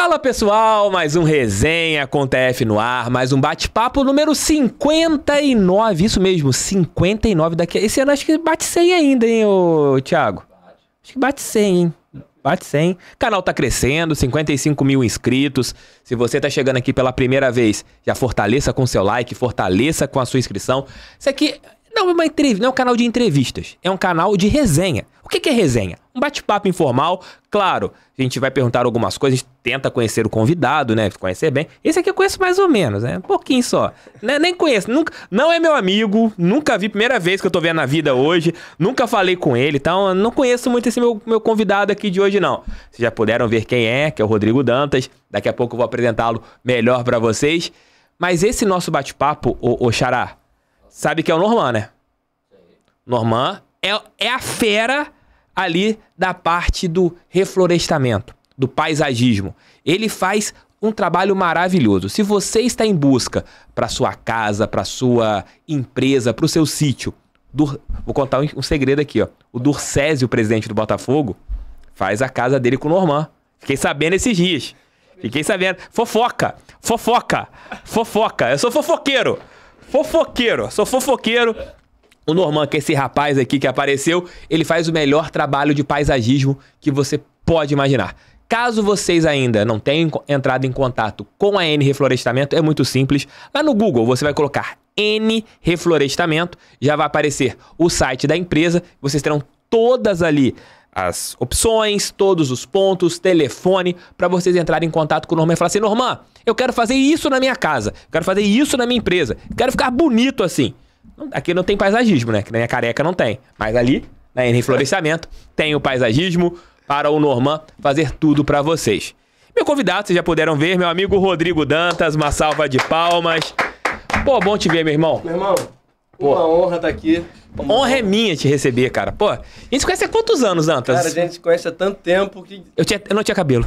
Fala pessoal, mais um resenha com TF no ar, mais um bate-papo número 59, isso mesmo, 59 daqui. Esse ano acho que bate 100 ainda, hein, ô, Thiago? Acho que bate 100, hein? Bate 100. O canal tá crescendo, 55 mil inscritos. Se você tá chegando aqui pela primeira vez, já fortaleça com seu like, fortaleça com a sua inscrição. Isso aqui não é uma entrevista, não é um canal de entrevistas, é um canal de resenha. O que é resenha? Um bate-papo informal, claro, a gente vai perguntar algumas coisas, tenta conhecer o convidado, né? Conhecer bem. Esse aqui eu conheço mais ou menos, né? Um pouquinho só. Né, nem conheço, nunca, não é meu amigo, nunca vi, primeira vez que eu tô vendo na vida hoje, nunca falei com ele, então não conheço muito esse meu, meu convidado aqui de hoje, não. Vocês já puderam ver quem é, que é o Rodrigo Dantas, daqui a pouco eu vou apresentá-lo melhor para vocês. Mas esse nosso bate-papo, o, o Xará, sabe que é o Norman, né? Norman é, é a fera ali da parte do reflorestamento, do paisagismo. Ele faz um trabalho maravilhoso. Se você está em busca para sua casa, para sua empresa, para o seu sítio, Dur... vou contar um, um, segredo aqui, ó. O Durcésio, presidente do Botafogo, faz a casa dele com o Norman. Fiquei sabendo esses dias. Fiquei sabendo. Fofoca! Fofoca! Fofoca! Eu sou fofoqueiro! Fofoqueiro, sou fofoqueiro. O Norman, que é esse rapaz aqui que apareceu, ele faz o melhor trabalho de paisagismo que você pode imaginar. Caso vocês ainda não tenham entrado em contato com a N Reflorestamento, é muito simples. Lá no Google você vai colocar N Reflorestamento, já vai aparecer o site da empresa, vocês terão todas ali as opções, todos os pontos, telefone, para vocês entrarem em contato com o Norman e falar assim: Norman, eu quero fazer isso na minha casa. Eu quero fazer isso na minha empresa. Eu quero ficar bonito assim. Aqui não tem paisagismo, né? Que na minha careca não tem. Mas ali, na né, Florescimento, tem o paisagismo para o Norman fazer tudo para vocês. Meu convidado, vocês já puderam ver, meu amigo Rodrigo Dantas, uma salva de palmas. Pô, bom te ver, meu irmão. Meu irmão, Pô. Uma honra estar tá aqui. Vamos honra lá. é minha te receber, cara. Pô, a gente se conhece há quantos anos, Dantas? Cara, a gente se conhece há tanto tempo que. Eu, tinha, eu não tinha cabelo.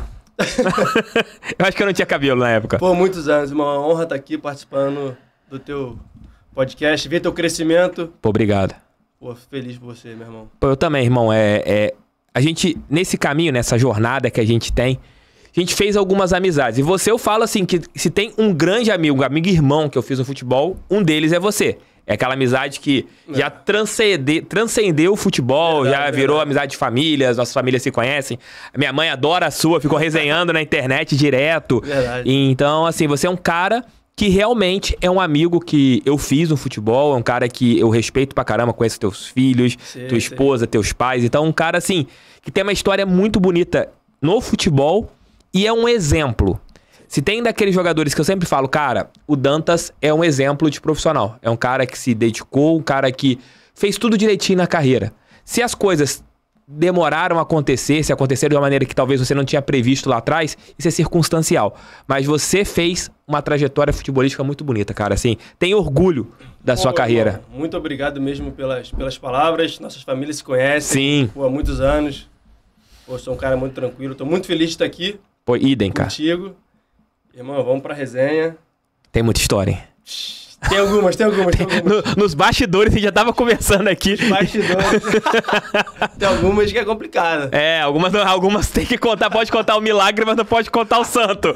eu acho que eu não tinha cabelo na época. Pô, muitos anos. Uma honra estar tá aqui participando do teu podcast, ver teu crescimento. Pô, obrigado. Pô, feliz por você, meu irmão. Pô, eu também, irmão. É, é, a gente, nesse caminho, nessa jornada que a gente tem, a gente fez algumas amizades. E você, eu falo assim, que se tem um grande amigo, amigo irmão que eu fiz no futebol, um deles é você. É aquela amizade que é. já transcende, transcendeu o futebol, verdade, é, já é virou verdade. amizade de família, as nossas famílias se conhecem. Minha mãe adora a sua, ficou resenhando na internet direto. Verdade. Então, assim, você é um cara que realmente é um amigo que eu fiz no futebol, é um cara que eu respeito pra caramba, conheço teus filhos, sim, tua esposa, sim. teus pais. Então, um cara, assim, que tem uma história muito bonita no futebol e é um exemplo. Se tem daqueles jogadores que eu sempre falo, cara, o Dantas é um exemplo de profissional. É um cara que se dedicou, um cara que fez tudo direitinho na carreira. Se as coisas demoraram a acontecer, se aconteceram de uma maneira que talvez você não tinha previsto lá atrás, isso é circunstancial. Mas você fez uma trajetória futebolística muito bonita, cara. Assim, tem orgulho da Pô, sua carreira. Irmão, muito obrigado mesmo pelas, pelas palavras. Nossas famílias se conhecem Pô, há muitos anos. Pô, sou um cara muito tranquilo. Estou muito feliz de estar aqui. Pô, idem, contigo. cara. Contigo. Irmão, vamos pra resenha. Tem muita história, hein? Tem algumas, tem algumas. Tem algumas. No, nos bastidores, a gente já tava conversando aqui. Nos bastidores. tem algumas que é complicada. É, algumas, algumas tem que contar. Pode contar o milagre, mas não pode contar o santo.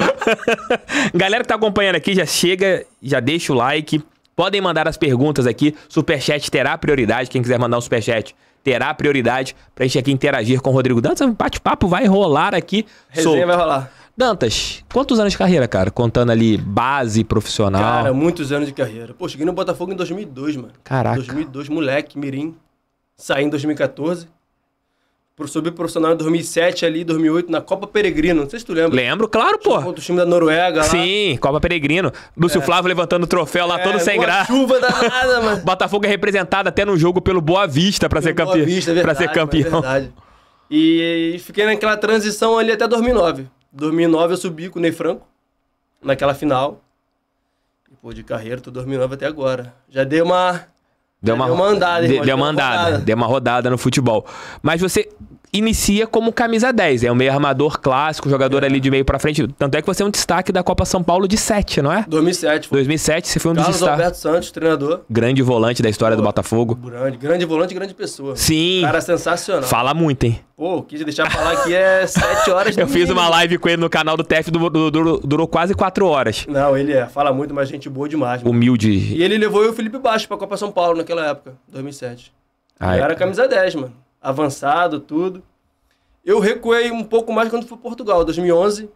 Galera que tá acompanhando aqui, já chega, já deixa o like. Podem mandar as perguntas aqui. Superchat terá prioridade. Quem quiser mandar um superchat terá prioridade pra gente aqui interagir com o Rodrigo Dantas. Um bate-papo vai rolar aqui. Resenha vai rolar. Dantas, quantos anos de carreira, cara? Contando ali base profissional. Cara, muitos anos de carreira. Pô, cheguei no Botafogo em 2002, mano. Caraca. 2002, moleque, mirim. Saí em 2014. subir profissional em 2007 ali, 2008, na Copa Peregrino. Não sei se tu lembra. Lembro, claro, pô. Contra o time da Noruega lá. Sim, Copa Peregrino. Lúcio é. Flávio levantando o troféu lá, é, todo sem graça. chuva danada, mano. Botafogo é representado até no jogo pelo Boa Vista pra, ser, campe... Boa Vista, é verdade, pra ser é campeão. verdade. e fiquei naquela transição ali até 2009. 2009 eu subi com o Ney Franco, naquela final. E, pô, de carreira, tô 2009 até agora. Já dei uma Deu uma, deu uma andada, de, deu uma andada, rodada. deu uma rodada no futebol. Mas você inicia como camisa 10, é um meio armador clássico, jogador é. ali de meio para frente. Tanto é que você é um destaque da Copa São Paulo de 7, não é? 2007. Foi. 2007, você foi um Carlos Alberto Santos, treinador. Grande volante da história Pô, do Botafogo. Grande, grande volante, grande pessoa. Sim. Cara sensacional. Fala muito, hein? Pô, quis deixar falar que é 7 horas. Eu fiz uma live com ele no canal do TF, durou, durou, durou quase 4 horas. Não, ele é, fala muito, mas gente boa demais. Humilde. Mano. E ele levou eu e o Felipe Baixo pra Copa São Paulo naquela naquela época, 2007. Ah, eu é. era camisa 10, mano. Avançado, tudo. Eu recuei um pouco mais quando fui para Portugal, 2011.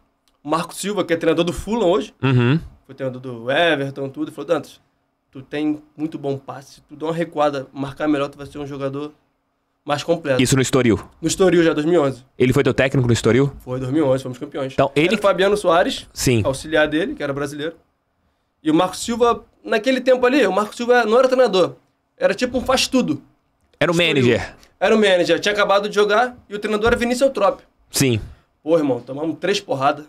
Marco Silva, que é treinador do Fulham hoje, uhum. foi treinador do Everton, tudo, falou: Dantas, tu tem muito bom passe, tu dá uma recuada, marcar melhor, tu vai ser um jogador mais completo. Isso no Estoril? No Estoril já, 2011. Ele foi teu técnico no Estoril? Foi, 2011, fomos campeões. Então, ele... Era Fabiano Soares, Sim. auxiliar dele, que era brasileiro. E o Marco Silva, naquele tempo ali, o Marco Silva não era treinador, era tipo um faz-tudo. Era o Destruiu. manager. Era o manager. Tinha acabado de jogar e o treinador era Vinícius Eutrópio. Sim. Pô, irmão, tomamos três porradas.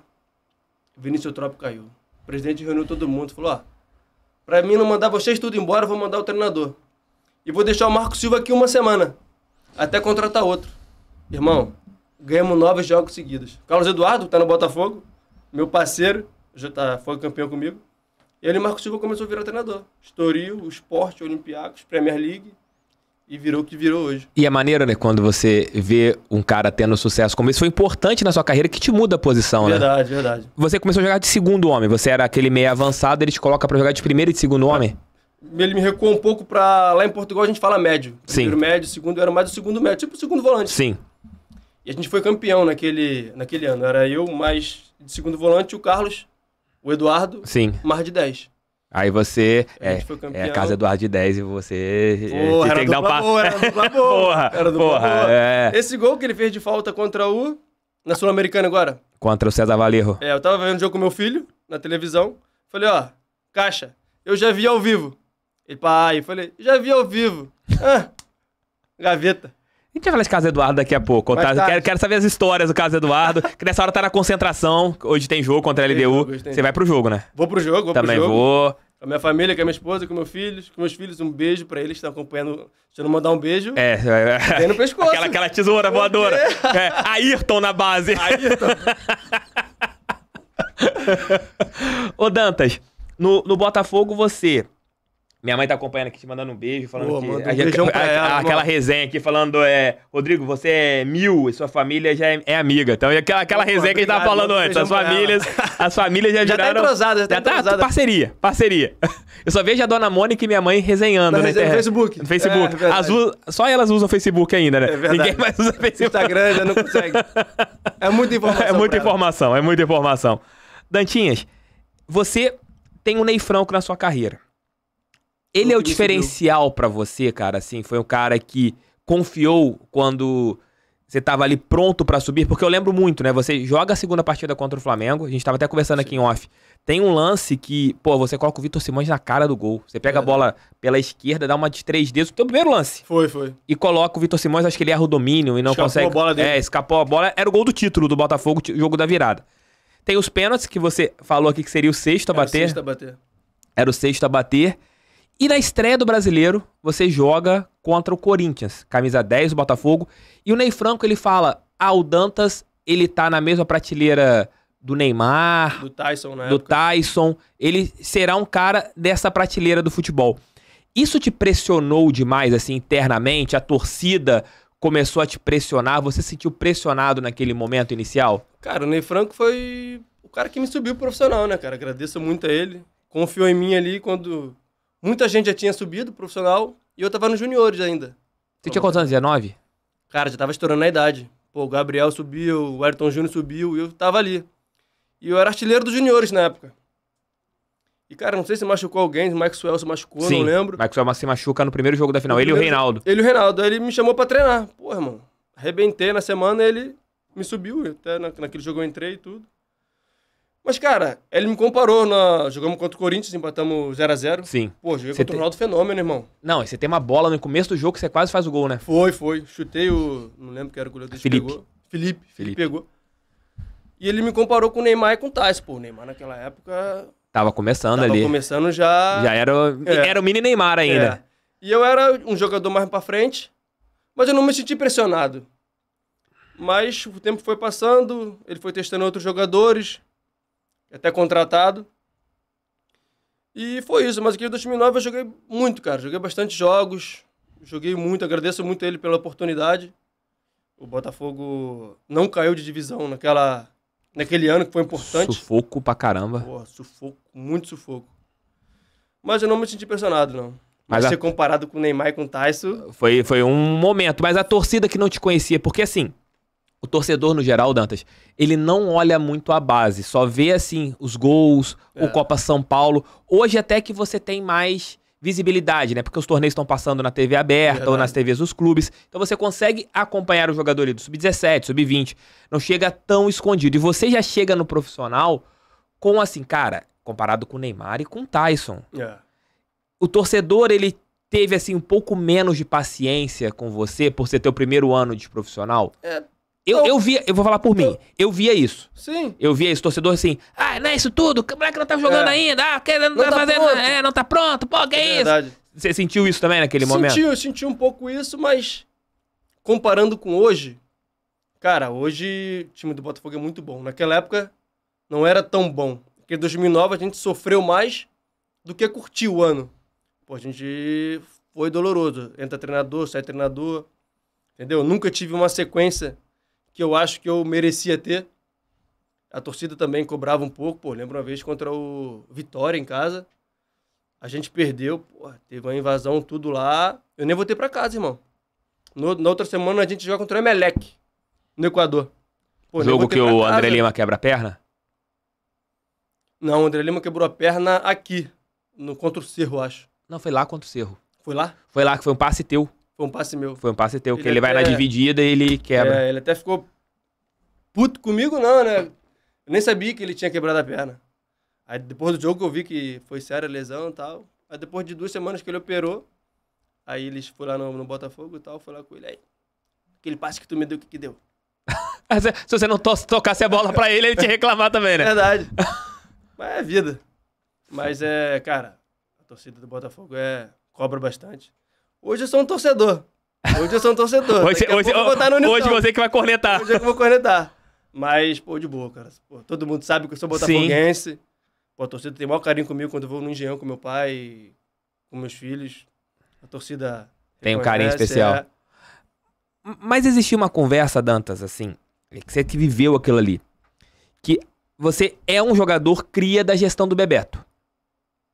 Vinícius Eutrópio caiu. O presidente reuniu todo mundo falou, ó... Ah, pra mim não mandar vocês tudo embora, vou mandar o treinador. E vou deixar o Marco Silva aqui uma semana. Até contratar outro. Irmão, ganhamos nove jogos seguidos. Carlos Eduardo, tá no Botafogo. Meu parceiro, já tá, foi campeão comigo. E ali o Marco Silva começou a virar treinador. Estoril, o esporte, Olympiacos, Premier League e virou o que virou hoje. E é maneiro, né, quando você vê um cara tendo sucesso como esse, foi importante na sua carreira que te muda a posição, verdade, né? Verdade, verdade. Você começou a jogar de segundo homem, você era aquele meio avançado, ele te coloca para jogar de primeiro e de segundo homem? Ele me recuou um pouco para lá em Portugal a gente fala médio. Sim. Primeiro médio, segundo era mais o segundo médio, tipo o segundo volante. Sim. E a gente foi campeão naquele naquele ano. Era eu mais de segundo volante e o Carlos o Eduardo, Sim. mais de 10. Aí você. É, é a casa Eduardo de 10 e você. Eh, porra, tem que dar um passo. Boa, era dupla boa. porra, era dupla porra, boa. É. Esse gol que ele fez de falta contra o. Na Sul-Americana agora? Contra o César Valerro. É, eu tava vendo o jogo com meu filho, na televisão. Falei, ó, caixa, eu já vi ao vivo. Ele, pai, falei, já vi ao vivo. Ah, gaveta. A gente vai falar de Casa Eduardo daqui a pouco. Tá, Quero, quero, saber as histórias do Casa Eduardo, que nessa hora tá na concentração. Hoje tem jogo contra a LDU. jogo, Você vai pro jogo, né? Vou pro jogo, vou Também pro jogo. vou. Com a minha família, com a minha esposa, com meus filhos, com meus filhos, um beijo pra eles que estão acompanhando. Deixa eu não mandar um beijo. É, é, é. vai, Tem no pescoço. Aquela, aquela tesoura voadora. É, Ayrton na base. Ayrton. Ô Dantas, no, no Botafogo você minha mãe tá acompanhando aqui, te mandando um beijo, falando Pô, que. um a, ela, aquela resenha aqui falando, é, Rodrigo, você é mil e sua família já é, é amiga. Então, aquela, aquela Pô, resenha obrigado, que a gente tava falando antes. As famílias, as famílias já, já Tá entrosada, tá já tá entrosada, Parceria, parceria. Eu só vejo a dona Mônica e minha mãe resenhando né No Facebook. No Facebook. É, as, só elas usam Facebook ainda, né? É Ninguém mais usa Facebook. Instagram já não consegue. É muita informação. É muita informação, ela. é muita informação. Dantinhas, você tem um Ney Franco na sua carreira. Ele é o diferencial para você, cara, assim, foi um cara que confiou quando você tava ali pronto para subir, porque eu lembro muito, né? Você joga a segunda partida contra o Flamengo, a gente tava até conversando Sim. aqui em off. Tem um lance que, pô, você coloca o Vitor Simões na cara do gol. Você pega é. a bola pela esquerda, dá uma de três dedos, o primeiro lance. Foi, foi. E coloca o Vitor Simões, acho que ele erra o domínio e não escapou consegue. Escapou a bola dele. É, escapou a bola. Era o gol do título do Botafogo, jogo da virada. Tem os pênaltis que você falou aqui que seria o sexto a Era O sexto a bater. Era o sexto a bater. E na estreia do Brasileiro, você joga contra o Corinthians, camisa 10 do Botafogo. E o Ney Franco, ele fala, ah, o Dantas, ele tá na mesma prateleira do Neymar, do Tyson, né? Do época. Tyson, ele será um cara dessa prateleira do futebol. Isso te pressionou demais, assim, internamente? A torcida começou a te pressionar? Você se sentiu pressionado naquele momento inicial? Cara, o Ney Franco foi o cara que me subiu profissional, né, cara? Agradeço muito a ele. Confiou em mim ali quando Muita gente já tinha subido profissional e eu tava nos juniores ainda. Você tinha quantos anos? 19? Cara, já tava estourando na idade. Pô, o Gabriel subiu, o Ayrton Júnior subiu e eu tava ali. E eu era artilheiro dos juniores na época. E, cara, não sei se machucou alguém, o Maxwell se machucou, Sim, não lembro. Maxwell se machuca no primeiro jogo da final, no ele e o Reinaldo. Ele e o Reinaldo. Aí ele me chamou pra treinar. Porra, mano, arrebentei na semana, ele me subiu, até naquele jogo eu entrei e tudo. Mas, cara, ele me comparou na. Jogamos contra o Corinthians, empatamos 0x0. Sim. Pô, joguei você contra o Ronaldo Fenômeno, irmão. Não, você tem uma bola no começo do jogo que você quase faz o gol, né? Foi, foi. Chutei o. Não lembro que era o goleiro dele Felipe. pegou. Felipe. Felipe. Felipe pegou. E ele me comparou com o Neymar e com o Tais. Pô, o Neymar naquela época. Tava começando tava ali. Tava começando já. Já era, o... é. era o mini Neymar ainda. É. E eu era um jogador mais pra frente, mas eu não me senti pressionado. Mas o tempo foi passando, ele foi testando outros jogadores até contratado. E foi isso, mas aqui em 2009 eu joguei muito, cara. Joguei bastante jogos, joguei muito, agradeço muito a ele pela oportunidade. O Botafogo não caiu de divisão naquela, naquele ano, que foi importante. Sufoco pra caramba. Pô, sufoco, muito sufoco. Mas eu não me senti impressionado não. Mas, a... ser comparado com o Neymar e com o Tyson... Foi, foi um momento, mas a torcida que não te conhecia, porque assim, o torcedor no geral, Dantas, ele não olha muito a base, só vê assim os gols, é. o Copa São Paulo. Hoje até que você tem mais visibilidade, né? Porque os torneios estão passando na TV aberta é ou nas TVs dos clubes. Então você consegue acompanhar o jogador ali do sub-17, sub-20. Não chega tão escondido. E você já chega no profissional com assim, cara, comparado com o Neymar e com o Tyson. É. O torcedor, ele teve assim um pouco menos de paciência com você por ser teu primeiro ano de profissional? É, eu, então, eu via, eu vou falar por mim, então, eu via isso. Sim. Eu via esse torcedor assim, ah, não é isso tudo, o moleque é não tá jogando é. ainda, ah, não, não tá, tá fazendo, pronto. é, não tá pronto, pô, que é, é verdade. isso? Você sentiu isso também naquele momento? Sentiu, eu senti um pouco isso, mas comparando com hoje, cara, hoje o time do Botafogo é muito bom. Naquela época não era tão bom. Porque em 2009 a gente sofreu mais do que curtiu o ano. Pô, a gente foi doloroso. Entra treinador, sai treinador, entendeu? Nunca tive uma sequência que eu acho que eu merecia ter. A torcida também cobrava um pouco, pô, lembro uma vez contra o Vitória em casa. A gente perdeu, pô, teve uma invasão, tudo lá. Eu nem voltei para casa, irmão. No, na outra semana a gente joga contra o Emelec, no Equador. Pô, Jogo que o casa. André Lima quebra a perna? Não, o André Lima quebrou a perna aqui, no contra o Cerro, acho. Não, foi lá contra o Cerro. Foi lá? Foi lá que foi um passe teu. Foi um passe meu. Foi um passe teu, ele que ele até... vai na dividida e ele quebra. É, ele até ficou puto comigo, não, né? Eu nem sabia que ele tinha quebrado a perna. Aí depois do jogo eu vi que foi séria a lesão e tal. Aí depois de duas semanas que ele operou, aí eles foram lá no, no Botafogo e tal, foi lá com ele. Aí, aquele passe que tu me deu, o que que deu? Se você não to tocasse a bola pra ele, ele te reclamar também, né? Verdade. Mas é vida. Mas é, cara, a torcida do Botafogo é cobra bastante. Hoje eu sou um torcedor. Hoje eu sou um torcedor. hoje, hoje, hoje você que vai cornetar. Hoje eu que vou cornetar. Mas, pô, de boa, cara. Pô, todo mundo sabe que eu sou botafoguense. Sim. Pô, a torcida tem o maior carinho comigo quando eu vou no Engenhão com meu pai, com meus filhos. A torcida. Tem um carinho especial. É... Mas existia uma conversa, Dantas, assim, que você que viveu aquilo ali. Que você é um jogador cria da gestão do Bebeto.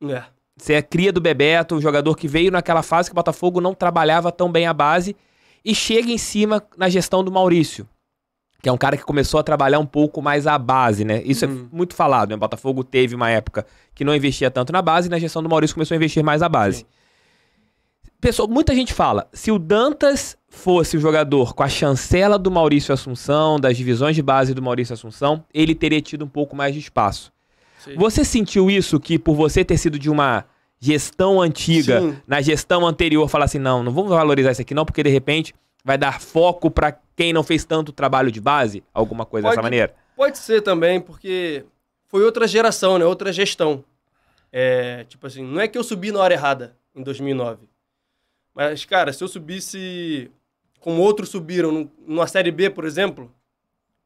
É. Você é cria do Bebeto, um jogador que veio naquela fase que o Botafogo não trabalhava tão bem a base e chega em cima na gestão do Maurício, que é um cara que começou a trabalhar um pouco mais a base, né? Isso hum. é uhum. muito falado, né? O Botafogo teve uma época que não investia tanto na base e na gestão do Maurício começou a investir mais a base. Pessoal, muita gente fala, se o Dantas fosse o jogador com a chancela do Maurício Assunção, das divisões de base do Maurício Assunção, ele teria tido um pouco mais de espaço. Você sentiu isso que por você ter sido de uma gestão antiga, Sim. na gestão anterior, falar assim, não, não vamos valorizar isso aqui não, porque de repente vai dar foco para quem não fez tanto trabalho de base, alguma coisa pode, dessa maneira? Pode ser também, porque foi outra geração, né? Outra gestão. É, tipo assim, não é que eu subi na hora errada em 2009. Mas, cara, se eu subisse como outros subiram numa Série B, por exemplo,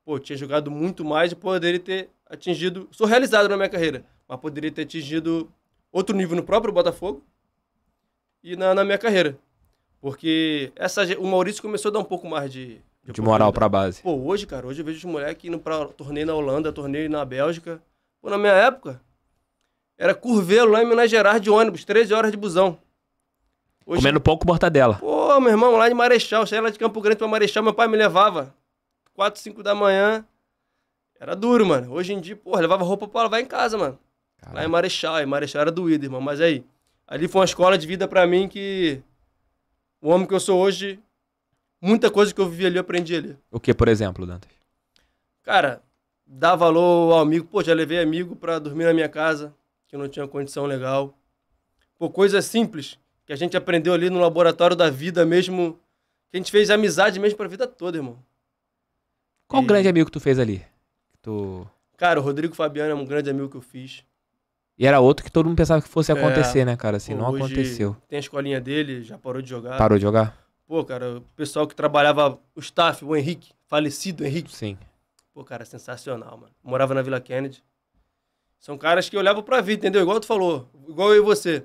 pô, tinha jogado muito mais e poderia ter atingido, sou realizado na minha carreira, mas poderia ter atingido outro nível no próprio Botafogo e na, na minha carreira. Porque essa, o Maurício começou a dar um pouco mais de. De, de moral pra base. Pô, hoje, cara, hoje eu vejo os moleques indo pra torneio na Holanda, torneio na Bélgica. Pô, na minha época, era curvelo lá em Minas Gerais de ônibus, 13 horas de busão. Hoje, Comendo pouco mortadela. Pô, meu irmão, lá de Marechal, saía lá de Campo Grande pra Marechal, meu pai me levava. 4, 5 da manhã, era duro, mano. Hoje em dia, porra, levava roupa pra lavar em casa, mano. Lá em Marechal, em Marechal era doído, irmão. Mas aí, ali foi uma escola de vida para mim que. O homem que eu sou hoje, muita coisa que eu vivi ali, eu aprendi ali. O que, por exemplo, Dantas? Cara, dar valor ao amigo. Pô, já levei amigo pra dormir na minha casa, que não tinha condição legal. Pô, coisas simples que a gente aprendeu ali no laboratório da vida mesmo. Que a gente fez amizade mesmo pra vida toda, irmão. Qual e... grande amigo que tu fez ali? Tu... Cara, o Rodrigo Fabiano é um grande amigo que eu fiz. E era outro que todo mundo pensava que fosse é, acontecer, é, né, cara? Assim, pô, não aconteceu. Tem a escolinha dele, já parou de jogar. Parou de jogar? Pô, cara, o pessoal que trabalhava, o staff, o Henrique, falecido Henrique. Sim. Pô, cara, sensacional, mano. Morava na Vila Kennedy. São caras que eu pra vida, entendeu? Igual tu falou, igual eu e você.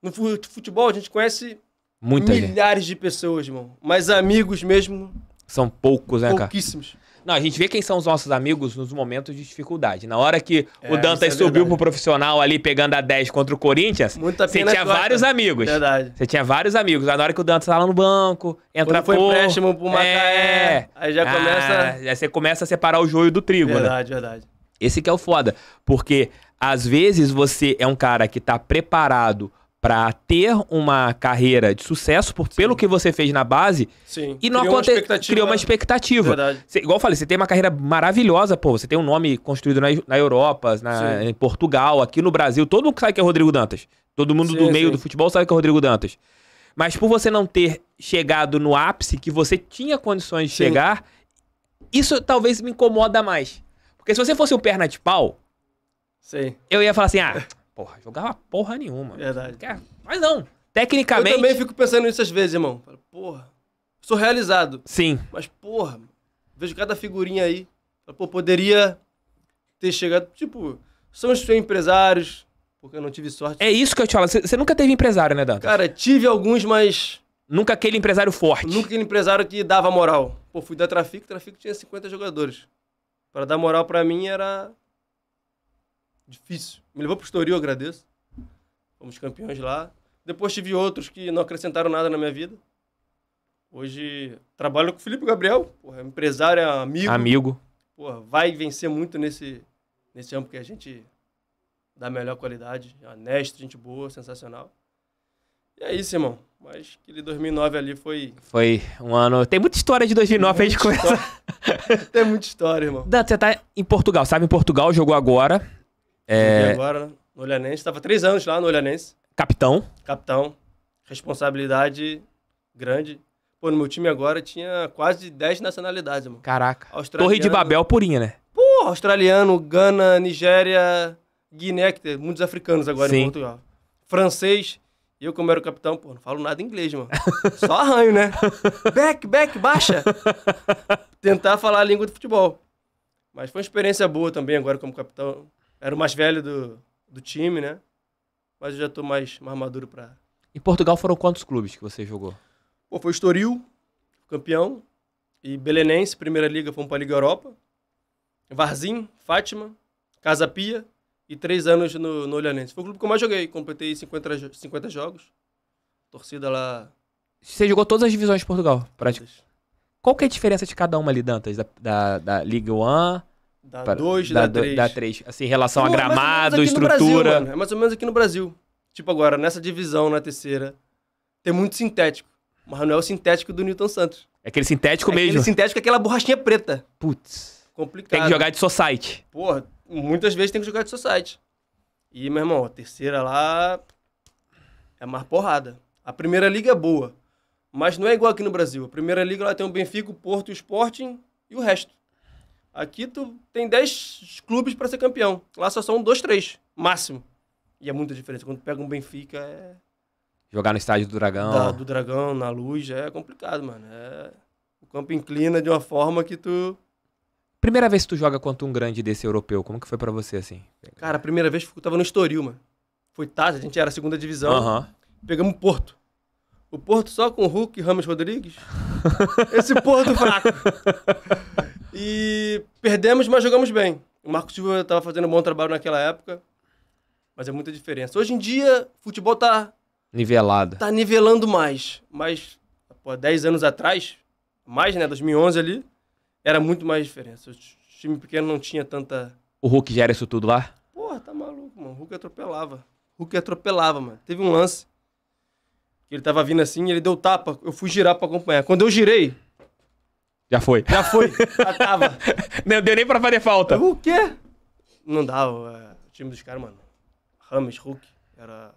No futebol a gente conhece Muita milhares gente. de pessoas, irmão. Mas amigos mesmo. São poucos, né, cara? Pouquíssimos. Não, a gente vê quem são os nossos amigos nos momentos de dificuldade. Na hora que é, o Dantas é subiu pro profissional ali pegando a 10 contra o Corinthians, você tinha vários amigos. Verdade. Você tinha vários amigos. Na hora que o Dantas tá lá no banco, entra foi pô, empréstimo pro Macaé. É... Aí já ah, começa. aí você começa a separar o joio do trigo, verdade, né? Verdade, verdade. Esse que é o foda. Porque às vezes você é um cara que tá preparado para ter uma carreira de sucesso por, pelo que você fez na base. Sim. E não criou uma expectativa. Criou uma expectativa. igual eu falei, você tem uma carreira maravilhosa, pô. Você tem um nome construído na, na Europa, na, em Portugal, aqui no Brasil. Todo mundo sabe que é Rodrigo Dantas. Todo mundo sim, do meio sim. do futebol sabe que é o Rodrigo Dantas. Mas por você não ter chegado no ápice que você tinha condições de sim. chegar, isso talvez me incomoda mais. Porque se você fosse um perna de pau, eu ia falar assim: ah, Porra, jogava porra nenhuma. Verdade. Mas não, tecnicamente. Eu também fico pensando nisso às vezes, irmão. Porra, sou realizado. Sim. Mas, porra, vejo cada figurinha aí. Pô, poderia ter chegado. Tipo, são os empresários, porque eu não tive sorte. É isso que eu te falo. Você nunca teve empresário, né, Dantas? Cara, tive alguns, mas. Nunca aquele empresário forte. Nunca aquele empresário que dava moral. Pô, fui da Trafic, Trafico tinha 50 jogadores. Para dar moral para mim era. difícil. Me levou pro Estoril, eu agradeço. Fomos campeões lá. Depois tive outros que não acrescentaram nada na minha vida. Hoje trabalho com o Felipe Gabriel, porra, empresário, é amigo. Amigo. Porra, vai vencer muito nesse, nesse ano porque a gente dá a melhor qualidade. É honesto, gente boa, sensacional. E é isso, irmão. Mas aquele 2009 ali foi. Foi um ano. Tem muita história de 2009 aí de gente Tem muita história, irmão. Dan, você tá em Portugal, sabe? Em Portugal, jogou agora. É... Agora, no Olhanense. Estava três anos lá no Olhanense. Capitão. Capitão. Responsabilidade grande. Pô, no meu time agora tinha quase 10 nacionalidades, mano. Caraca. Torre de Babel purinha, né? Pô, australiano, Gana, Nigéria, Guiné, que tem muitos africanos agora Sim. em Portugal. Francês. E eu, como era o capitão, pô, não falo nada inglês, mano. Só arranho, né? Back, back, baixa. Tentar falar a língua do futebol. Mas foi uma experiência boa também agora como capitão. Era o mais velho do, do time, né? Mas eu já tô mais, mais maduro pra. Em Portugal foram quantos clubes que você jogou? Pô, foi Estoril, campeão. E Belenense, primeira liga, fomos pra Liga Europa. Varzim, Fátima, Casa Pia e três anos no, no Olhanense. Foi o clube que eu mais joguei. Completei 50, 50 jogos. Torcida lá. Você jogou todas as divisões de Portugal, praticamente. Qual que é a diferença de cada uma ali, Dantas? Da, da, da Liga One Dá pra, dois, dá, dá três. Dá três. Assim, em relação Pô, é a gramado, estrutura. Brasil, é mais ou menos aqui no Brasil. Tipo agora, nessa divisão, na terceira, tem muito sintético. Mas não é o sintético do Newton Santos. É aquele sintético é mesmo? Aquele sintético, aquela borrachinha preta. Putz. Complicado. Tem que jogar de society. Porra, muitas vezes tem que jogar de society. E, meu irmão, a terceira lá é mais porrada. A primeira liga é boa, mas não é igual aqui no Brasil. A primeira liga lá tem o Benfica, o Porto, o Sporting e o resto. Aqui tu tem 10 clubes para ser campeão. Lá só são 2, 3, máximo. E é muita diferença. Quando pega um Benfica, é... Jogar no estádio do Dragão. Da, do Dragão, na luz, é complicado, mano. É... O campo inclina de uma forma que tu... Primeira vez que tu joga contra um grande desse europeu, como que foi para você, assim? Cara, a primeira vez que eu tava no Estoril, mano. Foi tarde a gente era a segunda divisão. Uhum. Pegamos o Porto. O Porto só com Hulk e Ramos Rodrigues? Esse Porto é fraco. E perdemos, mas jogamos bem. O Marco Silva estava fazendo um bom trabalho naquela época, mas é muita diferença. Hoje em dia, o futebol está nivelado. Tá nivelando mais, mas pô, 10 anos atrás, mais, né, 2011 ali, era muito mais diferença. O time pequeno não tinha tanta O Hulk gera isso tudo lá? Porra, tá maluco, mano. O Hulk atropelava. O Hulk atropelava, mano. Teve um lance ele tava vindo assim, ele deu tapa, eu fui girar para acompanhar. Quando eu girei, já foi. Já foi. Já tava. não deu nem pra fazer falta. O quê? Não dava. É, o time dos caras, mano. Rames, Hulk. Era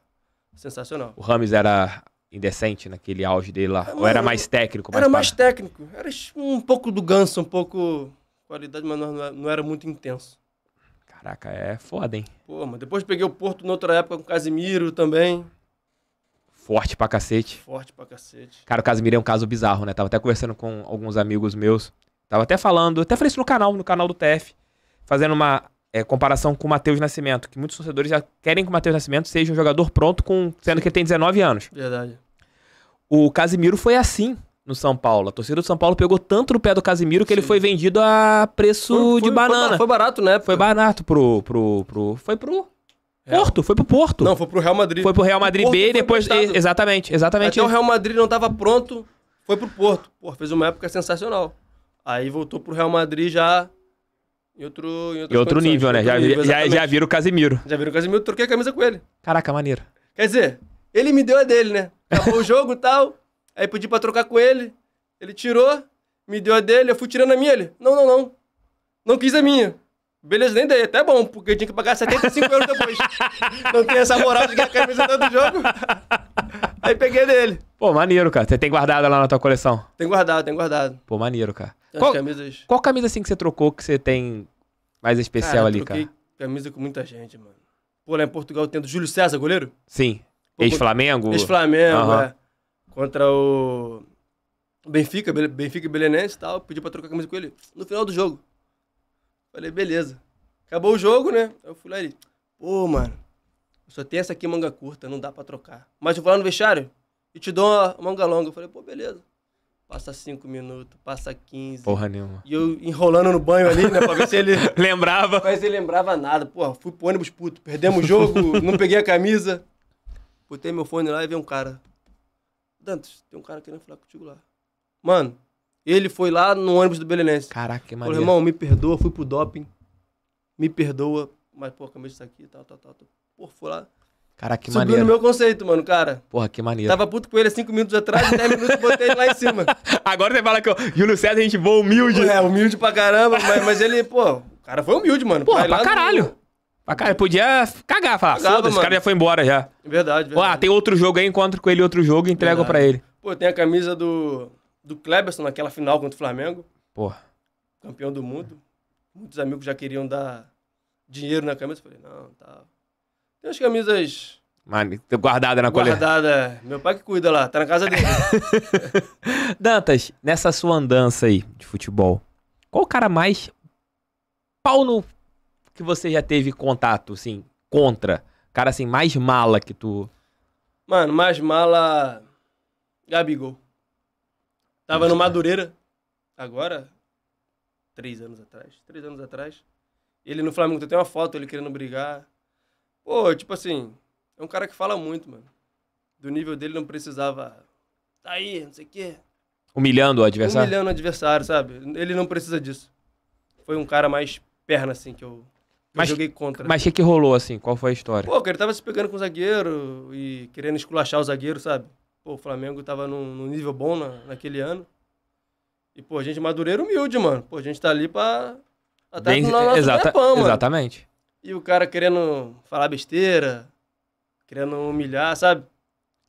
sensacional. O Rames era indecente naquele auge dele lá. É, Ou era mais técnico? Mais era para... mais técnico. Era um pouco do ganso, um pouco qualidade, mas não, não era muito intenso. Caraca, é foda, hein? Pô, mas depois peguei o Porto noutra época com o Casimiro também. Forte pra cacete. Forte pra cacete. Cara, o Casimiro é um caso bizarro, né? Tava até conversando com alguns amigos meus. Tava até falando, até falei isso no canal, no canal do TF. Fazendo uma é, comparação com o Matheus Nascimento, que muitos torcedores já querem que o Matheus Nascimento seja um jogador pronto, com, sendo que ele tem 19 anos. Verdade. O Casimiro foi assim no São Paulo. A torcida do São Paulo pegou tanto no pé do Casimiro que Sim. ele foi vendido a preço foi, foi, de banana. Foi, barato, né? Foi barato pro, pro, pro. Foi pro é. Porto, foi pro Porto. Não, foi pro Real Madrid. Foi pro Real Madrid o B e depois. Exatamente, exatamente. Até isso. o Real Madrid não tava pronto, foi pro Porto. Pô, fez uma época sensacional. Aí voltou pro Real Madrid já em outro, em outro nível, né? Outro já, nível, já, já vira o Casemiro. Já vira o Casemiro, troquei a camisa com ele. Caraca, maneiro. Quer dizer, ele me deu a dele, né? Acabou o jogo e tal. Aí pedi pra trocar com ele. Ele tirou, me deu a dele, eu fui tirando a minha. Ele, não, não, não. Não quis a minha. Beleza, nem dei. Até bom, porque eu tinha que pagar 75 euros depois. Não tem essa moral de ganhar a camisa todo jogo. Aí peguei dele. Pô, maneiro, cara. Você tem guardado lá na tua coleção? Tem guardado, tem guardado. Pô, maneiro, cara. Tem qual, camisas... qual camisa assim que você trocou que você tem mais especial cara, ali, cara? camisa com muita gente, mano. Pô, lá em Portugal tendo Júlio César, goleiro? Sim. Ex-Flamengo? Ex-Flamengo, uhum. é. Contra o Benfica, Benfica Belenense e tal. Pedi pra trocar camisa com ele no final do jogo. Falei, beleza. Acabou o jogo, né? Eu fui lá e ele, pô, mano, eu só tenho essa aqui manga curta, não dá pra trocar. Mas eu vou lá no vestiário e te dou uma manga longa. Eu falei, pô, beleza. Passa cinco minutos, passa 15. Porra nenhuma. E eu enrolando no banho ali, né? Pra ver se ele. lembrava. Mas ele lembrava nada. Pô, fui pro ônibus puto. Perdemos o jogo, não peguei a camisa. Botei meu fone lá e vi um cara. Dantas, tem um cara querendo falar contigo lá. Mano, ele foi lá no ônibus do Belenense. Caraca, que maneiro. Falou, irmão, me perdoa, fui pro doping. Me perdoa, mas, pô, camisa tá aqui, tal, tal, tal. tal. Pô, fui lá. Caraca, que Subiu maneiro. Subiu no meu conceito, mano, cara. Porra, que maneiro. Tava puto com ele há 5 minutos atrás, 10 minutos botei ele lá em cima. Agora você fala que o Júlio César, a é gente voa humilde. É, humilde pra caramba, mas, mas ele, pô, o cara foi humilde, mano. Porra, pra caralho. No... Pra caralho, podia cagar, falar, foda-se, esse cara já foi embora já. Verdade, ah, verdade. Ó, ah, tem outro jogo aí, encontro com ele outro jogo e entrego verdade. pra ele. Pô, tem a camisa do do Kleberson naquela final contra o Flamengo. Porra. Campeão do mundo. Muitos amigos já queriam dar dinheiro na camisa. Eu falei, não, tá. Tem as camisas. Mano, guardada na coleção. Guardada. É. Meu pai que cuida lá, tá na casa dele. Dantas, nessa sua andança aí de futebol, qual o cara mais pau no que você já teve contato, assim, contra? Cara, assim, mais mala que tu. Mano, mais mala. Gabigol. Tava no Madureira, agora, três anos atrás. Três anos atrás. Ele no Flamengo, tem uma foto, ele querendo brigar. Pô, tipo assim, é um cara que fala muito, mano. Do nível dele não precisava. Tá aí, não sei o quê. Humilhando o adversário? Humilhando o adversário, sabe? Ele não precisa disso. Foi um cara mais perna, assim, que eu, que mas, eu joguei contra. Mas o que, que rolou, assim? Qual foi a história? Pô, ele tava se pegando com o zagueiro e querendo esculachar o zagueiro, sabe? Pô, o Flamengo tava num, num nível bom na, naquele ano. E, pô, a gente madureiro humilde, mano. Pô, a gente tá ali pra. Até Bem, nosso exata, tempão, mano. Exatamente. E o cara querendo falar besteira, querendo humilhar, sabe?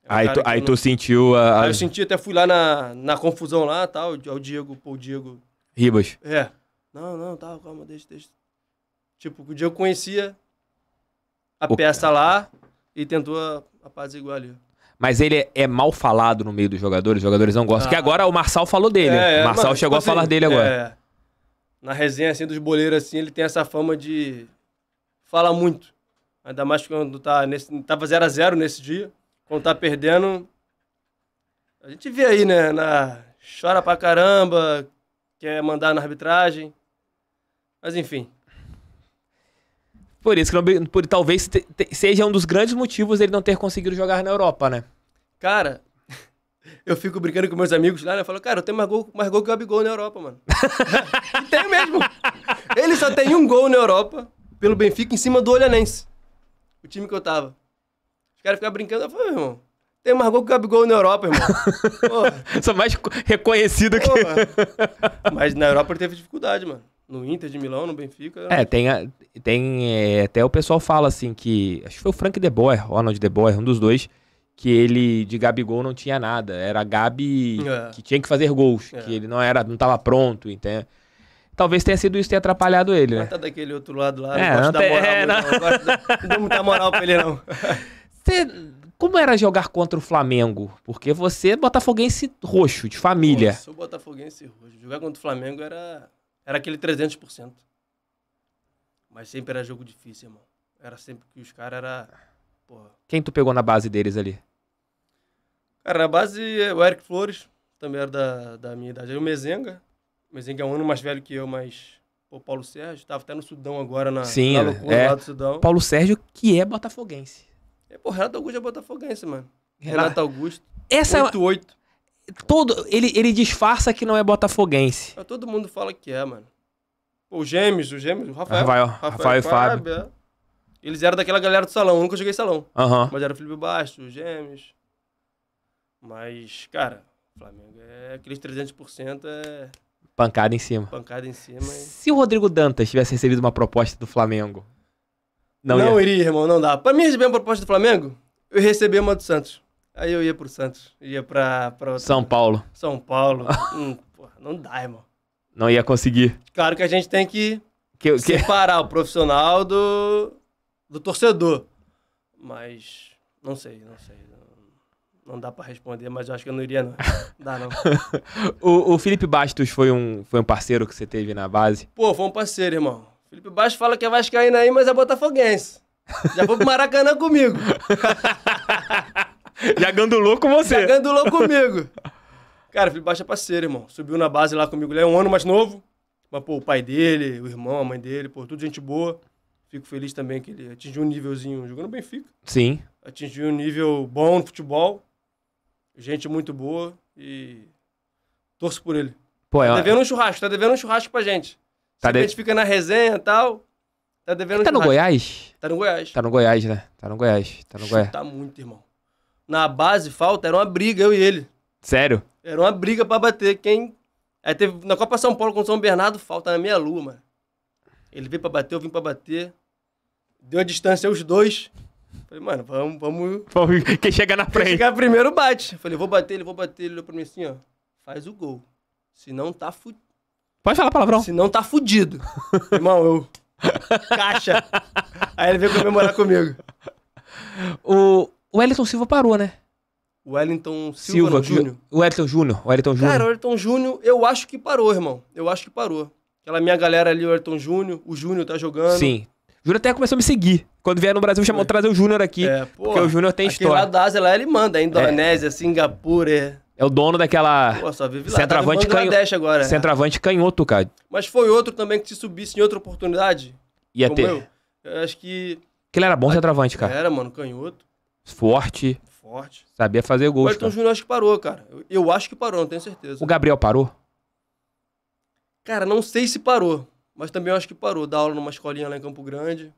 É aí tu, aí não... tu sentiu a. Aí eu senti, até fui lá na, na confusão lá tal. Tá, o, o Diego, pô, o Diego. Ribas. É. Não, não, tá, calma, deixa, deixa. Tipo, o Diego conhecia a o... peça lá e tentou apaziguar ali mas ele é, é mal falado no meio dos jogadores, os jogadores não gostam. Ah. Que agora o Marçal falou dele. É, o é, Marçal mas, chegou assim, a falar assim, dele agora. É, na resenha assim, dos boleiros, assim, ele tem essa fama de falar muito. Ainda mais quando tá nesse. Tava 0 a 0 nesse dia. Quando tá perdendo. A gente vê aí, né? Na, chora pra caramba, quer mandar na arbitragem. Mas enfim, por isso que não, por, talvez te, te, seja um dos grandes motivos ele não ter conseguido jogar na Europa, né? Cara, eu fico brincando com meus amigos lá, né? Eu falo, cara, eu tenho mais gol, mais gol que o Gabigol na Europa, mano. tem mesmo. Ele só tem um gol na Europa pelo Benfica em cima do Olhanense. O time que eu tava. Os caras ficam brincando, eu falo, meu irmão, tem mais gol que o Gabigol na Europa, irmão. Sou mais reconhecido que... Mas na Europa ele teve dificuldade, mano no Inter de Milão, no Benfica. É, tem, a, tem é, até o pessoal fala assim que, acho que foi o Frank De Boer, Ronald De Boer, um dos dois, que ele de Gabigol não tinha nada, era Gabi é. que tinha que fazer gols, é. que ele não era, não estava pronto, então talvez tenha sido isso que tenha atrapalhado ele, né? Mas tá daquele outro lado lá, é, não, não, tem, é, não. não moral, não, dá muita moral pra ele não. como era jogar contra o Flamengo? Porque você é botafoguense roxo, de família. eu sou botafoguense roxo. Jogar contra o Flamengo era era aquele 300%. Mas sempre era jogo difícil, irmão. Era sempre que os caras era. Porra. Quem tu pegou na base deles ali? Cara, na base é o Eric Flores, também era da, da minha idade. Aí o Mezenga. O Mezenga é um ano mais velho que eu, mas. O Paulo Sérgio tava até no Sudão agora, na, Sim, na loucura é. lá do Sudão. Paulo Sérgio, que é botafoguense. É, porra, Renato Augusto é botafoguense, mano. Renato, Renato Augusto. Essa 8, é 8 todo ele, ele disfarça que não é botafoguense. Mas todo mundo fala que é, mano. Os gêmeos, os gêmeos, o Rafael. Rafael, Rafael, Rafael e Fábio. Fábio. É. Eles eram daquela galera do salão, eu nunca joguei salão. Uhum. Mas era o Felipe Bastos, os gêmeos. Mas, cara, Flamengo é aqueles 300% é... Pancada em cima. Pancada em cima. Se o Rodrigo Dantas tivesse recebido uma proposta do Flamengo, não, não iria. iria, irmão, não dá. Pra mim receber uma proposta do Flamengo, eu recebi uma do Santos. Aí eu ia pro Santos, ia pra. pra outra... São Paulo. São Paulo. hum, porra, não dá, irmão. Não ia conseguir. Claro que a gente tem que, que, que... separar o profissional do, do torcedor. Mas não sei, não sei. Não, dá para responder, mas eu acho que eu não iria, não. não dá, não. o, o Felipe Bastos foi um, foi um parceiro que você teve na base? Pô, foi um parceiro, irmão. Felipe Bastos fala que é vascaíno aí, mas é botafoguense. Já foi pro Maracanã comigo. Já gandulou com você. Já gandulou comigo. Cara, Felipe Baixa é parceiro, irmão. Subiu na base lá comigo. Ele é um ano mais novo. Mas, pô, o pai dele, o irmão, a mãe dele, pô, tudo gente boa. Fico feliz também que ele atingiu um nívelzinho jogando Benfica. Sim. Atingiu um nível bom no futebol. Gente muito boa e torço por ele. Pô, tá é devendo um churrasco, tá devendo um churrasco pra gente. Tá de... A gente fica na resenha e tal. Tá devendo ele tá um tá churrasco. no Goiás? Tá no Goiás. Tá no Goiás, né? Tá no Goiás. Tá no Goiás. Tá muito, irmão na base, falta, era uma briga, eu e ele. Sério? Era uma briga para bater. Quem. Aí teve. Na Copa São Paulo com o São Bernardo, falta na minha lua, mano. Ele veio pra bater, eu vim pra bater. Deu a distância os dois. Falei, mano, vamos, vamos. Quem chega na frente. Quem chegar primeiro bate. Falei, vou bater, ele vou bater. Ele olhou pra mim assim, ó. Faz o gol. Se não tá fudido. Pode falar palavrão. Se não tá fudido. Irmão, eu. Caixa. Aí ele veio comemorar comigo. O, o Wellington Silva parou, né? O Wellington Silva, Silva Júnior. O Wellington Júnior. O Wellington Júnior. Cara, o Wellington Júnior, eu acho que parou, irmão. Eu acho que parou. Aquela minha galera ali, o Wellington Júnior, o Júnior tá jogando. Sim. O Júnior até começou a me seguir. Quando vier no Brasil, chamou trazer o Júnior aqui. É, pô, porque o Júnior tem história. lá da Ásia, lá ele manda. É. Indonésia, é. Singapura. É o dono daquela. Pô, só vive lá. Tá centroavante, tá canho... agora, é. Centroavante é. canhoto, cara. Mas foi outro também que se subisse em outra oportunidade. Ia ter. Eu. eu acho que. Que ele era bom centroavante, cara. Era, mano, canhoto. Forte. Forte. Sabia fazer gols. O Ayrton Júnior acho que parou, cara. Eu, eu acho que parou, não tenho certeza. O Gabriel parou? Cara, não sei se parou. Mas também acho que parou. Dá aula numa escolinha lá em Campo Grande.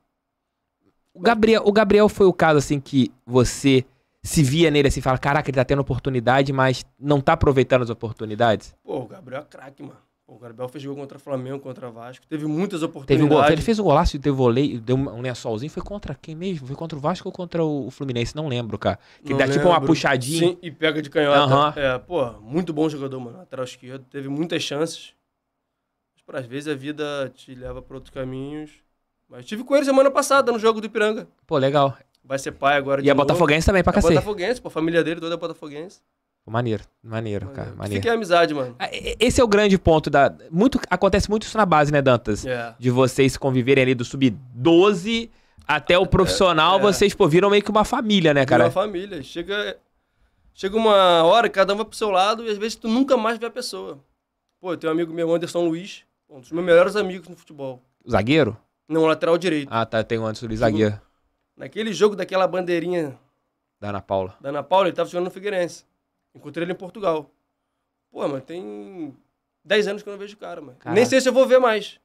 O Gabriel, o Gabriel foi o caso, assim, que você se via nele assim, fala, caraca, ele tá tendo oportunidade, mas não tá aproveitando as oportunidades? Pô, o Gabriel é craque, mano. Pô, o Gabriel fez gol contra Flamengo, contra Vasco. Teve muitas oportunidades. Teve um gol, ele fez um golaço, teve volei, deu um lençolzinho. Foi contra quem mesmo? Foi contra o Vasco ou contra o Fluminense? Não lembro, cara. Que não dá lembro. tipo uma puxadinha. Sim, e pega de canhota. Uhum. É, pô, muito bom jogador, mano. Lateral esquerdo. Teve muitas chances. Mas, às vezes a vida te leva para outros caminhos. Mas tive com ele semana passada no jogo do Ipiranga. Pô, legal. Vai ser pai agora. E a é Botafoguense também, pra é Botafoguense, pô, a família dele toda é Botafoguense. Maneiro, maneiro, cara. Maneiro. Fica a amizade, mano. É, é, esse é o grande ponto da. Muito, acontece muito isso na base, né, Dantas? É. De vocês conviverem ali do sub-12 até o profissional, é, é. vocês, pô, viram meio que uma família, né, cara? Uma família. Chega, chega uma hora, cada um vai pro seu lado e às vezes tu nunca mais vê a pessoa. Pô, eu tenho um amigo meu, Anderson Luiz, um dos meus melhores amigos no futebol. Zagueiro? Não, lateral direito. Ah, tá, tem o Anderson Luiz, zagueiro. Naquele jogo daquela bandeirinha. Da Ana Paula. Da Ana Paula, ele tava jogando no Figueirense. Encontrei ele em Portugal. Pô, mano, tem 10 anos que eu não vejo o cara, mano. Caraca. Nem sei se eu vou ver mais.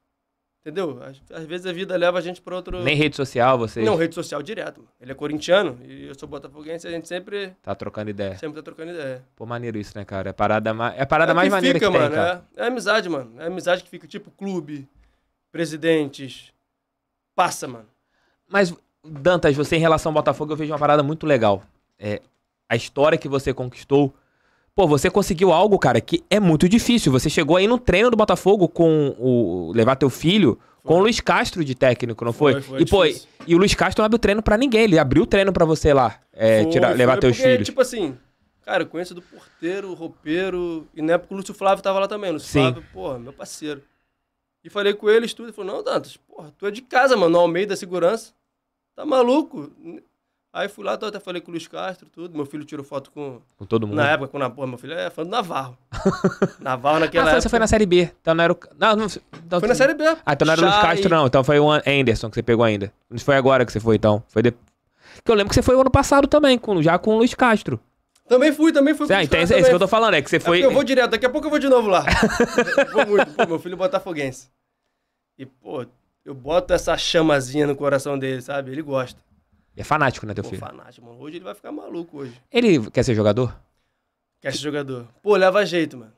Entendeu? Às, às, vezes a vida leva a gente pra outro. Nem rede social vocês? Não, rede social direto. Mano. Ele é corintiano e eu sou botafoguense a gente sempre. Tá trocando ideia. Sempre tá trocando ideia. Pô, maneiro isso, né, cara? É a parada, mais, é a parada é mais maneira fica, que mano, tem, cara. É, é amizade, mano. É amizade que fica tipo clube, presidentes. Passa, mano. Mas, Dantas, você em relação ao Botafogo, eu vejo uma parada muito legal. É, a história que você conquistou Pô, você conseguiu algo, cara, que é muito difícil. Você chegou aí no treino do Botafogo com o. levar teu filho foi. com o Luiz Castro de técnico, não foi? foi, foi e, pô, e o Luiz Castro não abriu treino para ninguém, ele abriu o treino para você lá, é, tirar, levar teus porque, filhos. Tipo assim, cara, eu conheço do porteiro, roupeiro, e na época o Lúcio Flávio tava lá também. Lúcio Sim. Flávio, porra, meu parceiro. E falei com eles tudo, ele falou, não, Dantas, porra, tu é de casa, mano, no da Segurança. Tá maluco? Aí fui lá, até falei com o Luiz Castro, tudo. Meu filho tirou foto com. Com todo mundo. Na época, com na porra, meu filho é fã do Navarro. Navarro naquela ah, época. Você foi na Série B. Então não era o. Não, não, então foi na Série B. Ah, então não era o Luiz Castro, não. Então foi o Anderson que você pegou ainda. Não foi agora que você foi, então. Foi depois. Que eu lembro que você foi o ano passado também, com, já com o Luiz Castro. Também fui, também fui. É, então, é isso que eu tô falando, é que você é foi. É eu vou direto, daqui a pouco eu vou de novo lá. vou muito, pô, meu filho é botafoguense. E, pô, eu boto essa chamazinha no coração dele, sabe? Ele gosta. É fanático, né, teu Pô, filho? fanático, mano. Hoje ele vai ficar maluco hoje. Ele quer ser jogador? Quer ser jogador. Pô, leva jeito, mano.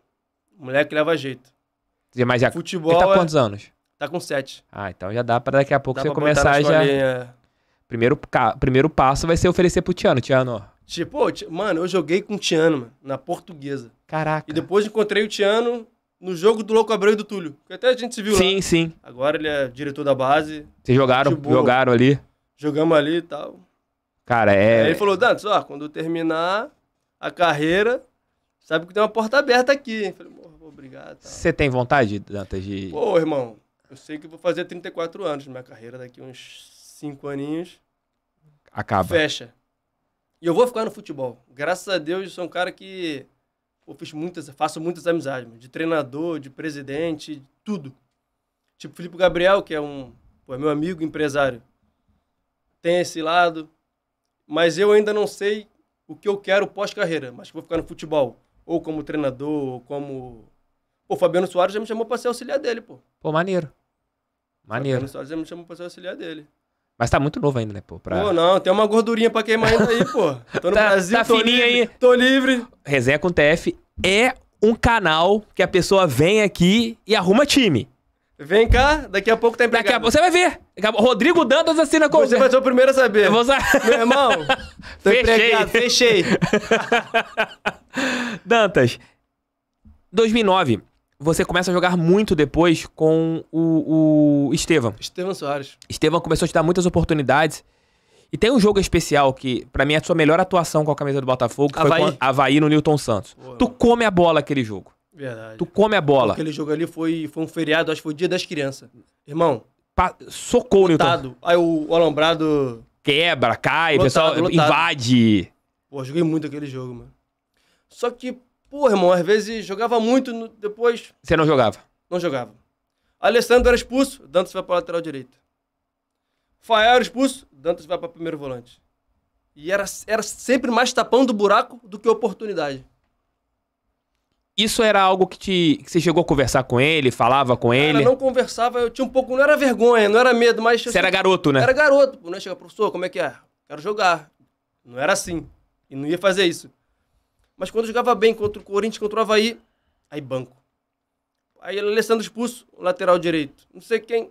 Moleque leva jeito. Mas já, Futebol ele tá com é- quantos anos? Tá com sete. Ah, então já dá pra daqui a pouco Dá você começar já. É. Primeiro, ca- primeiro passo vai ser oferecer pro Tiano. Tiano, Tipo, mano, eu joguei com o Tiano, mano, na portuguesa. caraca. E depois encontrei o Tiano no jogo do Louco Abreu e do Túlio. Que até a gente se viu lá. Sim, sim. Agora ele é diretor da base. Vocês jogaram, jogaram ali. Jogamos ali e tal. Cara, é. Aí ele falou, Dantas, ó, quando terminar a carreira, sabe que tem uma porta aberta aqui. Eu falei, obrigado. Você tem vontade, Dantas, de. Pô, irmão, eu sei que vou fazer 34 anos minha carreira daqui uns 5 aninhos. Acaba. Fecha. E eu vou ficar no futebol. Graças a Deus, eu sou um cara que eu fiz muitas, faço muitas amizades, mano. de treinador, de presidente, tudo. Tipo Felipe Gabriel, que é um pô, é meu amigo empresário tem esse lado. Mas eu ainda não sei o que eu quero pós-carreira, mas vou ficar no futebol. Ou como treinador, ou como. Pô, o Fabiano Soares já me chamou pra ser auxiliar dele, pô. Pô, maneiro. Maneiro. O Fabiano Soares já me chamou pra ser auxiliar dele. Mas tá muito novo ainda, né, pô? Pra... Pô, não, tem uma gordurinha pra queimar ainda aí, pô. Tô no tá, Brasil, tá tô livre. Aí. Tô livre. Resenha com TF é um canal que a pessoa vem aqui e arruma time. Vem cá, daqui a pouco tá empregado. Daqui a você vai ver. Rodrigo Dantas assina com Você vai ser o primeiro a saber. Eu vou sa... Meu irmão, tô fechei. empregado, fechei. Dantas, 2009, você começa a jogar muito depois com o, o Estevam. Estevam Soares. Estevam começou a te dar muitas oportunidades. E tem um jogo especial que, para mim, é a sua melhor atuação com a camisa do Botafogo, que Havaí. foi com Havaí no Newton Santos. tu come a bola aquele jogo. Verdade. Tu come a bola. Aquele jogo ali foi, foi um feriado, acho que foi o dia das crianças. Irmão. Pa socou então. lutado. Newton. Aí o, o alambrado. Quebra, cai, lotado, pessoal invade. Pô, joguei muito aquele jogo, mano. Só que, pô, irmão, às vezes jogava muito, no... depois. Você não jogava? Não jogava. Alessandro era expulso, Dantas vai pra lateral direito. Fael era expulso, Dantas vai pra primeiro volante. E era, era sempre mais tapão do buraco do que oportunidade. Isso era algo que, te, que você chegou a conversar com ele, falava com Cara, ele? não conversava, eu tinha um pouco, não era vergonha, não era medo, mas... Você assim, era garoto, né? Era garoto, não né? Chega, professor, como é que é? Quero jogar. Não era assim, e não ia fazer isso. Mas quando jogava bem contra o Corinthians, contra o Havaí, aí banco. Aí Alessandro expulso, lateral direito, não sei quem.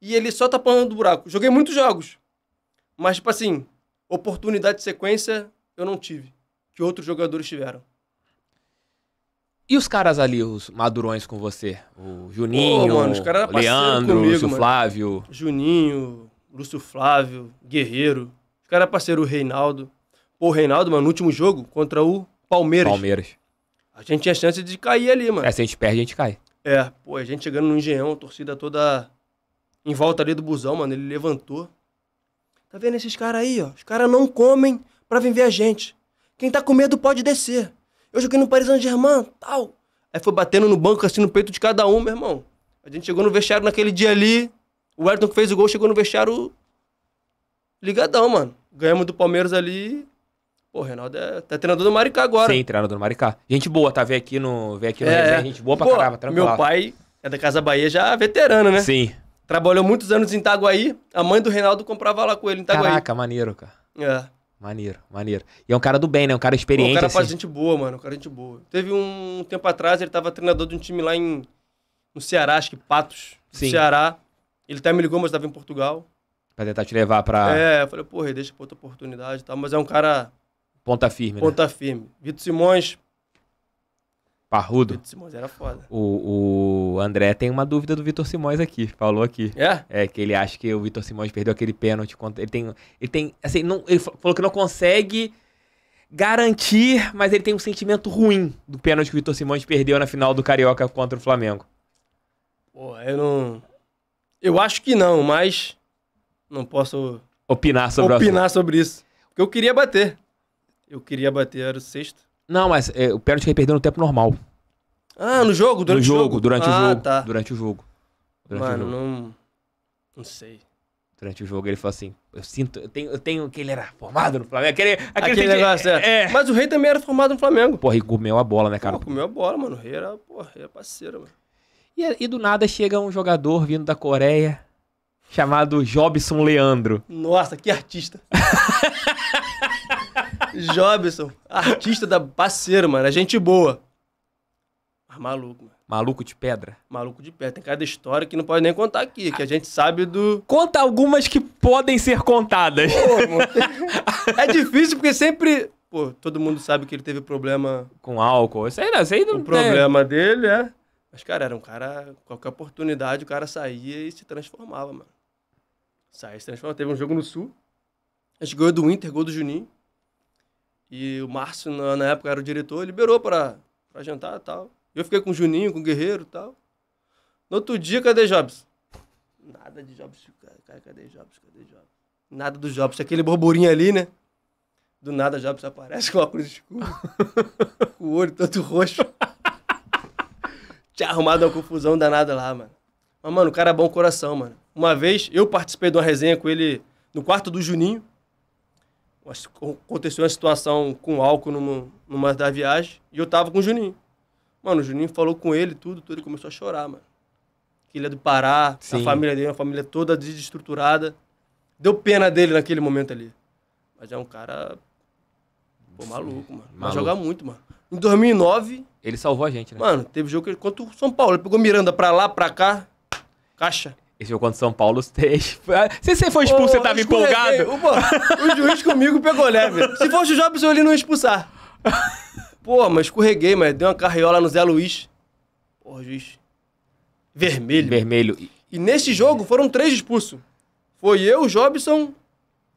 E ele só tapando tá do buraco. Joguei muitos jogos, mas, tipo assim, oportunidade de sequência eu não tive, que outros jogadores tiveram. E os caras ali, os madurões com você? O Juninho, mano, o Leandro, comigo, Lúcio mano. Flávio. Juninho, Lúcio Flávio, Guerreiro. Os caras parceiro, o Reinaldo. Pô, o Reinaldo, mano, no último jogo contra o Palmeiras. Palmeiras. A gente tinha chance de cair ali, mano. É, se a gente perde, a gente cai. É, pô, a gente chegando no Engenhão, a torcida toda em volta ali do busão, mano, ele levantou. Tá vendo esses caras aí, ó? Os caras não comem pra viver a gente. Quem tá com medo pode descer. Eu joguei no Paris Saint-Germain, tal. Aí foi batendo no banco, assim, no peito de cada um, meu irmão. A gente chegou no vestiário naquele dia ali. O Everton que fez o gol chegou no vestiário ligadão, mano. Ganhamos do Palmeiras ali. Pô, o Reinaldo é, tá treinador do Maricá agora. Sim, treinador do Maricá. Gente boa, tá? Vê aqui no, vê aqui no é, gente boa pra pô, caramba, tranquilo. Meu pai é da Casa Bahia já veterano, né? Sim. Trabalhou muitos anos em Itaguaí. A mãe do Reinaldo comprava lá com ele em Itaguaí. Caraca, maneiro, cara. É. Maneiro, maneiro. E é um cara do bem, né? Um cara experiente. Pô, um cara assim. faz gente boa, mano. Um cara é gente boa. Teve um tempo atrás, ele tava treinador de um time lá em no Ceará, acho que Patos. Sim. Ceará. Ele até me ligou, mas tava em Portugal. Pra tentar te levar pra. É, eu falei, porra, deixa pra outra oportunidade e tal. Mas é um cara. Ponta firme. Né? Ponta né? firme. Vitor Simões, Parrudo. Vitor Simões era foda. O, o André tem uma dúvida do Vitor Simões aqui, falou aqui. É? É, que ele acha que o Vitor Simões perdeu aquele pênalti. Ele tem, ele tem, assim, não, ele falou que não consegue garantir, mas ele tem um sentimento ruim do pênalti que o Vitor Simões perdeu na final do Carioca contra o Flamengo. Pô, eu não... Eu acho que não, mas não posso... Opinar sobre, opinar sobre isso. Porque eu queria bater. Eu queria bater, era o sexto. Não, mas é, o pênalti que ele perdeu no tempo normal. Ah, no jogo? Durante no jogo, o jogo? Durante ah, o jogo. Tá. Durante o jogo. Durante Mano, o jogo. não. Não sei. Durante o jogo ele falou assim: Eu sinto, eu tenho, eu tenho que ele era formado no Flamengo. Aquele, aquele, aquele negócio, é, é, Mas o Rei também era formado no Flamengo. Porra, e comeu a bola, né, cara? comeu a bola, mano. O Rei era, porra, era é parceiro, mano. E, e do nada chega um jogador vindo da Coreia chamado Jobson Leandro. Nossa, que artista. Jobson, artista da parceira, mano. É gente boa. Mas maluco, mano. Maluco de pedra? Maluco de pedra. Tem cada história que não pode nem contar aqui, que a gente sabe do. Conta algumas que podem ser contadas. Pô, é difícil porque sempre. Pô, todo mundo sabe que ele teve problema. Com álcool. Isso aí não, isso aí não. O problema é... dele é. Mas, cara, era um cara. Qualquer oportunidade, o cara saía e se transformava, mano. Saía e se transformava. Teve um jogo no Sul. A gente ganhou do Inter, gol do Juninho. E o Márcio, na, na época, era o diretor, liberou para jantar e tal. Eu fiquei com o Juninho, com o Guerreiro e tal. No outro dia, cadê Jobs? Nada de Jobs, cara, cadê Jobs, cadê Jobs? Nada do Jobs, aquele borburinho ali, né? Do nada Jobs aparece com óculos escura com o olho todo roxo. Tinha arrumado uma confusão danada lá, mano. Mas, mano, o cara é bom coração, mano. Uma vez, eu participei de uma resenha com ele no quarto do Juninho aconteceu uma situação com álcool numa, numa da viagem e eu tava com o Juninho. Mano, o Juninho falou com ele, tudo, tudo, ele começou a chorar, mano. Que ele é do Pará, Sim. a família dele, é a família toda desestruturada. Deu pena dele naquele momento ali. Mas é um cara. Pô, maluco, mano. Maluco. Vai jogar muito, mano. Em 2009. Ele salvou a gente, né? Mano, teve jogo que ele, contra o São Paulo. Ele pegou Miranda pra lá, pra cá. Caixa. Esse jogo contra o São Paulo, se você foi expulso, Ô, você tava empolgado. Pô, o juiz comigo pegou leve. Se fosse o Jobson, ele não ia expulsar. Pô, mas escorreguei, mas deu uma carriola no Zé Luiz. Pô, juiz. Vermelho. Vermelho. E nesse jogo foram três expulsos. Foi eu, o Jobson,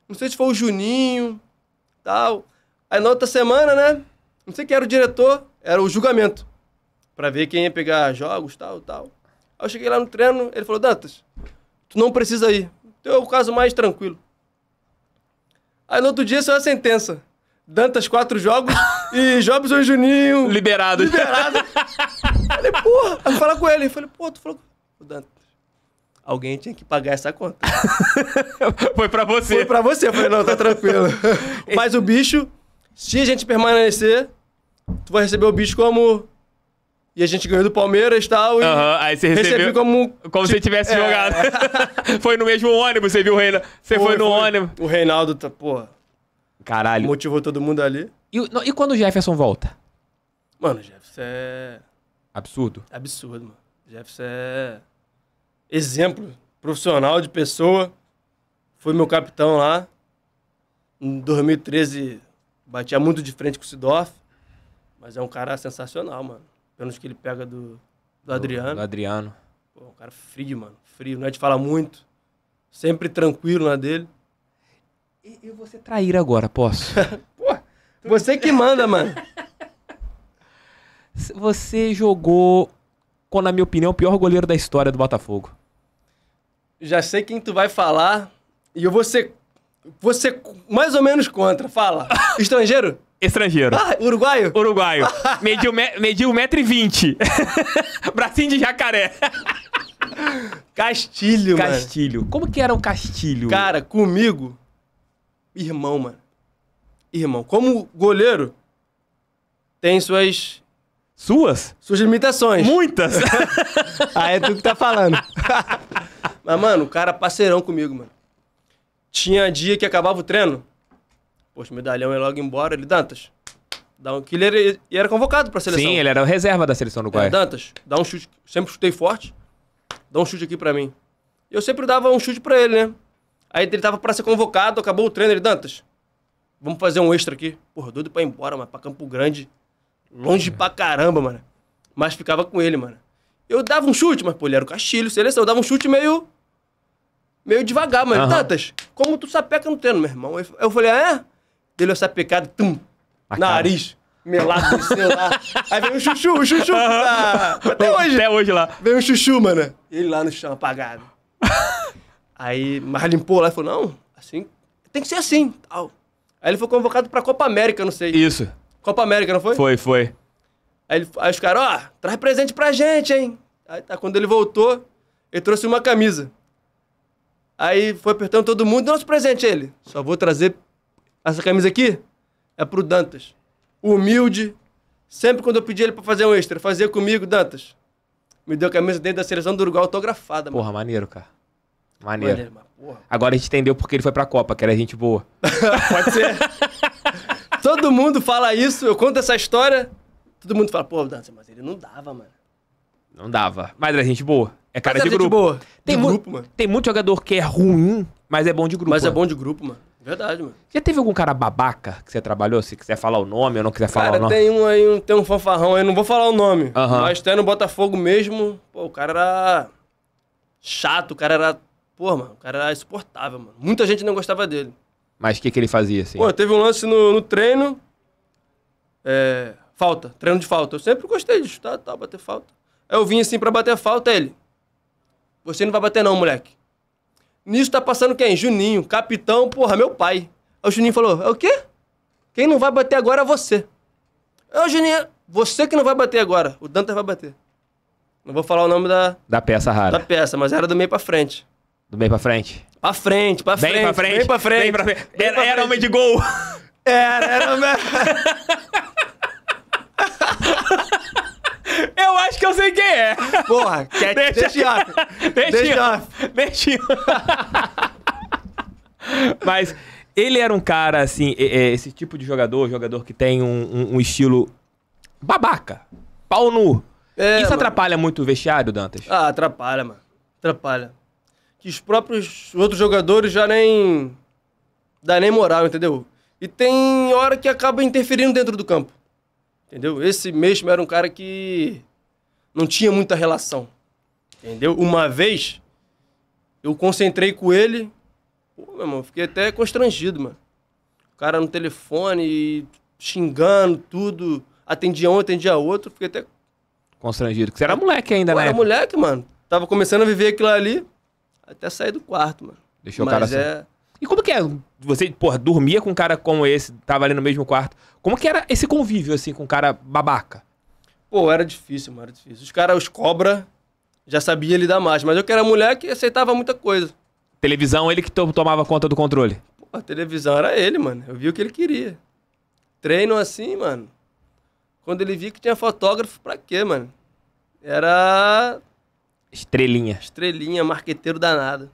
não sei se foi o Juninho, tal. Aí na outra semana, né? Não sei quem era o diretor, era o julgamento. Pra ver quem ia pegar jogos, tal, tal eu cheguei lá no treino, ele falou, Dantas, tu não precisa ir. Teu é o caso mais tranquilo. Aí no outro dia saiu a sentença. Dantas, quatro jogos e Jobson e Juninho. Liberado. Liberado. falei, porra. Aí falei com ele. Eu falei, pô, tu falou. O Dantas. Alguém tinha que pagar essa conta. Foi pra você. Foi pra você. Eu falei, não, tá tranquilo. Mas o bicho, se a gente permanecer, tu vai receber o bicho como e a gente ganhou do Palmeiras tal, e tal. Uhum, aí você recebeu. Recebi como. Como tipo, se tivesse é... jogado. foi no mesmo ônibus, você viu o Reinaldo. Você foi, foi no foi. ônibus. O Reinaldo, tá, porra. Caralho. Motivou todo mundo ali. E, não, e quando o Jefferson volta? Mano, o Jefferson é. Absurdo. É absurdo, mano. O Jefferson é. Exemplo profissional de pessoa. Foi meu capitão lá. Em 2013, batia muito de frente com o Sidoff. Mas é um cara sensacional, mano pênalti que ele pega do, do Adriano. Do Adriano. Pô, um cara frio, mano. Frio, não é de falar muito. Sempre tranquilo na dele. E, eu vou ser traíra agora, posso? Pô, você que manda, mano. Você jogou com, na minha opinião, o pior goleiro da história do Botafogo. Já sei quem tu vai falar e eu vou ser, vou ser mais ou menos contra. Fala. Estrangeiro? Estrangeiro. Ah, uruguaio? Uruguaio. Mediu, 1,20m. Bracinho de jacaré. Castilho, castilho, mano. Castilho. Como que era o castilho? Cara, comigo, irmão, mano. Irmão. Como goleiro, tem suas. Suas? Suas limitações. Muitas! Aí é tu que tá falando. Mas, mano, o cara parceirão comigo, mano. Tinha dia que acabava o treino, Poxa, o medalhão é logo embora. Ele, Dantas, dá um killer e, e era convocado pra seleção. Sim, ele era o reserva da seleção do Uruguai. É, Dantas, dá um chute. Sempre chutei forte. Dá um chute aqui pra mim. Eu sempre dava um chute pra ele, né? Aí ele tava pra ser convocado, acabou o treino. Ele, Dantas, vamos fazer um extra aqui. Porra, doido pra ir embora, mano, pra Campo Grande. Longe é. pra caramba, mano. Mas ficava com ele, mano. Eu dava um chute, mas, pô, ele era o Castilho, seleção. Eu dava um chute meio. meio devagar, mano. Uhum. Dantas, como tu sapeca no treino, meu irmão? Eu falei, ah, é? dele essa é pecada, tum, a nariz. Cara. Melado, sei lá. Aí veio um chuchu, um chuchu. Uhum. até hoje. Até hoje lá. Veio um chuchu, mano. Ele lá no chão, apagado. Aí, mas limpou lá e falou: não, assim, tem que ser assim. Tal. Aí ele foi convocado pra Copa América, não sei. Isso. Copa América, não foi? Foi, foi. Aí, ele, aí os caras, ó, oh, traz presente pra gente, hein? Aí tá, quando ele voltou, ele trouxe uma camisa. Aí foi apertando todo mundo, nosso presente ele. Só vou trazer essa camisa aqui é pro Dantas. Humilde. Sempre quando eu pedi ele para fazer um extra, fazia comigo, Dantas. Me deu a camisa dentro da seleção do Uruguai autografada, mano. Porra, maneiro, cara. Maneiro. Maneiro, Porra. Agora a gente entendeu porque ele foi pra Copa, que era gente boa. Pode ser. todo mundo fala isso, eu conto essa história, todo mundo fala, pô, Dantas, mas ele não dava, mano. Não dava. Mas era gente boa. É cara mas de grupo. Gente boa. Tem de grupo, mano. Tem muito jogador que é ruim, mas é bom de grupo. Mas mano. é né? bom de grupo, mano. Verdade, mano. Já teve algum cara babaca que você trabalhou? Se quiser falar o nome ou não quiser falar cara, o nome? Tem um aí, um, tem um fanfarrão aí, não vou falar o nome. Mas tem no Botafogo mesmo, pô, o cara era chato, o cara era. Pô, mano, o cara era insuportável, mano. Muita gente não gostava dele. Mas o que, que ele fazia, assim? Pô, teve um lance no, no treino. É, falta, treino de falta. Eu sempre gostei de chutar, tal, bater falta. Aí eu vim assim pra bater falta, ele. Você não vai bater, não, moleque. Nisso tá passando quem? Juninho, capitão, porra, meu pai. Aí o Juninho falou: é o quê? Quem não vai bater agora é você. É o Juninho, você que não vai bater agora. O Dantas vai bater. Não vou falar o nome da. Da peça rara. Da peça, mas era do meio pra frente. Do meio pra frente? Pra frente, pra frente. Bem pra frente. Bem pra frente. Bem pra frente. Bem pra frente. Era, era homem de gol. Era, era homem. Eu acho que eu sei quem é. Porra, quer, deixa, deixa off. Deixa, deixa off. Deixa Mas ele era um cara, assim, esse tipo de jogador, jogador que tem um, um estilo babaca, pau nu. É, Isso mano. atrapalha muito o vestiário, Dantas? Ah, atrapalha, mano. Atrapalha. Que os próprios outros jogadores já nem. dá nem moral, entendeu? E tem hora que acaba interferindo dentro do campo. Entendeu? Esse mesmo era um cara que não tinha muita relação. Entendeu? Uma vez, eu concentrei com ele. Pô, meu irmão, fiquei até constrangido, mano. O cara no telefone, xingando tudo. Atendia um, atendia outro. Fiquei até. Constrangido. Que você era moleque ainda, né? Era moleque, mano. Tava começando a viver aquilo ali. Até sair do quarto, mano. Deixou Mas o cara assim. É... E como que é? Você, porra, dormia com um cara como esse, tava ali no mesmo quarto. Como que era esse convívio, assim, com um cara babaca? Pô, era difícil, mano, era difícil. Os caras, os cobra, já sabia lidar mais. Mas eu que era mulher que aceitava muita coisa. Televisão, ele que tomava conta do controle? Pô, a televisão era ele, mano. Eu vi o que ele queria. Treino assim, mano. Quando ele viu que tinha fotógrafo, pra quê, mano? Era. Estrelinha. Estrelinha, marqueteiro danado.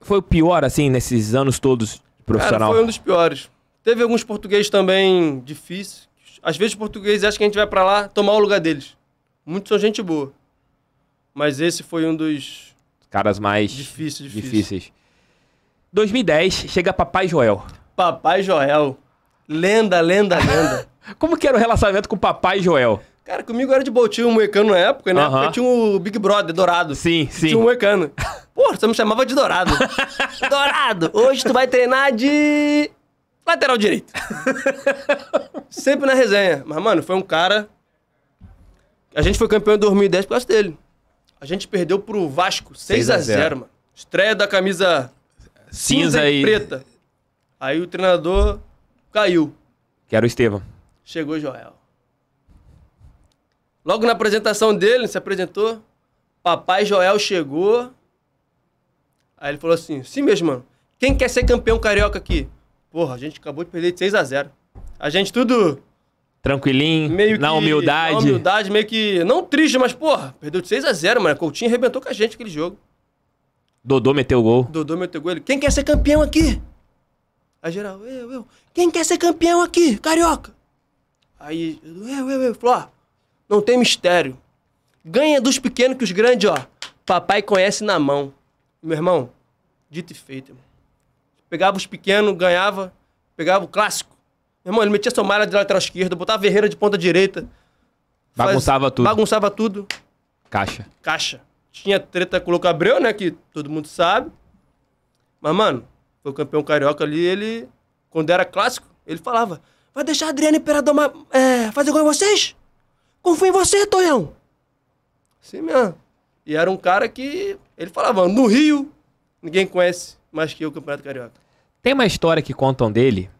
Foi o pior, assim, nesses anos todos de profissional? Cara, foi um dos piores. Teve alguns portugueses também difíceis, às vezes os portugueses acham que a gente vai para lá tomar o lugar deles. Muitos são gente boa. Mas esse foi um dos caras mais difícil, difícil. difíceis. 2010 chega Papai Joel. Papai Joel. Lenda, lenda, lenda. Como que era o relacionamento com Papai Joel? Cara, comigo era de boa, um moecano na época, né? Uhum. -huh. tinha o um Big Brother, Dourado. Sim, sim. Tinha um moecano. Pô, você me chamava de Dourado. dourado, hoje tu vai treinar de... Lateral direito. Sempre na resenha. Mas, mano, foi um cara. A gente foi campeão em 2010 por causa dele. A gente perdeu pro Vasco 6 a 0, mano. Estreia da camisa cinza, cinza e preta. Aí o treinador caiu. Que era o Estevam. Chegou Joel. Logo na apresentação dele, se apresentou. Papai Joel chegou. Aí ele falou assim: sim mesmo, mano. Quem quer ser campeão carioca aqui? Porra, a gente acabou de perder de 6 a 0 A gente tudo. Tranquilinho, meio na que, humildade. Na humildade, meio que. Não triste, mas, porra, perdeu de 6 a 0 mano. Coutinho arrebentou com a gente aquele jogo. Dodô meteu o gol. Dodô meteu o gol. Ele, quem quer ser campeão aqui? A geral, eu, eu. Quem quer ser campeão aqui? Carioca. Aí, eu, eu, eu. Falou, ó, não tem mistério. Ganha dos pequenos que os grandes, ó. Papai conhece na mão. Meu irmão, dito e feito, irmão pegava os pequenos, ganhava, pegava o clássico. Meu irmão, ele metia Somália de lateral esquerda, botava verreira de ponta direita. Bagunçava faz... tudo. Bagunçava tudo. Caixa. Caixa. Tinha treta com o Louco Abreu, né? Que todo mundo sabe. Mas, mano, foi o campeão carioca ali, ele, quando era clássico, ele falava: Vai deixar Adriano Imperador é, fazer gol em vocês? Confio em você, Tonhão. Sim mesmo. E era um cara que ele falava: No Rio, ninguém conhece mais que o Campeonato Carioca. Tem uma história que contam dele,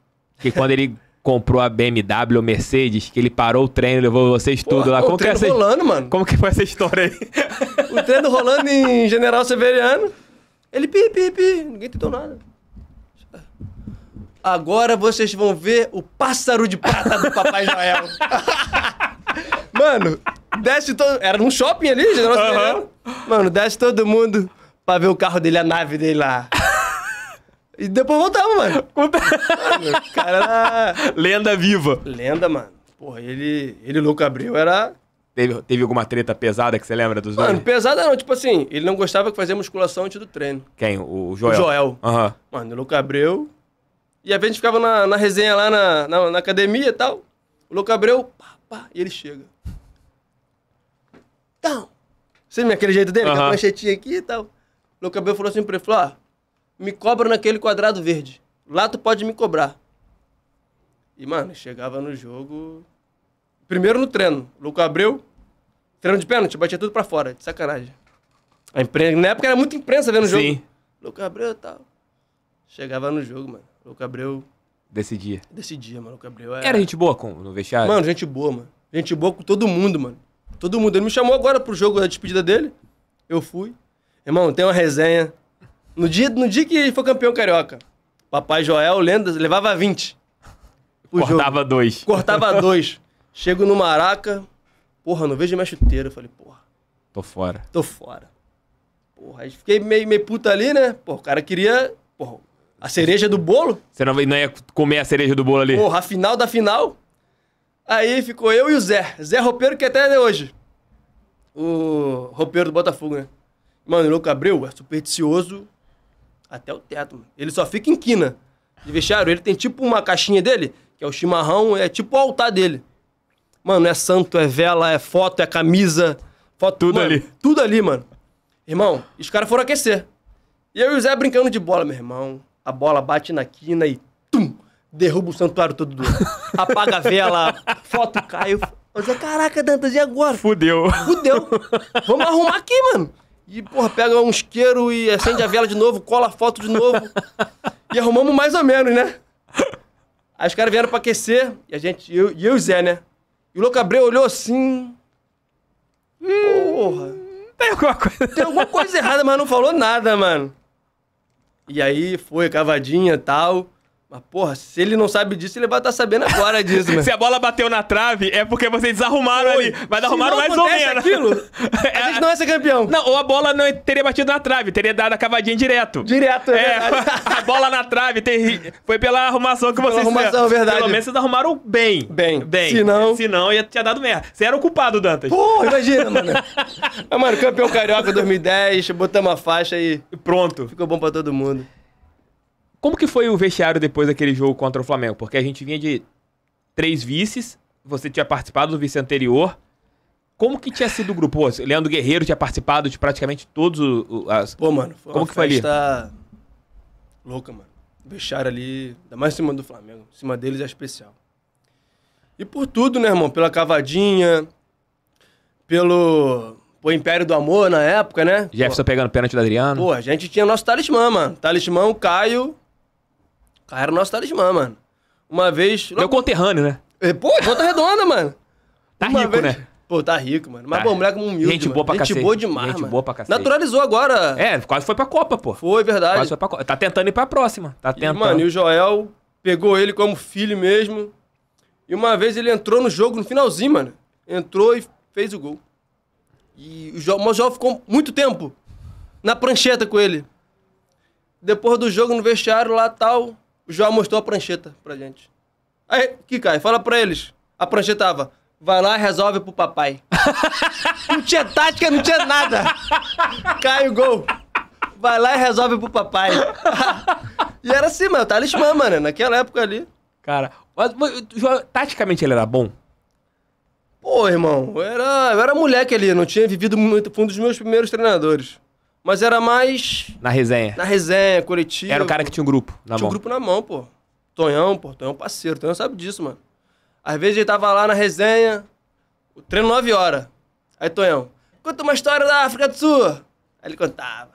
que quando ele comprou a BMW ou Mercedes, que ele parou o treino, levou vocês Porra, tudo lá. Como o treino que é essa... rolando, mano. Como que foi essa história aí? o treino rolando em General Severiano. Ele pi, pi, pi. Ninguém tentou nada. Agora vocês vão ver o pássaro de prata do Papai Noel. mano, desce todo... Era num shopping ali, General uhum. Severiano. Mano, desce todo mundo pra ver o carro dele, a nave dele lá. E depois voltava, mano. mano cara era... Tá- Lenda viva. Lenda, mano. Porra, ele, ele Louco Abreu era... Teve, teve alguma treta pesada que você lembra dos dois? Mano, pesada não. Tipo assim, ele não gostava que fazia musculação antes do treino. Quem? O Joel? O Joel. Uhum. Mano, o Louco Abreu... E a gente ficava na, na resenha lá na, na, na academia e tal. O Louco Abreu, pá, pá, e ele chega. Então, você lembra aquele jeito dele? Uhum. Com a manchetinha aqui e tal. O Louco Abreu falou assim pra ele, falou, ah, me cobra naquele quadrado verde. Lá tu pode me cobrar. E, mano, chegava no jogo. Primeiro no treino. Louco abriu. Treino de pênalti, batia tudo pra fora, de sacanagem. A imprensa, na época era muita imprensa vendo o jogo. Sim. Louco Abreu e tal. Chegava no jogo, mano. Louco Abreu. Decidia. Decidia, mano. Louco Abreu era. Era gente boa com, no vestiário? Mano, gente boa, mano. Gente boa com todo mundo, mano. Todo mundo. Ele me chamou agora pro jogo da despedida dele. Eu fui. Irmão, tem uma resenha no dia, no dia que ele foi campeão carioca, Papai Joel, lendas, levava 20. Cortava jogo. dois. Cortava dois. Chego no Maraca, porra, não vejo mais chuteiro Eu falei, porra. Tô fora. Tô fora. Porra, aí fiquei meio, meio puta ali, né? Porra, o cara queria. Porra, a cereja do bolo. Você não, não ia comer a cereja do bolo ali? Porra, a final da final. Aí ficou eu e o Zé. Zé Roupeiro, que é até é hoje. O roupeiro do Botafogo, né? Mano, o louco abriu, é supersticioso, até o teto. Mano. Ele só fica em quina de vestiário. Ele tem tipo uma caixinha dele, que é o chimarrão, é tipo o altar dele. Mano, é santo, é vela, é foto, é camisa, foto. Tudo mano, ali. Tudo ali, mano. Irmão, os caras foram aquecer. E eu e o Zé brincando de bola, meu irmão. A bola bate na quina e tum! Derruba o santuário todo do Apaga a vela, foto cai. Eu... falei, caraca, Dantas, e agora? Fudeu. Fudeu. Vamos arrumar aqui, mano. E, porra, pega um isqueiro e acende a vela de novo, cola a foto de novo. e arrumamos mais ou menos, né? Aí os caras vieram pra aquecer, e a gente, eu, e eu e Zé, né? E o Louco Abreu olhou assim. Porra. Tem alguma coisa. Tem alguma coisa errada, mas não falou nada, mano. E aí foi, cavadinha e tal. Mas, porra, se ele não sabe disso, ele vai estar tá sabendo agora disso, né? se a bola bateu na trave, é porque vocês desarrumaram Foi. ali. Mas arrumaram mais ou menos. aquilo, a gente não é ser campeão. Não, ou a bola não teria batido na trave, teria dado a cavadinha direto. Direto, é. é a bola na trave foi pela arrumação que vocês vocês arrumação, verdade. Pelo menos vocês arrumaram bem. Bem. Bem. Se não... Se não, ia ter dado merda. Você era o culpado, Dantas. imagina, mano. Mas, mano, campeão carioca 2010, botamos a faixa e... Pronto. Ficou bom pra todo mundo. Como que foi o vestiário depois daquele jogo contra o Flamengo? Porque a gente vinha de três vices, você tinha participado do vice anterior. Como que tinha sido o grupo? Pô, Leandro Guerreiro tinha participado de praticamente todos os. As... Pô, mano, foi Como uma que foi ali? louca, mano. O vestiário ali, ainda mais em cima do Flamengo. Em cima deles é especial. E por tudo, né, irmão? Pela cavadinha, pelo. o Império do Amor na época, né? Jefferson pô, pegando pênalti do Adriano. Pô, a gente tinha nosso talismã, mano. Talismã, o Caio, Cara, era o é nosso talismã, mano. Uma vez. Meu é conterrâneo, né? É, pô, conta redonda, mano. Tá Uma rico, vez... né? Pô, tá rico, mano. Mas, tá. pô, moleque humilde. Gente boa pra Gente boa demais, Gente mano. boa pra cacete. Naturalizou agora. É, quase foi pra Copa, pô. Foi, verdade. Quase foi pra Copa. Tá tentando ir pra próxima. Tá tentando. E, mano, e o Joel pegou ele como filho mesmo. E uma vez ele entrou no jogo, no finalzinho, mano. Entrou e fez o gol. E o Joel, o Joel ficou muito tempo na prancheta com ele. Depois do jogo, no vestiário lá, tal o João mostrou a prancheta pra gente. Aí, que cai? fala pra eles. A prancheta tava, vai lá e resolve pro papai. não tinha tática, não tinha nada. Cai o gol. Vai lá e resolve pro papai. e era assim, mano, talismã, mano, naquela época ali. Cara, mas, mas, João, taticamente ele era bom? Pô, irmão, eu era, eu era moleque ali, não tinha vivido muito. Foi um dos meus primeiros treinadores. Mas era mais. Na resenha. Na resenha, coletiva Era o cara que tinha um grupo na tinha mão. Tinha um grupo na mão, pô. Tonhão, pô. Tonhão é parceiro. Tonhão sabe disso, mano. Às vezes ele tava lá na resenha, o treino 9 horas. Aí Tonhão, conta uma história da África do Sul. Aí ele contava.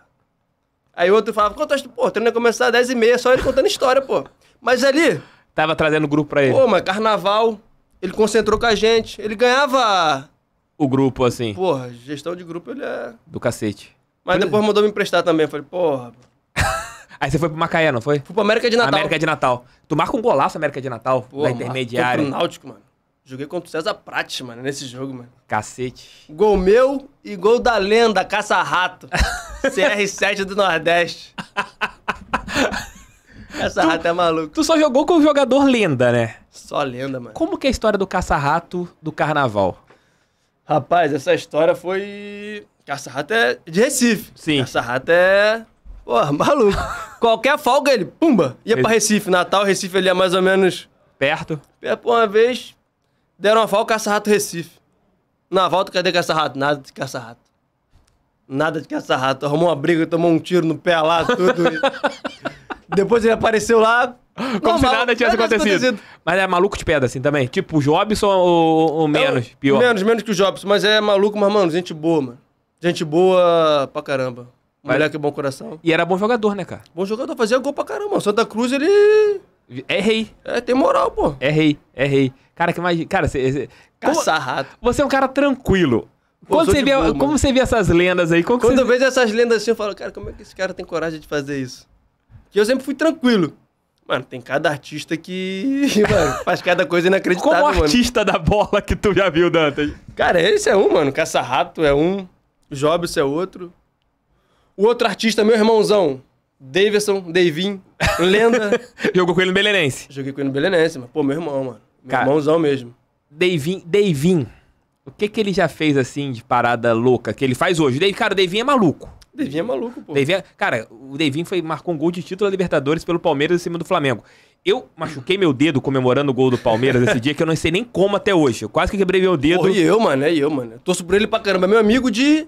Aí outro falava, conta história Pô, o treino ia começar às 10h30, só ele contando história, pô. Mas ali. Tava trazendo o grupo pra ele. Pô, mas carnaval, ele concentrou com a gente. Ele ganhava. O grupo, assim. Porra, gestão de grupo ele é. Do cacete. Mas Por depois é. mandou me emprestar também. Eu falei, porra. Aí você foi pro Macaé, não foi? Fui pro América de Natal. América de Natal. Tu marca um golaço América de Natal, Pô, na intermediária. Contra Náutico, mano. Joguei contra o César Prat, mano, nesse jogo, mano. Cacete. Gol meu e gol da lenda, caça-rato. CR7 do Nordeste. Caça-rato é maluco. Tu só jogou com o jogador lenda, né? Só lenda, mano. Como que é a história do caça-rato do carnaval? Rapaz, essa história foi Caça-rato é de Recife. Sim. Caça-rato é. Pô, maluco. Qualquer folga ele, pumba, ia pra Recife. Natal, Recife ele é mais ou menos. Perto? É, Perto, uma vez deram uma folga caça-rato Recife. Na volta, cadê caça-rato? Nada de caça-rato. Nada de caça-rato. Arrumou uma briga, tomou um tiro no pé lá, tudo. Depois ele apareceu lá. Como normal, se nada tivesse acontecido. acontecido. Mas é maluco de pedra, assim, também. Tipo, o Jobson ou, ou é menos? É, pior. Menos, menos que o Jobson. Mas é maluco, mas, mano, gente boa, mano. Gente boa pra caramba. melhor que bom coração. E era bom jogador, né, cara? Bom jogador, fazia gol pra caramba. Santa Cruz, ele. É rei. É, tem moral, pô. É rei, é rei. Cara, que mais. Cara, você. você... Caçarrado. Você é um cara tranquilo. Pô, Quando você vê, boa, como você vê essas lendas aí? Quando você... eu vejo essas lendas assim, eu falo, cara, como é que esse cara tem coragem de fazer isso? Que eu sempre fui tranquilo. Mano, tem cada artista que mano, faz cada coisa inacreditável, Como artista mano. da bola que tu já viu, Dante Cara, esse é um, mano. Caça-rato é um. Jobs é outro. O outro artista, meu irmãozão, Davidson, Davin, lenda. Jogou com ele no Belenense. Joguei com ele no Belenense, mas, pô, meu irmão, mano. Meu Cara, irmãozão mesmo. Davin, Davin, o que que ele já fez, assim, de parada louca, que ele faz hoje? Cara, o Davin é maluco. Devin é maluco, pô. Devin, é, cara, o Devin foi, marcou um gol de título da Libertadores pelo Palmeiras em cima do Flamengo. Eu machuquei meu dedo comemorando o gol do Palmeiras esse dia, que eu não sei nem como até hoje. Eu quase que quebrei meu dedo. Foi eu, mano, é eu, mano. Eu torço por ele pra caramba. meu amigo de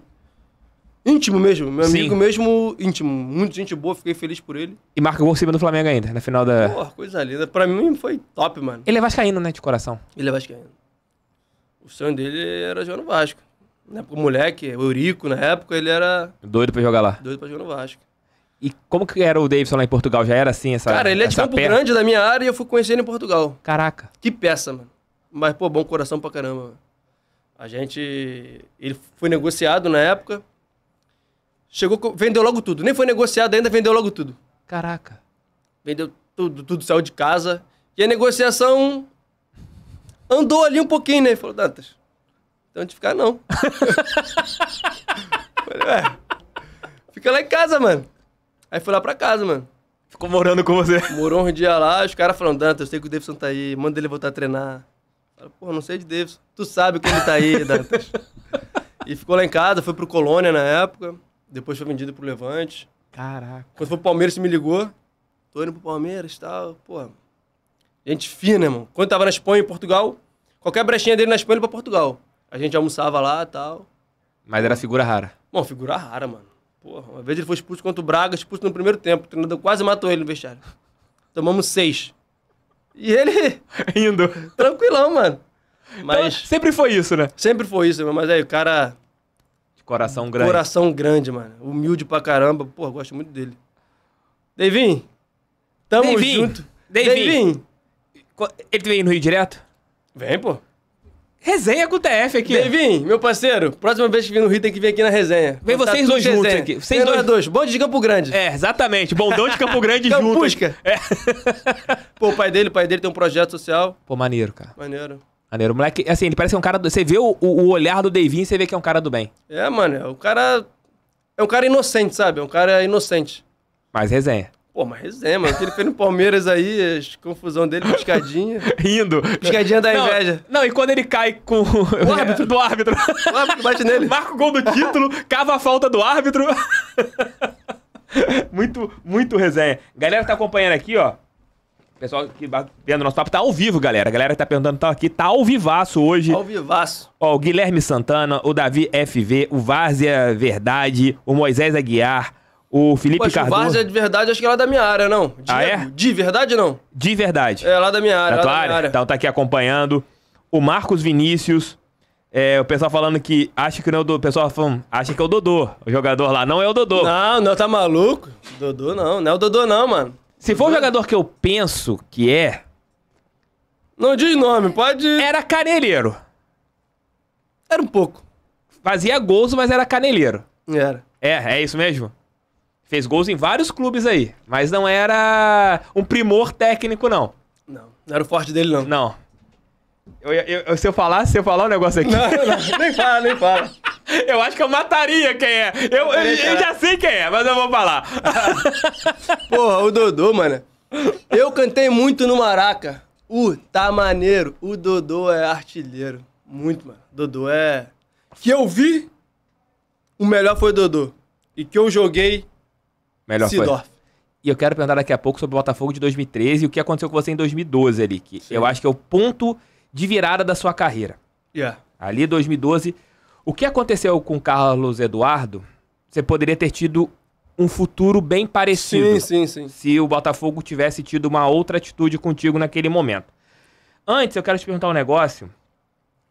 Íntimo mesmo, meu Sim. amigo mesmo, íntimo. Muito gente boa, fiquei feliz por ele. E marca gol cima do Flamengo ainda, na final da. Porra, coisa linda. Pra mim foi top, mano. Ele é vascaíno, né, de coração? Ele é vascaíno. O sonho dele era jogar no Vasco. Na época, o moleque, o Eurico, na época, ele era. Doido pra jogar lá. Doido pra jogar no Vasco. E como que era o Davidson lá em Portugal? Já era assim essa. Cara, ele é de Campo Grande da minha área e eu fui conhecer ele em Portugal. Caraca. Que peça, mano. Mas, pô, bom coração pra caramba. Mano. A gente. Ele foi negociado na época. Chegou, vendeu logo tudo. Nem foi negociado ainda, vendeu logo tudo. Caraca. Vendeu tudo, tudo saiu de casa. E a negociação andou ali um pouquinho, né? Falou, Dantas, então de ficar ah, não. Falei, ué, fica lá em casa, mano. Aí foi lá pra casa, mano. Ficou morando com você? Morou um dia lá, os caras falaram Dantas, eu sei que o Davidson tá aí, manda ele voltar a treinar. Falei, porra, não sei de Davidson. Tu sabe que ele tá aí, Dantas. e ficou lá em casa, foi pro Colônia na época. Depois foi vendido pro Levante. Caraca. Quando foi pro Palmeiras, você me ligou. Tô indo pro Palmeiras e tal. Pô, gente fina, irmão. Quando tava na Espanha e Portugal, qualquer brechinha dele na Espanha, ele pra Portugal. A gente almoçava lá e tal. Mas era figura rara. Bom, figura rara, mano. Porra, uma vez ele foi expulso contra o Braga, expulso no primeiro tempo. O treinador quase matou ele no vestiário. Tomamos seis. E ele. Indo. Tranquilão, mano. Então, mas. Então, sempre foi isso, né? Sempre foi isso, mas aí o cara Coração grande. Coração grande, mano. Humilde pra caramba. Pô, gosto muito dele. Deivin, tamo junto. Deivin. Ele vem no Rio direto? Vem, pô. Resenha com o TF aqui. Deivin, meu parceiro, próxima vez que vir no Rio tem que vir aqui na resenha. Vem tá vocês dois juntos resenha. aqui. Vocês Vem dois... dois. bom de Campo Grande. É, exatamente. Bondão de Campo Grande junto. busca É. Pô, o pai dele, o pai dele tem um projeto social. Pô, maneiro, cara. Maneiro. Maneiro. O moleque, assim, ele parece é um cara. Do... Você vê o, o olhar do Davin e você vê que é um cara do bem. É, mano. O é cara. É um cara inocente, sabe? É um cara inocente. Mas resenha. Pô, mas resenha, mano. Aquele fez no Palmeiras aí, a confusão dele, piscadinha. Rindo. Piscadinha da não, inveja. Não, e quando ele cai com o árbitro do árbitro. O árbitro bate nele. Marca o gol do título, cava a falta do árbitro. muito, muito resenha. Galera que tá acompanhando aqui, ó pessoal que vendo nosso papo tá ao vivo, galera. A galera que tá perguntando tá aqui, tá ao vivaço hoje. Ao vivaço. Ó, o Guilherme Santana, o Davi FV, o Várzea é Verdade, o Moisés Aguiar, o Felipe Poxa, Cardoso. O Várzea é de verdade, acho que é lá da minha área, não. De, ah, é? De verdade, não? De verdade. É, lá da minha área. Tá da tua área? área? Então tá aqui acompanhando. O Marcos Vinícius. É, o pessoal falando que acha que não é o Dodô. O pessoal falando, acha que é o Dodô. O jogador lá não é o Dodô. Não, não, tá maluco? Dodô não, não é o Dodô não, mano. Se for o uhum. jogador que eu penso que é, Não diz nome, pode. era caneleiro. Era um pouco. Fazia gols, mas era caneleiro. Era. É, é isso mesmo. Fez gols em vários clubes aí, mas não era um primor técnico, não. Não, não era o forte dele, não. Não. Eu- eu- eu- se, eu falar, se eu falar um negócio aqui. Não, não, nem fala, nem fala. Eu acho que eu mataria quem é. Eu, eu, eu já sei quem é, mas eu vou falar. Porra, o Dodô, mano. Eu cantei muito no Maraca. O tá maneiro. O Dodô é artilheiro. Muito, mano. Dodô é. Que eu vi, o melhor foi o Dodô. E que eu joguei, melhor foi. foi. E eu quero perguntar daqui a pouco sobre o Botafogo de 2013 e o que aconteceu com você em 2012 ali, que Sim. eu acho que é o ponto de virada da sua carreira. Yeah. Ali 2012 o que aconteceu com Carlos Eduardo, você poderia ter tido um futuro bem parecido. Sim, sim, sim. Se o Botafogo tivesse tido uma outra atitude contigo naquele momento. Antes, eu quero te perguntar um negócio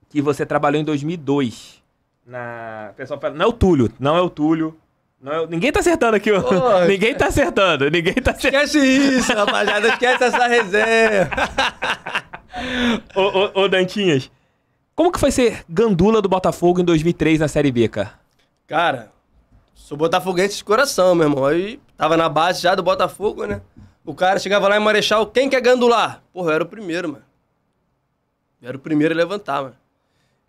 que você trabalhou em 2002. Na... O pessoal fala, não é o Túlio, não é o Túlio. Não é Ninguém tá acertando aqui. Ô, ninguém tá acertando, ninguém tá acertando. Esquece isso, rapaziada, esquece essa resenha. ô, ô, ô, Dantinhas, como que foi ser gandula do Botafogo em 2003 na Série B, cara? Cara, sou botafoguense de coração, meu irmão. Aí tava na base já do Botafogo, né? O cara chegava lá em Marechal, quem quer gandular? Porra, eu era o primeiro, mano. Eu era o primeiro a levantar, mano.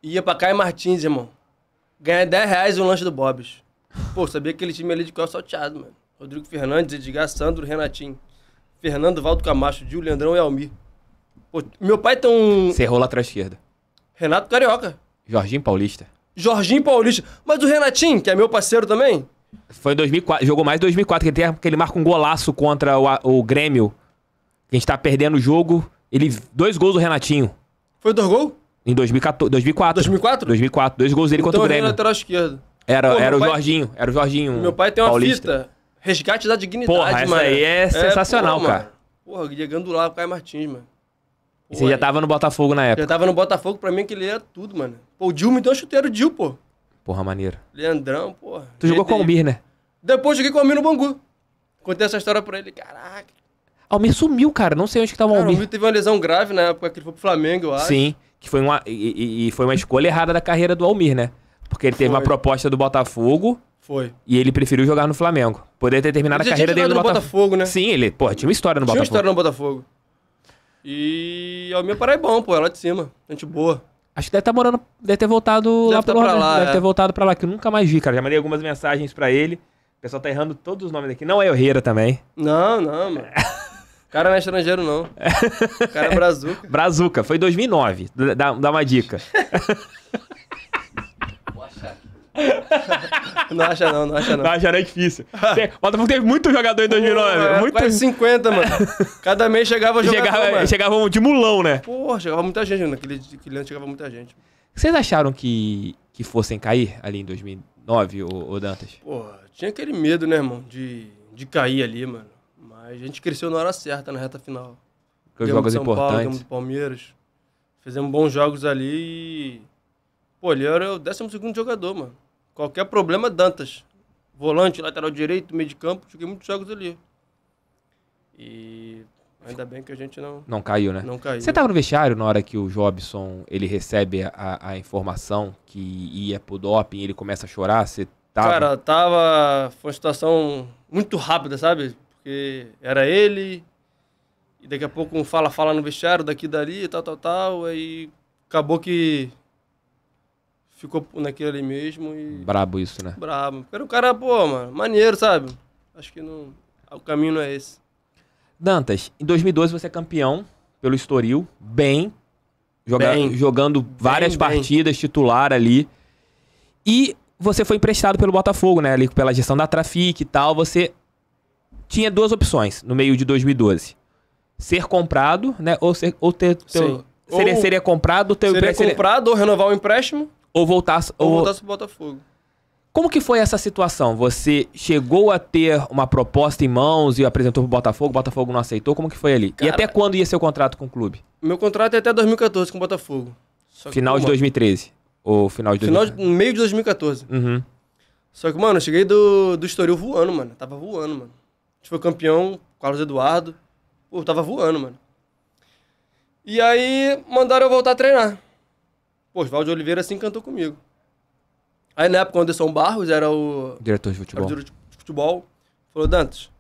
Ia pra Caio Martins, irmão. Ganhar 10 reais um lanche do Bob's. Pô, sabia aquele time ali de cor é salteado, mano. Rodrigo Fernandes, Edgar, Sandro, Renatinho. Fernando, Valdo Camacho, Gil, Leandrão e Almir. Pô, meu pai tem um... Você errou lá atrás esquerda. Renato Carioca. Jorginho Paulista. Jorginho Paulista. Mas o Renatinho, que é meu parceiro também? Foi em 2004, jogou mais em 2004, que ele, que ele marca um golaço contra o, o Grêmio. Que a gente tá perdendo o jogo. Ele, dois gols do Renatinho. Foi dois gols? Em 2014, 2004. 2004? 2004. Dois gols dele então, contra o então é Grêmio. lateral esquerdo. Era, Pô, era o pai... Jorginho. Era o Jorginho. Meu pai tem uma paulista. fita. Resgate da dignidade, Porra, essa mano. aí é, é sensacional, porra, cara. Mano. Porra, Diego Gandulá, Caio Martins, mano. E você já tava no Botafogo na época. Já tava no Botafogo, pra mim que ele era tudo, mano. Pô, o Dil me então, deu um chuteiro Dil, pô. Porra, maneiro. Leandrão, porra. Tu jogou com o Almir, né? Depois joguei com o Almir no Bangu. Contei essa história pra ele. Caraca. Almir sumiu, cara. Não sei onde que tava o Almir. O Almir teve uma lesão grave na época que ele foi pro Flamengo, eu acho. Sim, que foi uma. E, e foi uma escolha errada da carreira do Almir, né? Porque ele teve foi. uma proposta do Botafogo. Foi. E ele preferiu jogar no Flamengo. Poderia ter terminado a carreira dele no, no Botafogo. Botafogo, né? Sim, ele, porra, tinha uma história no tinha Botafogo. Tinha uma história no Botafogo. E a minha praia é bom, pô, é lá de cima. Gente boa. Acho que deve estar tá morando, deve ter voltado deve lá tá pro pra lá, Deve é. ter voltado pra lá, que eu nunca mais vi, cara. Já mandei algumas mensagens pra ele. O pessoal tá errando todos os nomes daqui. Não é Herrera também. Não, não, mano. O cara não é estrangeiro, não. O cara é Brazuca. Brazuca, foi 2009. Dá, dá uma dica. não acha não, não acha não. Não acha não, é difícil. Você, Botafogo teve muito jogador em 2009. Pô, é, muito... Quase 50, mano. Cada mês chegava jogador, chegava, mano. Chegava de mulão, né? Pô, chegava muita gente. Naquele, aquele ano chegava muita gente. Vocês acharam que, que fossem cair ali em 2009, o Dantas? Pô, tinha aquele medo, né, irmão, de, de cair ali, mano. Mas a gente cresceu na hora certa, na reta final. Porque os jogos São importantes. Paulo, Palmeiras. Fizemos bons jogos ali e... Pô, ele era o 12 jogador, mano. Qualquer problema, Dantas. Volante, lateral direito, meio de campo, joguei muitos jogos ali. E ainda bem que a gente não. Não caiu, né? Não caiu. Você estava no vestiário na hora que o Jobson ele recebe a, a informação que ia pro doping ele começa a chorar? Você tava. Cara, tava. Foi uma situação muito rápida, sabe? Porque era ele, e daqui a pouco um fala, fala no vestiário, daqui dali, tal, tal, tal. Aí acabou que ficou naquilo ali mesmo e. Brabo isso, né? Brabo. Era um cara, pô, mano, maneiro, sabe? Acho que não. O caminho não é esse. Dantas, em 2012 você é campeão pelo Estoril, bem, joga bem. jogando várias bem, partidas, bem. titular ali. E você foi emprestado pelo Botafogo, né? Ali pela gestão da Trafic e tal. Você tinha duas opções no meio de 2012. Ser comprado, né? Ou, ser, ou ter. ou seria, seria comprado, ter seria comprado ou renovar o empréstimo ou voltasse. Ou, ou voltasse pro Botafogo. Como que foi essa situação? Você chegou a ter uma proposta em mãos e apresentou pro Botafogo, o Botafogo não aceitou, como que foi ali? e até quando ia seu contrato com o clube? Meu contrato é até 2014 com o Botafogo. final de 2013? Ou final de... Final de... meio de 2014. Uhum. Só que, mano, eu cheguei do, do Estoril voando, mano. tava voando, mano. A gente foi campeão, Carlos Eduardo. Pô, tava voando, mano. E aí mandaram eu voltar a treinar. Pô, Oswaldo Oliveira assim cantou comigo. Aí na época o Anderson Barros era o. Diretor de futebol. diretor de futebol. Falou, Dantas,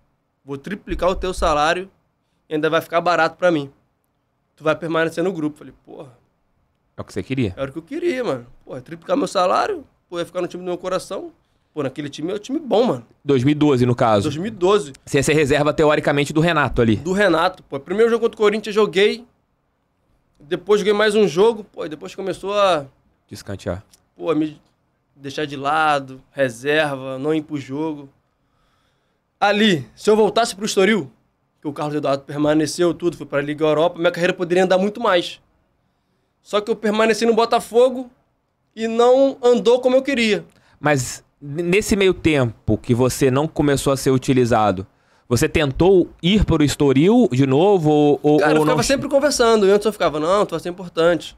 vou triplicar o teu salário e ainda vai ficar barato para mim. Tu vai permanecer no grupo. Falei, porra. É o que você queria? Era o que eu queria, mano. Pô, triplicar meu salário, pô, ia ficar no time do meu coração. Pô, naquele time é um time bom, mano. 2012, no caso. 2012. Você ia ser reserva, teoricamente, do Renato ali. Do Renato, pô. Primeiro jogo contra o Corinthians, eu joguei. Depois joguei mais um jogo, pô, e depois começou a. Descantear. Pô, a me deixar de lado, reserva, não ir pro jogo. Ali, se eu voltasse pro Estoril, que o Carlos Eduardo permaneceu, tudo, foi pra Liga Europa, minha carreira poderia andar muito mais. Só que eu permaneci no Botafogo e não andou como eu queria. Mas nesse meio tempo que você não começou a ser utilizado, você tentou ir para o Estoril de novo? Ou, ou, Cara, eu ficava não... sempre conversando. E antes eu ficava, não, tu vai ser importante.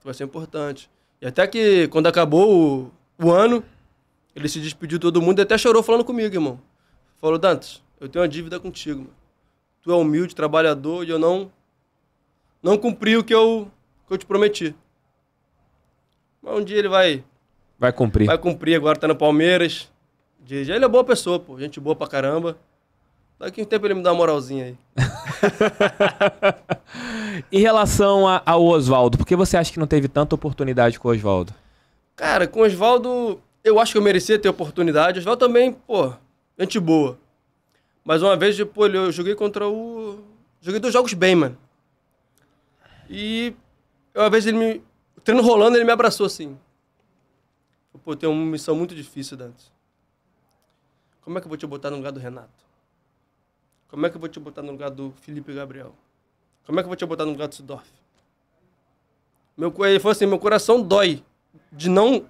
Tu vai ser importante. E até que quando acabou o, o ano, ele se despediu de todo mundo e até chorou falando comigo, irmão. Falou, Dantas, eu tenho uma dívida contigo, mano. Tu é humilde, trabalhador e eu não. Não cumpri o que eu, que eu te prometi. Mas um dia ele vai. Vai cumprir. Vai cumprir, agora tá no Palmeiras. Ele é boa pessoa, pô. Gente boa pra caramba. Daqui um tempo ele me dá uma moralzinha aí. em relação a, ao Oswaldo, por que você acha que não teve tanta oportunidade com o Oswaldo? Cara, com o Oswaldo, eu acho que eu merecia ter oportunidade. O Oswaldo também, pô, gente boa. Mas uma vez, pô, eu joguei contra o. Joguei dois jogos bem, mano. E uma vez ele me. Treino rolando, ele me abraçou assim. Pô, tem uma missão muito difícil, Dantes. Como é que eu vou te botar no lugar do Renato? Como é que eu vou te botar no lugar do Felipe Gabriel? Como é que eu vou te botar no lugar do Sudorf? Meu, ele falou assim: meu coração dói de não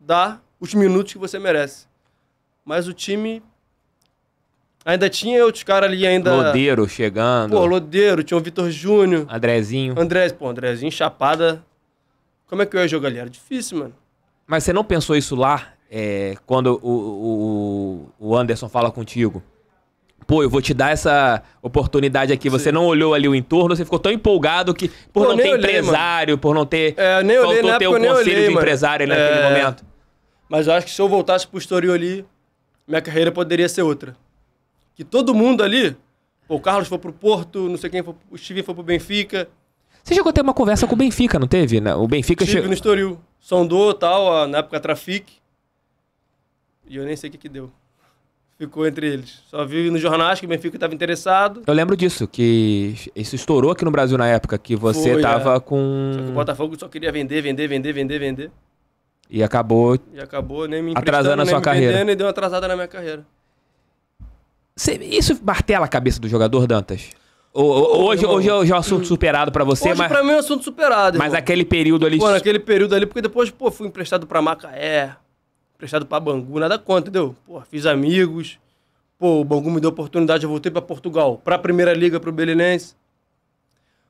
dar os minutos que você merece. Mas o time. Ainda tinha outros caras ali ainda. Lodeiro chegando. Pô, Lodeiro, tinha o Vitor Júnior. Andrezinho. Andrez, pô, Andrezinho, chapada. Como é que eu ia jogar ali? Era difícil, mano. Mas você não pensou isso lá, é, quando o, o, o Anderson fala contigo? pô, eu vou te dar essa oportunidade aqui. Você Sim. não olhou ali o entorno, você ficou tão empolgado que por pô, não ter olhei, empresário, mano. por não ter. É, nem olhei, faltou ter o conselho olhei, de mano. empresário ali é... naquele momento. Mas eu acho que se eu voltasse pro Estoril ali, minha carreira poderia ser outra. Que todo mundo ali, o Carlos foi pro Porto, não sei quem foi, o Steven foi pro Benfica. Você chegou a ter uma conversa com o Benfica, não teve? Né? O Benfica chegou. no Estoril. Sondou tal, na época Trafic. E eu nem sei o que, que deu ficou entre eles. Só vi nos jornais que o Benfica estava interessado. Eu lembro disso, que isso estourou aqui no Brasil na época, que você Foi, é. tava é. com. Só que o Botafogo só queria vender, vender, vender, vender, vender. E acabou. E acabou nem me atrasando a sua carreira. e deu uma atrasada na minha carreira. Cê, isso martela a cabeça do jogador Dantas? O, o, hoje, hoje é um assunto superado para você, hoje, mas. Pra mim é um assunto superado. Mas irmão. aquele período ali. Pô, naquele período ali, porque depois, pô, fui emprestado para Macaé, emprestado para Bangu, nada contra, entendeu? Pô, fiz amigos. Pô, o Bangu me deu oportunidade, eu voltei para Portugal, para a Primeira Liga, para o Belenense.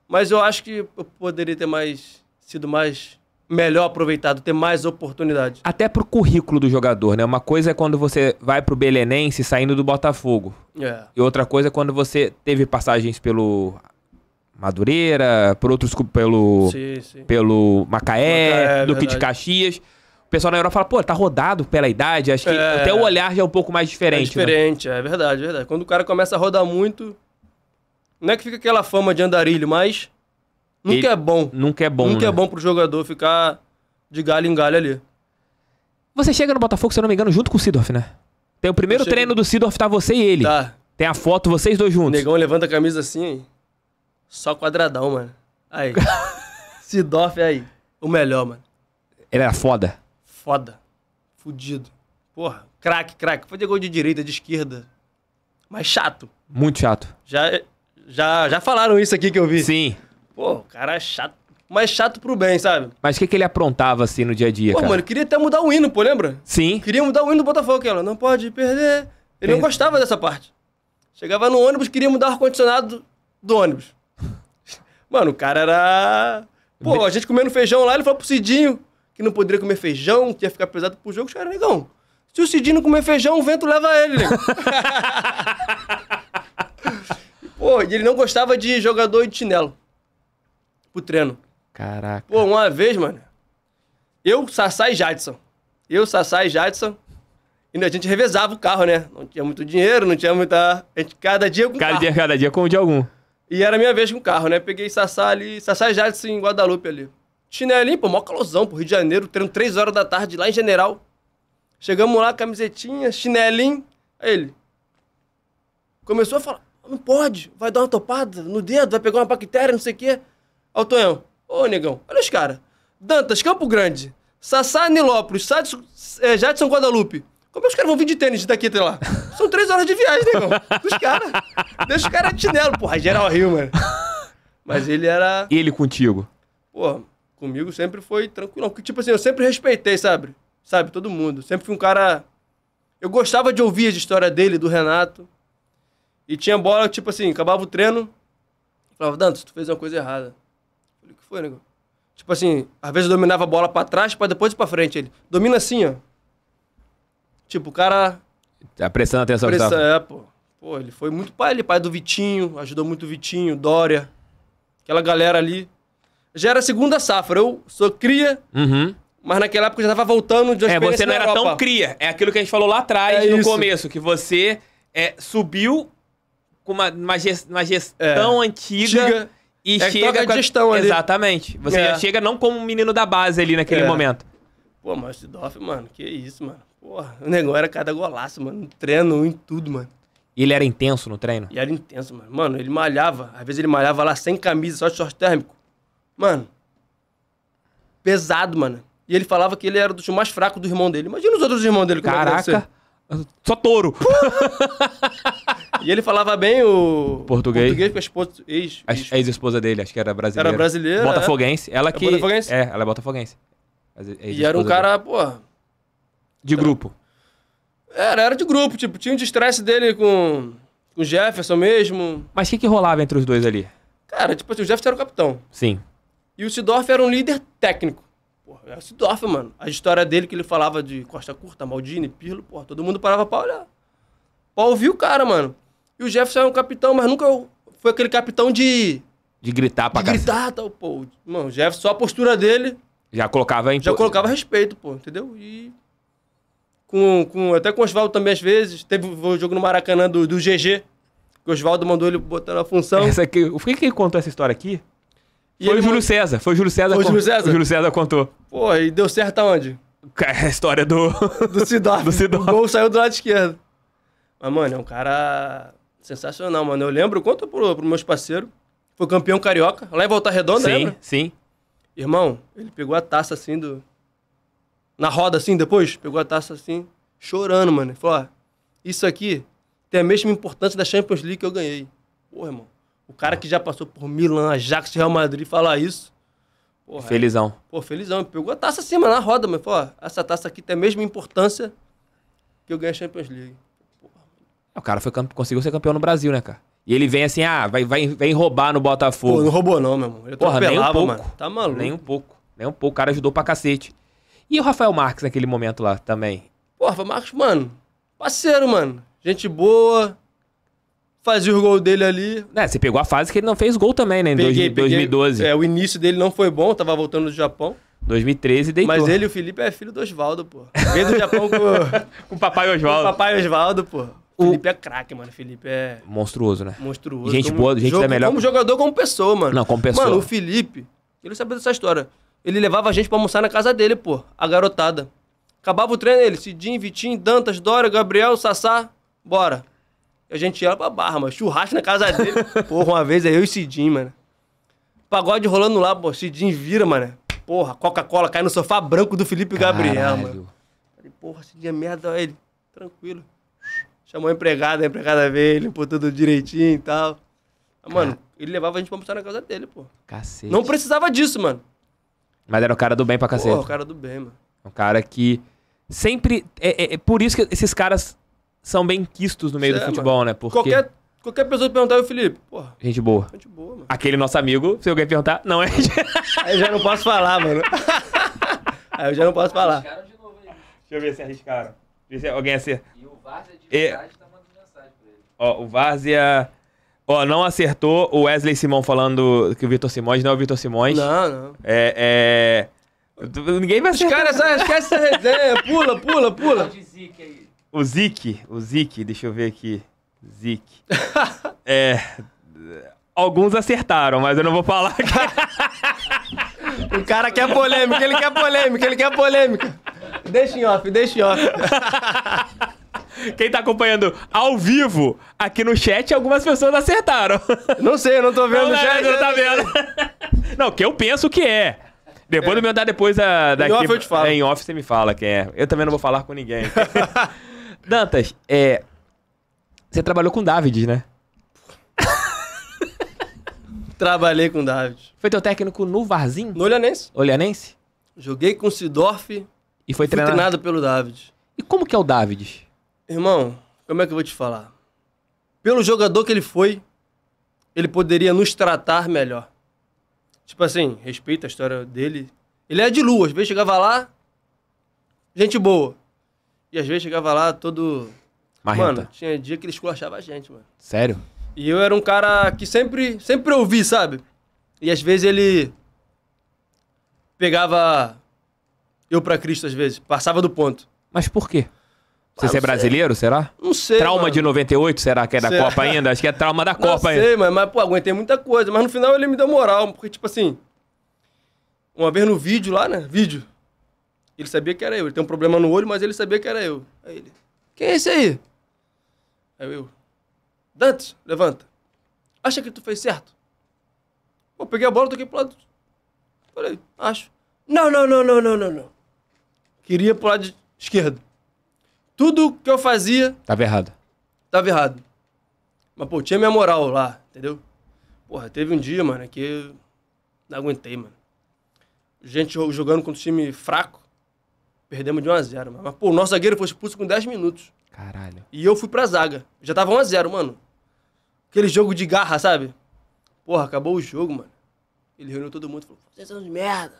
Mas eu acho que eu poderia ter mais sido mais melhor aproveitado, ter mais oportunidade. Até pro currículo do jogador, né? Uma coisa é quando você vai pro Belenense saindo do Botafogo. É. E outra coisa é quando você teve passagens pelo Madureira, por outros pelo sim, sim. pelo Macaé, Macaé Duque de Caxias pessoal na Europa fala, pô, tá rodado pela idade, acho que é, até o olhar já é um pouco mais diferente. Né? É diferente, né? é verdade, é verdade. Quando o cara começa a rodar muito, não é que fica aquela fama de andarilho, mas nunca Ele... é bom. Nunca é bom. Nunca é né? é bom pro jogador ficar de galho em galho ali. Você chega no Botafogo, se eu não me engano, junto com o Sidorf, né? Tem o primeiro treino do Sidorf, tá você e ele. Tá. Tem a foto, vocês dois juntos. O negão levanta a camisa assim, só quadradão, mano. Aí. Sidorf é aí. O melhor, mano. Ele era foda foda. Fudido. Porra, craque, craque. Fazer gol de direita, de esquerda. Mas chato. Muito chato. Já, já, já falaram isso aqui que eu vi. Sim. Pô, o cara é chato. Mas chato pro bem, sabe? Mas o que, que ele aprontava assim no dia a dia? Pô, cara? mano, queria até mudar o hino, pô, lembra? Sim. Queria mudar o hino do Botafogo, ela não pode perder. Ele não gostava dessa parte. Chegava no ônibus, queria mudar o ar-condicionado do ônibus. Mano, o cara era. Pô, a gente comendo feijão lá, ele falou pro Cidinho que não poderia comer feijão, que ia ficar pesado pro jogo, os caras, negão, se o Cidinho comer feijão, o vento leva ele, negão. Né? Pô, e ele não gostava de jogador de chinelo pro treino. Caraca. Pô, uma vez, mano, eu, Sassá e Jadson. Eu, Sassá e Jadson. E a gente revezava o carro, né? Não tinha muito dinheiro, não tinha muita. A gente, cada dia com cada carro. Dia, cada dia com um de algum. E era a minha vez com o carro, né? Peguei Sassá ali, Sassá e Jadson em Guadalupe ali. Chinelinho, pô, mó calosão, pro Rio de Janeiro, treino 3 horas da tarde lá em General. Chegamos lá, camisetinha, chinelinho. Aí ele começou a falar, não pode, vai dar uma topada no dedo, vai pegar uma bactéria, não sei o quê. Aí o Tonhão, ô negão, olha os caras. Dantas, Campo Grande, Sassá, Nilópolis, Sadson, é, Jadson, Guadalupe. Como é que os caras vão vir de tênis daqui até lá? São três horas de viagem, negão. Os caras. Deixa os caras de chinelo, porra. Geral Rio, mano. Mas ele era... ele contigo? Porra comigo sempre foi tranquilo. Porque, tipo assim, eu sempre respeitei, sabe? Sabe, todo mundo. Sempre fui um cara. Eu gostava de ouvir as história dele, do Renato. E tinha bola, tipo assim, acabava o treino. Falava, Dantos, tu fez uma coisa errada. Eu falei, o que foi, nego? Tipo assim, às vezes eu dominava a bola para trás, para depois ir pra frente. Ele domina assim, ó. Tipo, o cara. Tá prestando atenção pressa, que tava... Tá é, pô. Pô, ele foi muito pai, ele pai do Vitinho, ajudou muito o Vitinho, Dória. Aquela galera ali já era a segunda safra. Eu sou cria, uhum. mas naquela época eu já tava voltando de uma É, você não era Europa. tão cria. É aquilo que a gente falou lá atrás, é no isso. começo, que você é, subiu com uma, uma, gestão é. antiga. E é chega com a gestão ali. Exatamente. Você já é. chega não como um menino da base ali naquele é. momento. Pô, mas Doff, mano, que isso, mano. Porra, o negócio era cada golaço, mano. treino, em tudo, mano. E ele era intenso no treino? Ele era intenso, mano. Mano, ele malhava. Às vezes ele malhava lá sem camisa, só de short térmico. Mano, pesado, mano. E ele falava que ele era o tio mais fraco do irmão dele. Imagina os outros irmãos dele. Como é Caraca, só touro. e ele falava bem o português, português com a esposa, ex, ex, a ex-esposa dele, acho que era brasileira. Era brasileira. Botafoguense. É. Ela é que... É, botafoguense? é, ela é botafoguense. É e era um cara, dele. pô... De grupo. Era, era de grupo. Tipo, tinha um estresse dele com o Jefferson mesmo. Mas o que, que rolava entre os dois ali? Cara, tipo assim, o Jefferson era o capitão. Sim. E o Sidorf era um líder técnico. Porra, era é o Sidorf, mano. A história dele que ele falava de Costa Curta, Maldini, Pirlo, porra, todo mundo parava pra olhar. Pra ouvir o cara, mano. E o Jefferson era é um capitão, mas nunca foi aquele capitão de. De gritar pra De gritar, tal, pô. Mano, o Jefferson, só a postura dele. Já colocava em... Já colocava respeito, pô, entendeu? E. Com, com, até com o Oswaldo também, às vezes. Teve o jogo no Maracanã do, do GG. Que o Oswaldo mandou ele botar na função. Essa aqui, por que, que ele contou essa história aqui? E foi o Júlio César. Foi o Júlio César. Foi o Júlio César? O Júlio César contou. Pô, e deu certo aonde? A história do... Do Sidoff. do O gol saiu do lado esquerdo. Mas, mano, é um cara sensacional, mano. Eu lembro, conta pro, pro meus parceiros. Foi campeão carioca. Lá em Volta Redonda, sim, lembra? Sim, sim. Irmão, ele pegou a taça assim do... Na roda assim, depois. Pegou a taça assim, chorando, mano. Ele falou, ó, isso aqui tem a mesma importância da Champions League que eu ganhei. Porra, irmão. O cara que já passou por Milan, Ajax, Real Madrid, falar isso. Porra, é. felizão. É, pô, felizão. Pegou a taça acima na roda, mas, pô, essa taça aqui tem a mesma importância que eu ganhei a Champions League. Porra. É, o cara foi, conseguiu ser campeão no Brasil, né, cara? E ele vem assim, ah, vai, vai, vem roubar no Botafogo. Pô, não roubou não, meu irmão. Ele é Porra, nem um pouco. Mano. Tá maluco. Nem um pouco. Nem um pouco. O cara ajudou pra cacete. E o Rafael Marques naquele momento lá também? Porra, Rafael Marques, mano, parceiro, mano. Gente boa fazia o gol dele ali. É, você pegou a fase que ele não fez gol também, né? Em peguei, peguei, 2012. É, o início dele não foi bom, tava voltando do Japão. 2013 deitou. Mas ele e o Felipe é filho do Oswaldo, pô. Veio do Japão com... com o papai Oswaldo. papai Oswaldo, pô. O Felipe é craque, mano. Felipe é... Monstruoso, né? Monstruoso. Gente como... boa, gente jogo, da tá melhor. Como jogador, como pessoa, mano. Não, como pessoa. Mano, o Felipe... Ele sabe dessa história. Ele levava a gente pra almoçar na casa dele, pô. A garotada. Acabava o treino, ele. Cidinho, Vitinho, Dantas, Dora, Gabriel, Sassá. Bora. A gente ia pra barra, mano. Churrasco na casa dele. Porra, uma vez é eu e Cidim, mano. Pagode rolando lá, pô. Cidim vira, mano. Porra, Coca-Cola cai no sofá branco do Felipe Gabriel, Caralho. mano. Falei, porra, Cidim é merda. Aí ele, tranquilo. Chamou a empregada, a empregada veio, limpou tudo direitinho e tal. mano, ele levava a gente pra almoçar na casa dele, pô. Cacete. Não precisava disso, mano. Mas era o cara do bem pra cacete. Porra, o cara do bem, mano. Um cara que sempre. É, é, é por isso que esses caras são bem quistos no meio Cê do é, futebol, mano. né? Porque... Qualquer, qualquer pessoa que perguntar, eu, Felipe, porra. Gente boa. Gente boa, mano. Aquele nosso amigo, se alguém perguntar, não é. aí eu já não posso falar, mano. aí eu já não posso falar. Né? Deixa eu ver se arriscaram. Ver se alguém acerta. E o Várzea é de verdade e... tá mandando mensagem pra ele. Ó, o Várzea. É- ó, não acertou o Wesley Simão falando que o Vitor Simões não é o Vitor Simões. Não, não. É. é... Ninguém vai acertar. Os caras, esquece essa resenha. Pula, pula, pula. Pode dizer que é isso. O Zik, o Zik, deixa eu ver aqui. Zik. é. Alguns acertaram, mas eu não vou falar. o cara quer polêmica, ele quer polêmica, ele quer polêmica. Deixa em off, deixa em off. Quem tá acompanhando ao vivo aqui no chat, algumas pessoas acertaram. Não sei, eu não tô vendo não, o chat. Não, não tá vendo. não, que eu penso que é. Depois é. do meu dar depois da, daqui. Em off eu te falo. É, em off você me fala quem é. Eu também não vou falar com ninguém. Dantas, é. Você trabalhou com David, né? Trabalhei com David. Foi teu técnico no Varzim? No Olhanense. Olhanense? Joguei com o Sidorf. E foi treinado? treinado pelo David. E como que é o David? Irmão, como é que eu vou te falar? Pelo jogador que ele foi, ele poderia nos tratar melhor. Tipo assim, respeita a história dele. Ele é de lua, às vezes chegava lá, gente boa. E às vezes chegava lá todo. Marrenta. Mano, tinha dia que eles esculachava a gente, mano. Sério? E eu era um cara que sempre, sempre ouvi, sabe? E às vezes ele pegava eu para Cristo às vezes, passava do ponto. Mas por quê? Você ah, ser brasileiro, será? Não sei. Trauma mano. de 98, será que é da Copa ainda? Acho que é trauma da não Copa sei, ainda. Sei, mas, mas pô, aguentei muita coisa, mas no final ele me deu moral, porque tipo assim, uma vez no vídeo lá, né? Vídeo ele sabia que era eu. Ele tem um problema no olho, mas ele sabia que era eu. Aí ele, quem é esse aí? Aí eu, Dantes, levanta. Acha que tu fez certo? Pô, peguei a bola, toquei pro lado. Falei, acho. Não, não, não, não, não, não, não. Queria pro lado esquerdo. Tudo que eu fazia... Tava errado. Tava errado. Mas, pô, tinha minha moral lá, entendeu? Porra, teve um dia, mano, que eu não aguentei, mano. Gente jogando contra um time fraco. Perdemos de 1 a 0 mano. Mas, pô, o nosso zagueiro foi expulso com 10 minutos. Caralho. E eu fui pra zaga. Já tava 1 a 0 mano. Aquele jogo de garra, sabe? Porra, acabou o jogo, mano. Ele reuniu todo mundo e falou: vocês são de merda.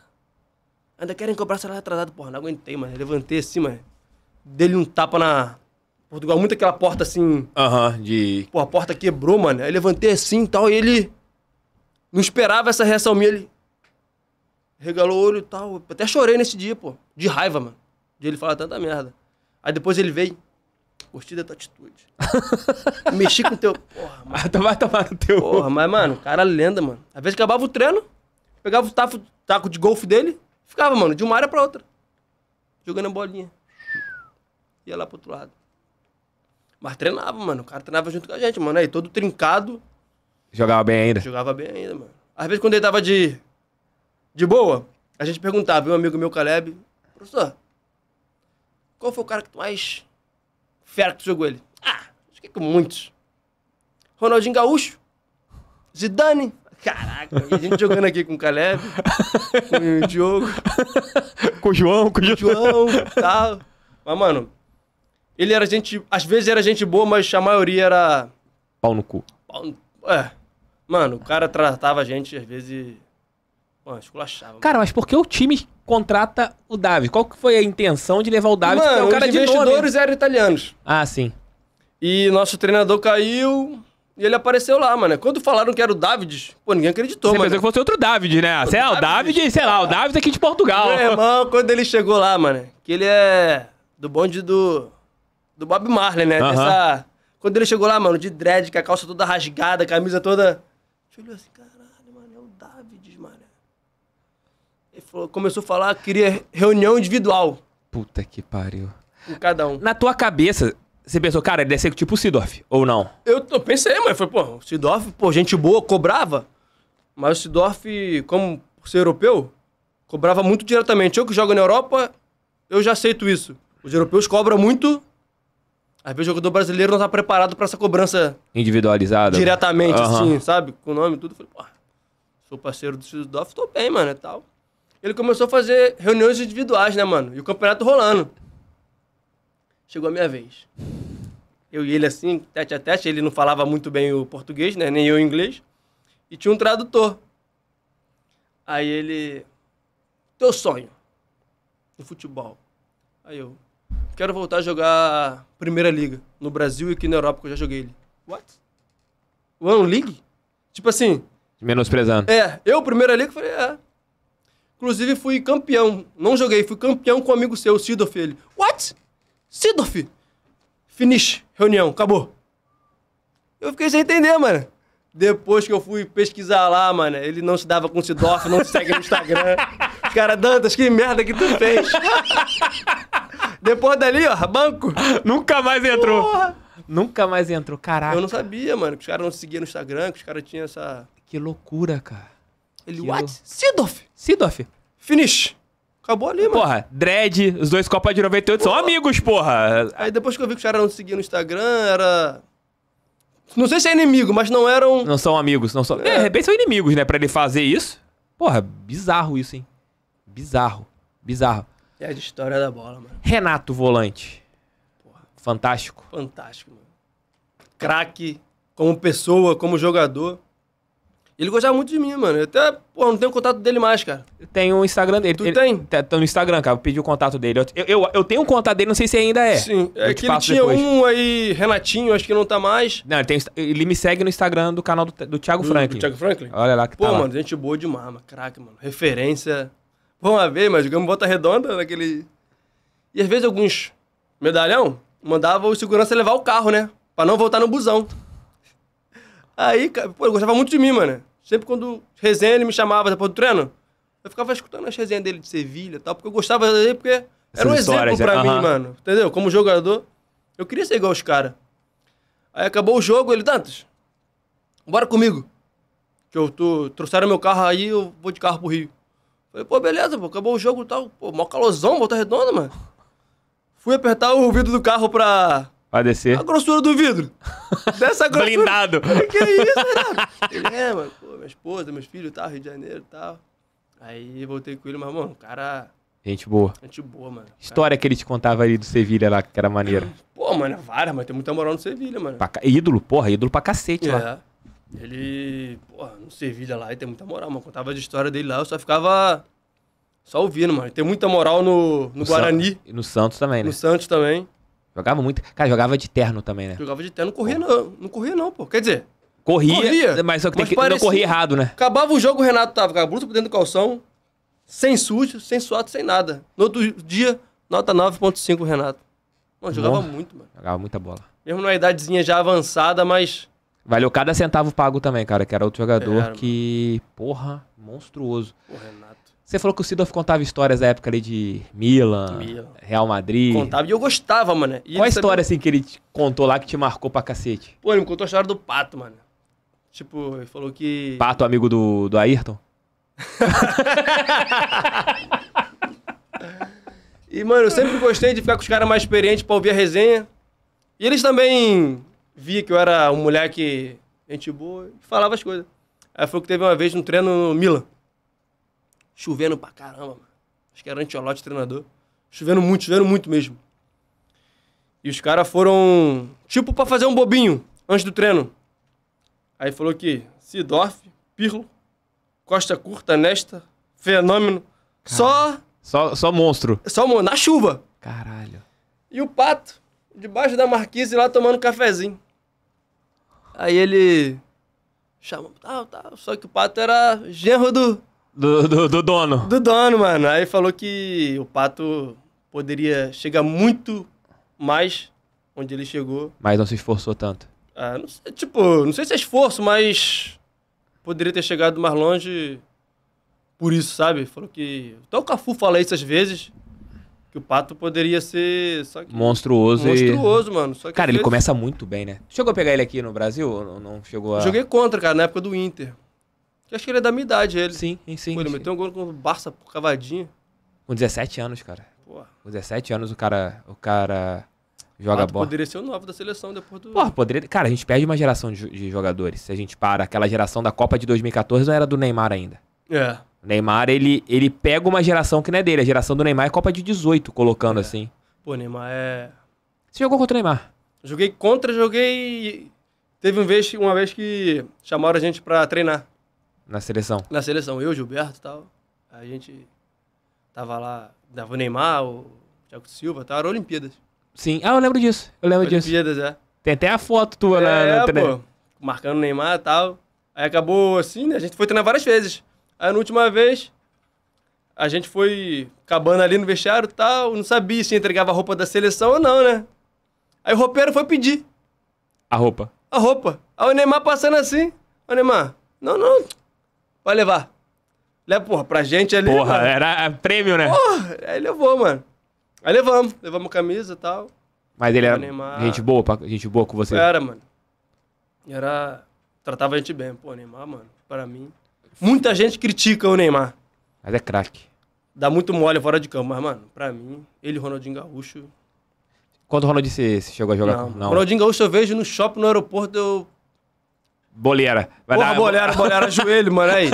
Ainda querem cobrar salário atrasado, porra. Não aguentei, mano. levantei assim, mano. Dei-lhe um tapa na. Portugal, muito aquela porta assim. Aham, uh -huh, de. Pô, a porta quebrou, mano. Aí levantei assim e tal. E ele. Não esperava essa reação minha. Ele. Regalou o olho e tal. até chorei nesse dia, pô. De raiva, mano de ele falar tanta merda. Aí depois ele veio. Gostei da tua atitude. Mexi com o teu. Porra, mano. Vai tomar no teu. Porra, mas, mano, cara lenda, mano. Às vezes acabava o treino, pegava o taco, taco de golfe dele, ficava, mano, de uma área pra outra. Jogando a bolinha. Ia lá pro outro lado. Mas treinava, mano. O cara treinava junto com a gente, mano. Aí todo trincado. Jogava bem ainda? Jogava bem ainda, mano. Às vezes quando ele tava de. de boa, a gente perguntava, viu um amigo meu, Caleb, professor, qual foi o cara que tu mais fera que tu jogou ele? Ah, acho que é com muitos. Ronaldinho Gaúcho. Zidane. Caraca, a gente jogando aqui com o Caleb, com o Diogo. com o João, com o João. João tal. Mas, mano, ele era gente. Às vezes era gente boa, mas a maioria era. Pau no cu. Pau no... É. Mano, o cara tratava a gente, às vezes. Mano, esculachava. Cara, mas por que o time contrata o Davi? Qual que foi a intenção de levar o Davi? Mano, é um cara os de investidores eram italianos. Ah, sim. E nosso treinador caiu e ele apareceu lá, mano. Quando falaram que era o David, pô, ninguém acreditou, mano. Você pensou que fosse outro David, né? É sei lá, o David, sei lá, o David aqui de Portugal. Meu irmão, quando ele chegou lá, mano, que ele é do bonde do, do Bob Marley, né? Uh -huh. Quando ele chegou lá, mano, de dread, com a calça toda rasgada, a camisa toda... eu olhar assim, cara falou, começou a falar que queria reunião individual Puta que pariu. com cada um. Na tua cabeça, você pensou, cara, ele deve ser tipo o Sidorf, ou não? Eu pensei, mas foi, pô, o Sidorf, pô, gente boa, cobrava. Mas o Sidorf, como ser europeu, cobrava muito diretamente. Eu que jogo na Europa, eu já aceito isso. Os europeus cobram muito. Às vezes o jogador brasileiro não tá preparado pra essa cobrança individualizada né? diretamente, assim, sabe? Com o nome e tudo. Eu Falei, pô, sou parceiro do Sidorf, tô bem, mano, e tal ele começou a fazer reuniões individuais, né, mano? E o campeonato rolando. Chegou a minha vez. Eu e ele assim, tete a tete, ele não falava muito bem o português, né? Nem eu o inglês. E tinha um tradutor. Aí ele. Teu sonho no futebol. Aí eu. Quero voltar a jogar Primeira Liga no Brasil e aqui na Europa, que eu já joguei ele. What? One League? Tipo assim. Menosprezando. É, eu, Primeira Liga, falei, é. Inclusive, fui campeão. Não joguei, fui campeão com um amigo seu, Sidorf. Ele, what? Sidorf? Finish, reunião, acabou. Eu fiquei sem entender, mano. Depois que eu fui pesquisar lá, mano, ele não se dava com o Sidorf, não se segue no Instagram. Cara, Dantas, que merda que tu fez. Depois dali, ó, banco. Nunca mais entrou. Porra. Nunca mais entrou, caraca. Eu não sabia, mano, que os caras não se seguiam no Instagram, que os caras tinham essa... Que loucura, cara. Ele, what? Sidoff. Sidoff. Finish. Acabou ali, mano. Porra, Dredd, os dois Copa de 98 porra. são amigos, porra. Aí depois que eu vi que os caras não seguiam no Instagram, era... Não sei se é inimigo, mas não eram... Não são amigos, não são... é, de repente são inimigos, né? Pra ele fazer isso. Porra, bizarro isso, hein? Bizarro. Bizarro. É a história da bola, mano. Renato Volante. Porra. Fantástico. Fantástico, mano. Craque, como pessoa, como jogador. Ele gostava muito de mim, mano. Eu até, pô, não tenho contato dele mais, cara. Tem o Instagram dele. Tu ele, tem? Tá, tá no Instagram, cara. Eu pedi o contato dele. Eu, eu, eu tenho o um contato dele, não sei se ainda é. Sim, eu é que ele tinha depois. um aí, Renatinho, acho que não tá mais. Não, ele, tem, ele me segue no Instagram do canal do, do Thiago hum, Franklin. Do Thiago Franklin? Olha lá que pô, tá Pô, mano, gente boa demais, mano. Caraca, mano. Referência. Vamos lá ver, mas jogamos bota redonda naquele... E às vezes alguns medalhão mandavam o segurança levar o carro, né? Pra não voltar no busão. Aí, pô, ele gostava muito de mim, mano. Sempre quando resenha ele me chamava depois do treino, eu ficava escutando as resenhas dele de Sevilha e tal, porque eu gostava dele, porque era um exemplo pra é... mim, uhum. mano. Entendeu? Como jogador, eu queria ser igual os caras. Aí acabou o jogo, ele, Dantas, bora comigo. Que eu tô, trouxeram meu carro aí, eu vou de carro pro Rio. Falei, pô, beleza, pô, acabou o jogo e tal. Pô, mó calosão, volta redonda, mano. Fui apertar o vidro do carro pra Vai descer. A grossura do vidro. Dessa grossura. Blindado. que é isso, Renato? Ele, é, mano, pô, minha esposa, meus filhos e tal, Rio de Janeiro e tal. Aí voltei com ele, mas, mano, o cara. Gente boa. Gente boa, mano. História que ele te contava ali do Sevilha lá, que era maneiro. Pô, mano, é várias, mas tem muita moral no Sevilha, mano. Pra... Ídolo, porra, ídolo pra cacete é. lá. Ele, porra, no Sevilha lá, ele tem muita moral, mano. Contava de história dele lá, eu só ficava só ouvindo, mano. tem muita moral no, no, no Guarani. San... E no Santos também, né? No Santos também. Jogava muito. Cara, jogava de terno também, né? Jogava de terno, não corria não. Não corria não, pô. Quer dizer... Corria, corria mas só que, tem que parecia... não corria errado, né? Acabava o jogo, o Renato tava com a bruta por dentro do calção, sem sujo, sem suato, sem nada. No outro dia, nota 9.5 Renato. Mano, jogava Bom, muito, mano. Jogava muita bola. Mesmo numa idadezinha já avançada, mas... Valeu cada centavo pago também, cara, que era outro jogador que... Mano. Porra, monstruoso. Porra, você falou que o Sidorf contava histórias da época ali de Milan, Milan. Real Madrid. Contava e eu gostava, mano. E Qual a história, assim, que ele te contou lá que te marcou pra cacete? Pô, ele me contou a história do Pato, mano. Tipo, ele falou que... Pato, amigo do, do Ayrton? e, mano, eu sempre gostei de ficar com os caras mais experientes pra ouvir a resenha. E eles também via que eu era um moleque gente boa e falava as coisas. Aí foi que teve uma vez no treino no Milan. Chovendo pra caramba, mano. Acho que era antiolote treinador. Chovendo muito, chovendo muito mesmo. E os caras foram, tipo, pra fazer um bobinho antes do treino. Aí falou que Sidorf, Pirlo, Costa Curta, Nesta, Fenômeno. Caralho. Só. Só, só monstro. Só monstro. Na chuva. Caralho. E o pato, debaixo da marquise lá tomando cafezinho. Aí ele. Chamou. Tal, tá, tal. Tá. Só que o pato era genro do do, do, do, dono. Do dono, mano. Aí falou que o Pato poderia chegar muito mais onde ele chegou. Mas não se esforçou tanto. Ah, não sei, tipo, não sei se é esforço, mas poderia ter chegado mais longe por isso, sabe? Falou que. Até o Cafu fala isso às vezes. Que o Pato poderia ser. Só que... Monstruoso. Monstruoso, e... mano. cara, ele vezes... começa muito bem, né? Chegou a pegar ele aqui no Brasil? Ou não chegou a. Joguei contra, cara, na época do Inter acho que ele é da minha idade, ele. Sim, sim. Pô, ele sim. meteu um gol com o Barça, cavadinho. Com 17 anos, cara. Porra. Com 17 anos o cara, o cara joga bola. Poderia ser o novo da seleção depois do. Porra, poderia. Cara, a gente perde uma geração de, de, jogadores. Se a gente para, aquela geração da Copa de 2014 não era do Neymar ainda. É. O Neymar, ele, ele pega uma geração que não é dele. A geração do Neymar é Copa de 18, colocando é. assim. Pô, Neymar é. Você jogou contra o Neymar? Joguei contra, joguei. Teve um vez, uma vez que chamaram a gente pra treinar. Na seleção? Na seleção, eu, Gilberto e tal. A gente tava lá, dava o Neymar, o Thiago Silva, tal, era Olimpíadas. Sim, ah, eu lembro disso. Eu lembro Olimpíadas, disso. Olimpíadas, é. Tem até a foto tua é, na, na pô, Marcando o Neymar e tal. Aí acabou assim, né? A gente foi treinar várias vezes. Aí na última vez, a gente foi acabando ali no vestiário e tal. Não sabia se entregava a roupa da seleção ou não, né? Aí o roupeiro foi pedir. A roupa? A roupa. Aí o Neymar passando assim. Ô Neymar, não, não, Vai levar. Leva, porra, pra gente ali. Porra, mano. era prêmio, né? Porra, aí levou, mano. Aí levamos, levamos camisa e tal. Mas ele era Neymar... gente boa, gente boa com você? Era, mano. Era. Tratava a gente bem. Pô, Neymar, mano, para mim. Muita gente critica o Neymar. Mas é craque. Dá muito mole fora de campo, mas, mano, pra mim, ele e Ronaldinho Gaúcho. Quando o Ronaldinho se, se chegou a jogar? Não, não. Ronaldinho Gaúcho eu vejo no shopping, no aeroporto, eu Bolera. Vai Porra, dar... bolera, bolera, joelho, mano, aí.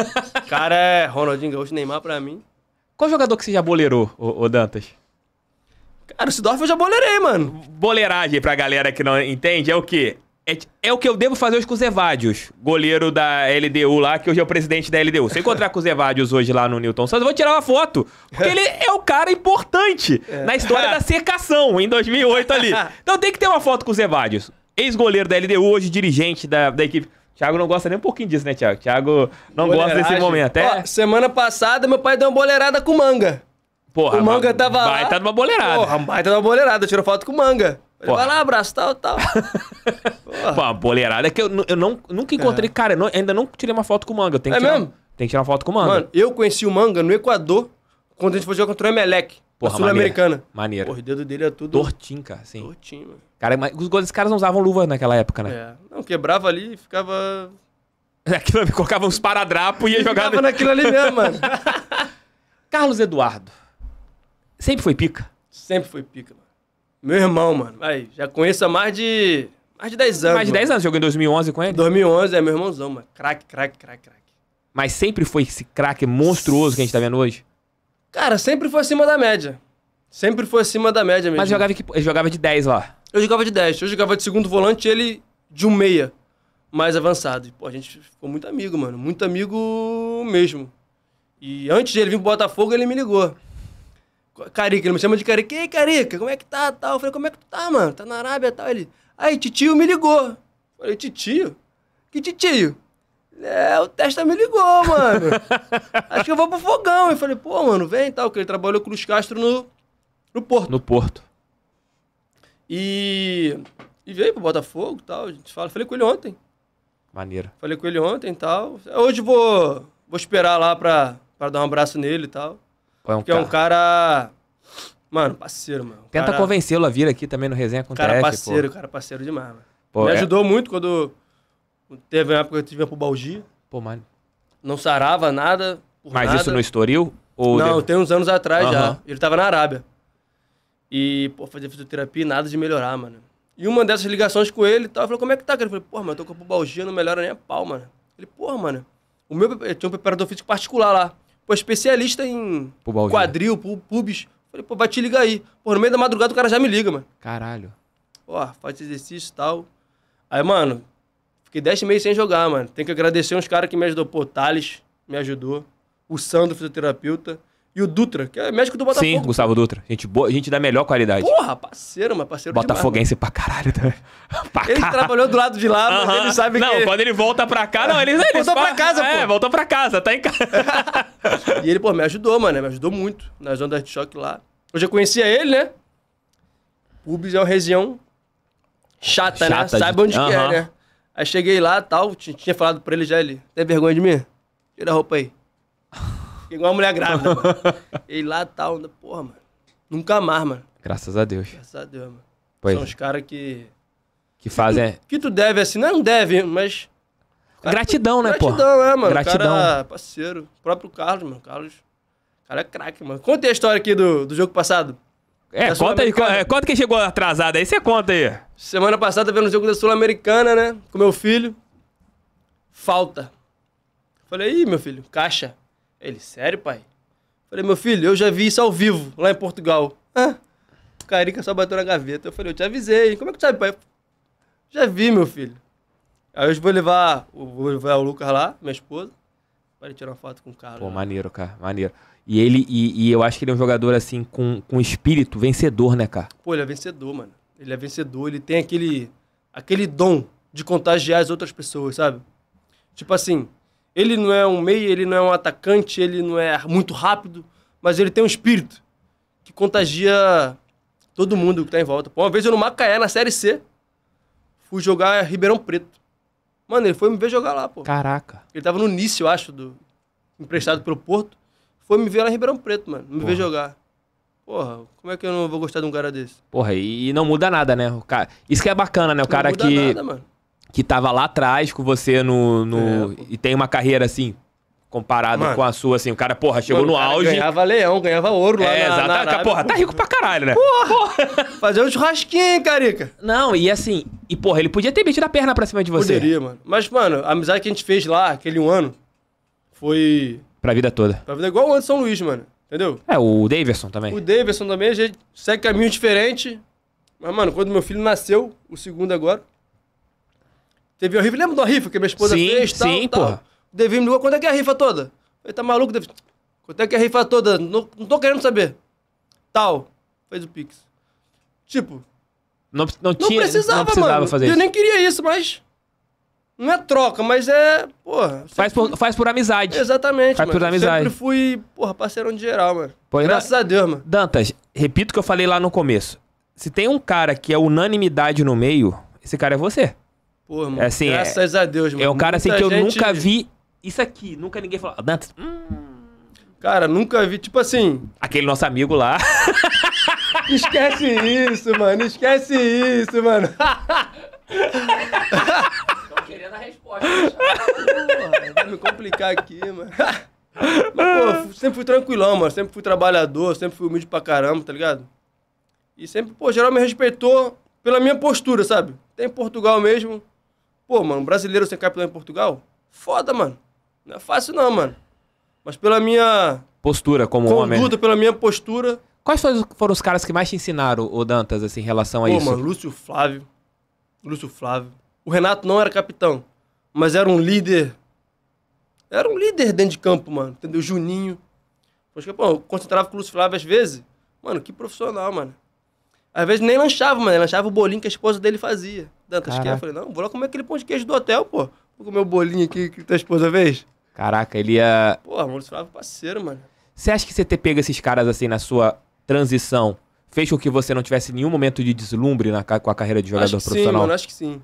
Cara, é Ronaldinho Gaúcho, Neymar pra mim. Qual jogador que você já bolerou, ô, ô Dantas? Cara, o Sidorf eu já bolerei, mano. Boleiragem, pra galera que não entende, é o quê? É, é o que eu devo fazer hoje com o Zevádios, goleiro da LDU lá, que hoje é o presidente da LDU. Se eu encontrar com o Zevádios hoje lá no Newton Santos, eu vou tirar uma foto. Porque ele é o cara importante é. na história da cercação, em 2008 ali. Então tem que ter uma foto com o Zevádios. Ex-goleiro da LDU, hoje dirigente da, da equipe. Thiago não gosta nem um pouquinho disso, né, Thiago? Thiago não gosta desse momento. É? Ó, semana passada, meu pai deu uma boleirada com manga. Porra, o manga tava baita lá. Baita de uma boleirada. Porra, baita de uma boleirada. Tirou foto com manga. Vai lá, abraço, tal, tal. Pô, a boleirada é que eu, eu não, nunca encontrei, é. cara, não, ainda não tirei uma foto com manga. Eu tenho que é tirar, mesmo? Tem que tirar uma foto com manga. Mano, eu conheci o manga no Equador, quando a gente foi jogar contra o Emelec. Porra, Sul-Americana. Maneiro. Porra, o dedo dele é tudo. Tortinho, cara, sim. Tortinho, mano. Cara, mas os caras não usavam luva naquela época, né? É. Não, quebrava ali e ficava. Aquilo ali, colocava uns paradrapos e ia jogar. Ficava naquilo ali mesmo, mano. Carlos Eduardo. Sempre foi pica? Sempre foi pica, mano. Meu irmão, mano. Aí, já conheço há mais de. Mais de 10 anos. Mais de 10 anos. Jogou em 2011 com ele? 2011, é meu irmãozão, mano. Crack, crack, crack, crack. Mas sempre foi esse craque monstruoso que a gente tá vendo hoje? Cara, sempre foi acima da média. Sempre foi acima da média mesmo. Mas jogava, jogava de 10 lá? Eu jogava de 10. Eu jogava de segundo volante e ele de um meia mais avançado. E, pô, a gente ficou muito amigo, mano. Muito amigo mesmo. E antes de ele vir pro Botafogo, ele me ligou. Carica, ele me chama de Carica. Ei, Carica, como é que tá? Tal. Eu falei, como é que tu tá, mano? Tá na Arábia e tal. Ele, aí, titio me ligou. Eu falei, titio? Que titio? É, o Testa me ligou, mano. Acho que eu vou pro fogão. Eu falei, pô, mano, vem e tal, Porque ele trabalhou com o Luiz Castro no, no Porto. No Porto. E, e veio pro Botafogo e tal. A gente fala, falei com ele ontem. Maneiro. Falei com ele ontem e tal. Hoje vou, vou esperar lá pra, pra dar um abraço nele e tal. É um porque cara. é um cara. Mano, parceiro, mano. Tenta cara... convencê-lo a vir aqui também no Resenha com o Cara parceiro, pô. cara parceiro demais, mano. Pô, Me é... ajudou muito quando Teve uma época que eu tive pubalgia. Pô, mano. Não sarava nada. Mas nada. isso não estouriu Ou não, deu... tem uns anos atrás uhum. já. Ele tava na Arábia. E, pô, fazia fisioterapia e nada de melhorar, mano. E uma dessas ligações com ele e tal, falou, como é que tá? Ele falou, pô, mano, eu tô com pubalgia, não melhora nem a pau, mano. Ele, pô, mano, o meu tinha um preparador físico particular lá. Pô, especialista em pubalgia. quadril, pubis. Falei, pô, vai te ligar aí. Pô, no meio da madrugada o cara já me liga, mano. Caralho. Ó, faz exercício e tal. Aí, mano, Fiquei 10 meses sem jogar, mano. Tem que agradecer uns caras que me ajudou. Pô, Thales me ajudou. O Sandro, fisioterapeuta. E o Dutra, que é médico do Botafogo. Sim, Gustavo Dutra. Gente, boa, gente da melhor qualidade. Porra, parceiro, mas parceiro Botafoguense demais, pra caralho. Tá? pra ele caralho. trabalhou do lado de lá, uh -huh. mas ele sabe não, que... Não, quando ele volta pra cá, não, ele... ele voltou pra casa, é, pô. É, voltou pra casa, tá em casa. e ele, pô, me ajudou, mano, né? me ajudou muito. Na zona de choque lá. Eu já conhecia ele, né? Pubis é uma região chata, né? chata né? Sabe de... onde uh -huh. que é, né? Aí cheguei lá tal, tinha falado pra ele já, ele, tem vergonha de mim? Tira a roupa aí. Fiquei igual uma mulher grávida. e lá tal, porra, mano. Nunca mais, mano. Graças a Deus. Graças a Deus, mano. Pois São é. os caras que. Que fazem. Que tu, que tu deve, assim, não é deve, mas. Cara, gratidão, né, pô? Gratidão, é, mano. Gratidão. cara, parceiro. O próprio Carlos, mano. Carlos. O cara é craque, mano. Conta a história aqui do, do jogo passado. É, conta aí, é, conta quem chegou atrasado aí, você conta aí. Semana passada vendo o jogo da Sul-Americana, né? Com meu filho. Falta. Falei, aí, meu filho, caixa. Ele, sério, pai? Falei, meu filho, eu já vi isso ao vivo, lá em Portugal. Ah, o Carica só bateu na gaveta. Eu falei, eu te avisei. Como é que tu sabe, pai? Já vi, meu filho. Aí hoje vou levar, vou levar o Lucas lá, minha esposa, para ele tirar uma foto com o Carlos. Pô, maneiro, cara, maneiro. E ele e, e, eu acho que ele é um jogador assim com, com espírito vencedor, né, cara? Pô, ele é vencedor, mano. Ele é vencedor, ele tem aquele aquele dom de contagiar as outras pessoas, sabe? Tipo assim, ele não é um meio ele não é um atacante, ele não é muito rápido, mas ele tem um espírito que contagia todo mundo que tá em volta. Pô, uma vez eu no Macaé, na Série C, fui jogar Ribeirão Preto. Mano, ele foi me ver jogar lá, pô. Caraca. Ele tava no início, eu acho, do emprestado pelo Porto foi me ver lá em Ribeirão Preto, mano. Me Porra. ver jogar. Porra, como é que eu não vou gostar de um cara desse? Porra, e não muda nada, né? O cara... Isso que é bacana, né? O não cara muda que. Nada, mano. Que tava lá atrás com você no. no... É, e tem uma carreira assim, comparado mano. com a sua, assim. O cara, porra, chegou mano, no auge. Ganhava leão, ganhava ouro lá. É, na, exatamente. Na Arábia, porra, tá rico pra caralho, né? Porra! porra. Fazer um churrasquinho, hein, carica? Não, e assim, e porra, ele podia ter metido a perna pra cima de você. Poderia, mano. Mas, mano, a amizade que a gente fez lá, aquele um ano, foi. Pra vida toda. Pra vida é igual o Anderson Luiz, mano. Entendeu? É, o Davidson também. O Davidson também, a gente segue caminho diferente Mas, mano, quando meu filho nasceu, o segundo agora. Teve a rifa. Lembra da rifa que minha esposa sim, fez? Tal, sim, pô porra. O David me ligou, quanto é que é a rifa toda? Ele tá maluco, David? Quanto é que é a rifa toda? Não, não tô querendo saber. Tal. Fez o Pix. Tipo. Não, não, tinha, não precisava, não precisava mano. fazer Eu nem queria isso, mas. Não é troca, mas é. Porra. Faz por, faz por amizade. Exatamente. Faz mano. por amizade. Sempre fui, porra, parceirão de geral, mano. Pois Graças a Deus, mano. Dantas, repito o que eu falei lá no começo. Se tem um cara que é unanimidade no meio, esse cara é você. Porra, mano. É assim, é- graças é, a Deus, mano. É um cara assim Muita que eu gente... nunca vi isso aqui. Nunca ninguém falou. Dantas. Hum. Cara, nunca vi. Tipo assim. Aquele nosso amigo lá. Esquece isso, mano. Esquece isso, mano. Pode Vai me complicar aqui, mano. Mas, pô, sempre fui tranquilão, mano. Sempre fui trabalhador, sempre fui humilde pra caramba, tá ligado? E sempre, pô, geral me respeitou pela minha postura, sabe? Tem Portugal mesmo. Pô, mano, brasileiro ser capitão em Portugal? Foda, mano. Não é fácil não, mano. Mas pela minha... Postura como conduta, homem. Conduta, pela minha postura. Quais foram os caras que mais te ensinaram, o Dantas, assim, em relação a pô, isso? Pô, mano, Lúcio Flávio. Lúcio Flávio. O Renato não era capitão mas era um líder. Era um líder dentro de campo, mano. Entendeu? Juninho. Porque, pô, eu concentrava com o Lúcio Flávio às vezes. Mano, que profissional, mano. Às vezes nem lanchava, mano. Ele lanchava o bolinho que a esposa dele fazia. Dantas, que Eu falei, não, vou lá comer aquele pão de queijo do hotel, pô. Vou comer o bolinho aqui que tua esposa fez. Caraca, ele ia. Porra, o Lúcio Flávio é parceiro, mano. Você acha que você ter pego esses caras assim na sua transição fez com que você não tivesse nenhum momento de deslumbre na, com a carreira de jogador acho que profissional? Sim, mano, acho que sim.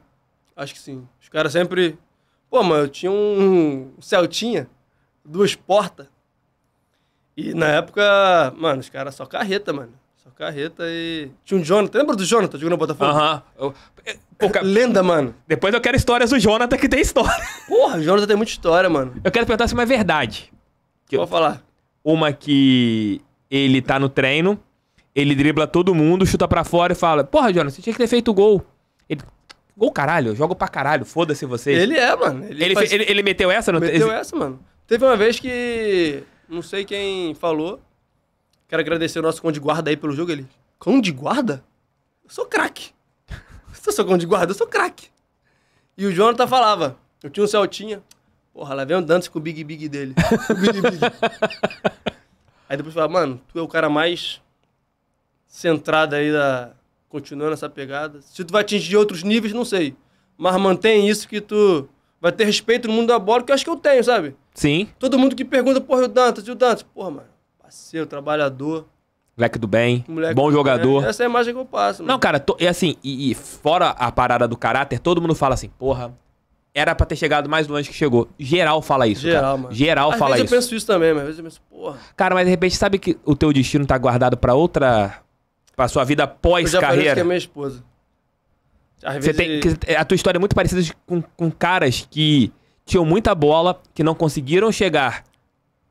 Acho que sim. Os caras sempre Pô, mano, eu tinha um Celtinha, duas portas. E na época, mano, os caras só carreta, mano. Só carreta e. Tinha um Jonathan. Lembra do Jonathan jogando no Botafogo? Aham. Uhum. Lenda, mano. Depois eu quero histórias do Jonathan que tem história. Porra, o Jonathan tem muita história, mano. Eu quero perguntar se uma é verdade. Que Pode eu... falar. Uma que ele tá no treino, ele dribla todo mundo, chuta para fora e fala: Porra, Jonathan, você tinha que ter feito gol. Ele, Gol caralho, jogo pra caralho, foda-se vocês. Ele é, mano. Ele, ele, faz... ele, ele meteu essa? meteu essa, mano. Teve uma vez que, não sei quem falou, quero agradecer o nosso cão de guarda aí pelo jogo, ele... Cão de guarda? Eu sou craque. eu sou cão de guarda, eu sou craque. E o Jonathan falava, eu tinha um Celtinha, porra, lá vem andando com o Big Big dele. O Big Big. aí depois falava, mano, tu é o cara mais centrado aí da continuando essa pegada. Se tu vai atingir outros níveis, não sei. Mas mantém isso que tu vai ter respeito no mundo da bola, que eu acho que eu tenho, sabe? Sim. Todo mundo que pergunta, porra, o Dantas, e o Dantas? Porra, mano, parceiro, trabalhador. Moleque do bem, Moleque bom do jogador. Bem. Essa é a imagem que eu passo. Mano. Não, cara, tô, e assim, e, e, fora a parada do caráter, todo mundo fala assim, porra, era pra ter chegado mais longe que chegou. Geral fala isso, Geral, cara. mano. Geral às fala isso. Às vezes eu penso isso também, mas às vezes eu penso, porra. Cara, mas de repente sabe que o teu destino tá guardado pra outra Pra sua vida pós-carreira. Eu já que é minha esposa. Você tem, a tua história é muito parecida com, com caras que tinham muita bola, que não conseguiram chegar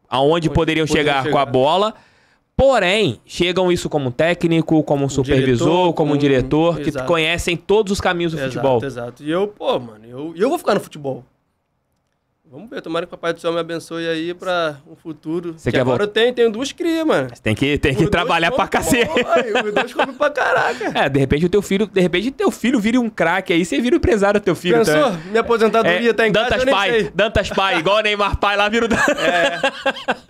aonde Onde poderiam chegar, chegar, com a bola, porém, chegam isso como técnico, como um supervisor, diretor, como um diretor, um... que conhecem todos os caminhos do exato, futebol. Exato, E eu, pô, mano, eu, eu vou ficar no futebol. Vamos ver, tomara que o Papai do Céu me abençoe aí pra um futuro. Você que quer agora eu tenho, tenho duas crias, mano. Você tem que, tem que trabalhar pra cacete. Eu dois comem pra caraca. É, de repente o teu filho, de repente teu filho vira um craque aí, você vira o empresário do teu filho. Pensou? Também. Então, Minha aposentadoria é, tá em Dantas casa, pai, sei. Dantas pai, igual o Neymar pai lá vira o... É.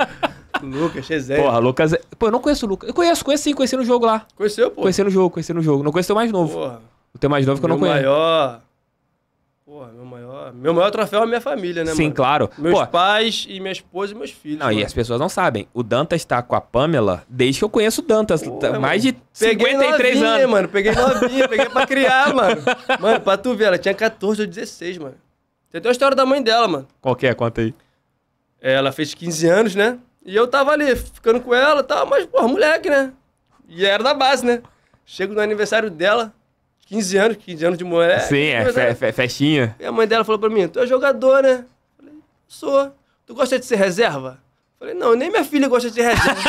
Lucas, Chezé. Porra, Lucas. É- pô, eu não conheço o Lucas. Eu conheço, conheço sim, conheci no jogo lá. Conheceu, pô? Conheci no jogo, conheci no jogo. Não conheço o teu mais novo. Porra. O teu mais novo que eu não conheço. O maior meu maior, meu maior troféu é a minha família, né, Sim, mano? claro. Meus Pô, pais e minha esposa e meus filhos. Não, mano. e as pessoas não sabem. O Dantas tá com a Pamela desde que eu conheço o Dantas. Tá mais de peguei 53 novinha, anos. mano. Peguei novinha, peguei pra criar, mano. Mano, pra tu ver, ela tinha 14 ou 16, mano. Tem até a história da mãe dela, mano. Qual que é? Conta aí. É, ela fez 15 anos, né? E eu tava ali, ficando com ela tava tal, mas, porra, moleque, né? E era da base, né? Chego no aniversário dela, 15 anos, 15 anos de mulher. Sim, é, fe, fe, festinha. E a mãe dela falou pra mim, tu é jogador, né? falei, sou. Tu gosta de ser reserva? falei, não, nem minha filha gosta de ser reserva.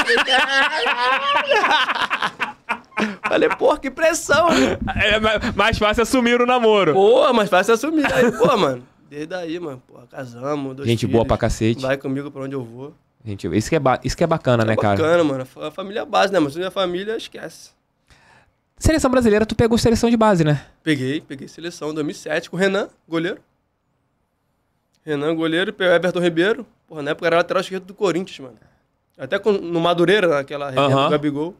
Falei, pô, que pressão. É, é mais fácil assumir o namoro. Pô, mais fácil assumir. Aí, pô, mano, desde aí, mano, pô, casamos, dois Gente filhos, boa pra cacete. Vai comigo pra onde eu vou. Gente, isso que é, isso que é bacana, isso é né, é bacana, cara? bacana, mano. A família é base, né? Mas se não é família, esquece. Seleção brasileira, tu pegou seleção de base, né? Peguei, peguei seleção 2007 com o Renan, goleiro. Renan, goleiro, e Everton Ribeiro. Porra, na época era lateral esquerdo do Corinthians, mano. Até com, no Madureira, naquela reserva do Gabigol.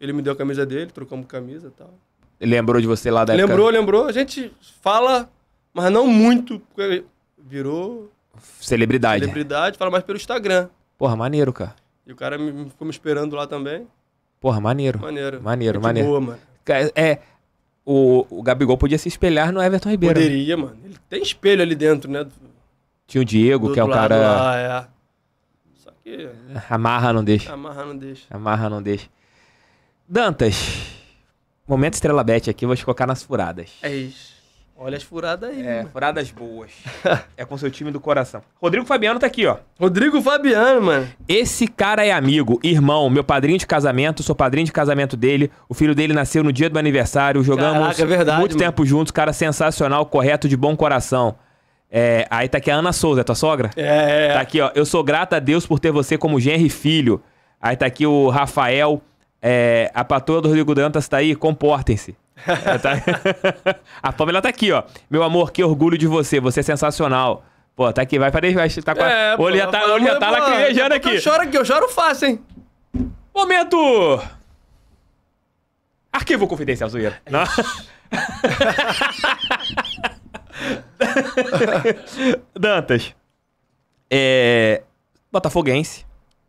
Ele me deu a camisa dele, trocamos camisa e tal. Ele lembrou de você lá da lembrou, época? Lembrou, lembrou. A gente fala, mas não muito, porque virou... Celebridade. Celebridade, fala mais pelo Instagram. Porra, maneiro, cara. E o cara me, me ficou me esperando lá também. Porra, maneiro. Maneiro. Maneiro, Muito maneiro. Boa, mano. É, o, o Gabigol podia se espelhar no Everton Ribeiro. Né? Poderia, mano. Ele tem espelho ali dentro, né? Tinha o Diego, que é o cara. Lá, é. Só que. É, amarra não deixa. Amarra não deixa. Amarra não deixa. Dantas. Momento Estrela Beth aqui, vou te colocar nas furadas. É isso. Olha as furadas aí. É, mano. furadas boas. é com seu time do coração. Rodrigo Fabiano tá aqui, ó. Rodrigo Fabiano, mano. Esse cara é amigo, irmão, meu padrinho de casamento, sou padrinho de casamento dele. O filho dele nasceu no dia do aniversário, jogamos Caraca, é verdade, muito mano. tempo juntos, cara sensacional, correto, de bom coração. É, aí tá aqui a Ana Souza, é tua sogra? É, é. Tá aqui, ó. Eu sou grata a Deus por ter você como genro e filho. Aí tá aqui o Rafael. É, a patroa do Rodrigo Dantas tá aí, comportem-se. É, tá... a Pamela tá aqui, ó. Meu amor, que orgulho de você. Você é sensacional. Pô, tá aqui, vai para vai tá com é, olho já tá, olho já tá lacrimejando aqui. Eu choro aqui, eu choro fácil, hein? Momento! Arquivo confidencial, zoeira. É Não. Dantas. É... Botafoguense.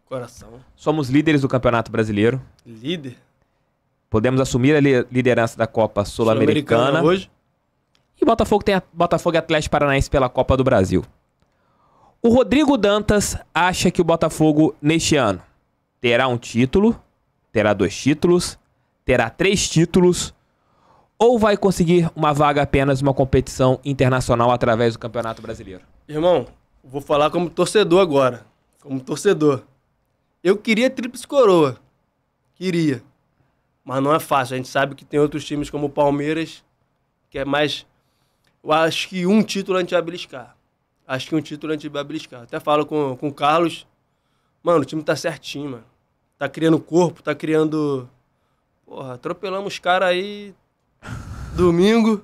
Coração. Somos líderes do Campeonato Brasileiro. Líder? Podemos assumir a liderança da Copa Sul-Americana. Sul hoje. E Botafogo tem a Botafogo e Atlético Paranaense pela Copa do Brasil. O Rodrigo Dantas acha que o Botafogo neste ano terá um título, terá dois títulos, terá três títulos ou vai conseguir uma vaga apenas uma competição internacional através do Campeonato Brasileiro? Irmão, vou falar como torcedor agora. Como torcedor. Eu queria tríplice coroa. Queria mas não é fácil. A gente sabe que tem outros times como o Palmeiras, que é mais. Eu acho que um título a gente vai beliscar. Acho que um título a gente vai beliscar. Até falo com, com o Carlos. Mano, o time tá certinho, mano. Tá criando corpo, tá criando. Porra, atropelamos os caras aí. Domingo.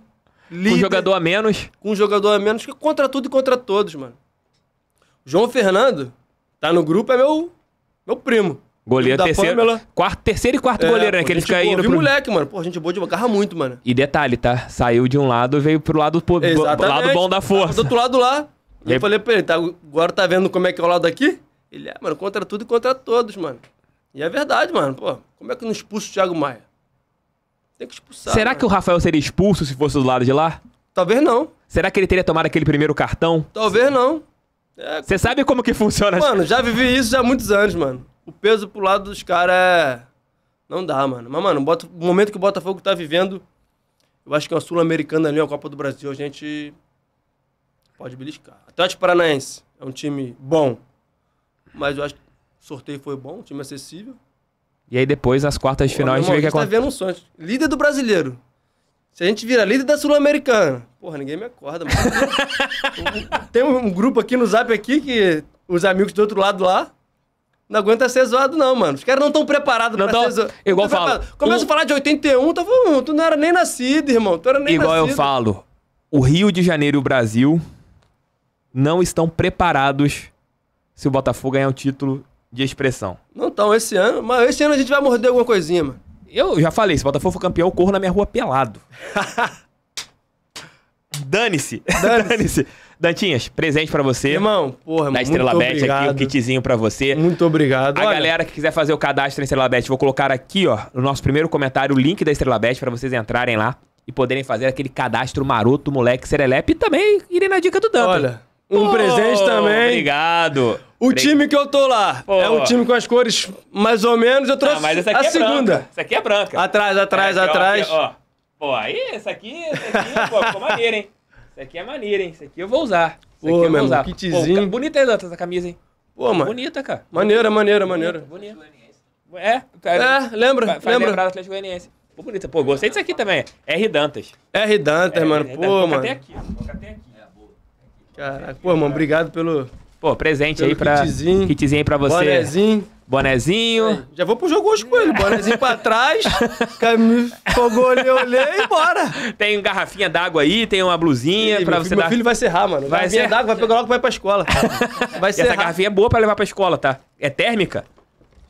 Líder, com um jogador a menos. Com um jogador a menos, que contra tudo e contra todos, mano. João Fernando tá no grupo, é meu, meu primo. Goleiro terceiro. Pâmela. Quarto, terceiro e quarto é, goleiro, né? que ele fica indo. Pro... moleque, mano. Pô, gente boa de agarra muito, mano. E detalhe, tá? Saiu de um lado veio pro lado, pro, lado bom da tá força. do outro lado lá. E eu falei pra ele, tá, agora tá vendo como é que é o lado aqui? Ele é, mano, contra tudo e contra todos, mano. E é verdade, mano. Pô, como é que não expulsa o Thiago Maia? Tem que expulsar. Será mano. que o Rafael seria expulso se fosse do lado de lá? Talvez não. Será que ele teria tomado aquele primeiro cartão? Talvez não. É Você é... sabe como que funciona? Mano, já vivi isso já há muitos anos, mano o peso pro lado dos caras é... Não dá, mano. Mas, mano, bota... o momento que o Botafogo tá vivendo, eu acho que é uma Sul-Americana ali, uma Copa do Brasil, a gente pode beliscar. Atlético Paranaense é um time bom, mas eu acho que o sorteio foi bom, um time acessível. E aí depois, as quartas de final, a gente vê que acontece. A gente tá vendo um sonho. Líder do brasileiro. Se a gente vira líder da Sul-Americana. Porra, ninguém me acorda, mano. Tem um, grupo aqui no Zap aqui que os amigos do outro lado lá não aguenta ser zoado, não, mano. Os caras não estão preparados não pra tão... ser zoado. Igual falo. Começa a falar de 81, tá falando, tu não era nem nascido, irmão. Tu era nem Igual nascido. eu falo. O Rio de Janeiro e o Brasil não estão preparados se o Botafogo ganhar o um título de expressão. Não estão esse ano, mas esse ano a gente vai morder alguma coisinha, mano. Eu já falei, se o Botafogo for campeão, eu corro na minha rua pelado. Dane-se. Dane-se. Dane Dantinhas, presente para você. Irmão, porra, da Estrela muito Bet obrigado. aqui, um kitzinho para você. Muito obrigado. A Olha. galera que quiser fazer o cadastro na Estrela Bet, vou colocar aqui, ó, no nosso primeiro comentário, o link da Estrela Bet para vocês entrarem lá e poderem fazer aquele cadastro maroto, moleque, serelepe e também irem na dica do Dantas. Olha, um Pô, presente também. Obrigado. O Pre... time que eu tô lá Pô. é um time com as cores mais ou menos. Eu trouxe ah, mas essa aqui a é segunda. Branca. Essa aqui é branca. Atrás, atrás, é, aqui, atrás. Ó, aqui, ó. Pô, aí, essa aqui, essa aqui, pô, ficou maneiro, hein? Isso aqui é maneiro, hein? Isso aqui eu vou usar. Isso Pô, aqui eu vou usar. Kitzinho. Pô, bonita aí, essa camisa, hein? Pô, mano. Bonita, cara. Maneira, maneira, maneira. Bonita. bonita. É, é, lembra, faz lembra. do Atlético Goianiense. Pô, bonita. Pô, gostei disso aqui também. R Dantas. R Dantas, é, mano. R Dantas. Pô, Vou mano. Vou até aqui. Vou até aqui. É, boa. Caraca. Pô, mano, obrigado pelo Pô, presente Pelo aí pra. Kitzinho. Kitzinho aí pra você. Bonezinho. Bonezinho. É, já vou pro jogo hoje com ele. Bonezinho pra trás. me fogou ali, olhei e bora. Tem garrafinha d'água aí, tem uma blusinha e, pra meu você filho, dar. Meu filho vai serrar, mano. Vai ser d'água, vai pegar logo e vai pra escola. vai serrar. Essa garrafinha é boa pra levar pra escola, tá? É térmica?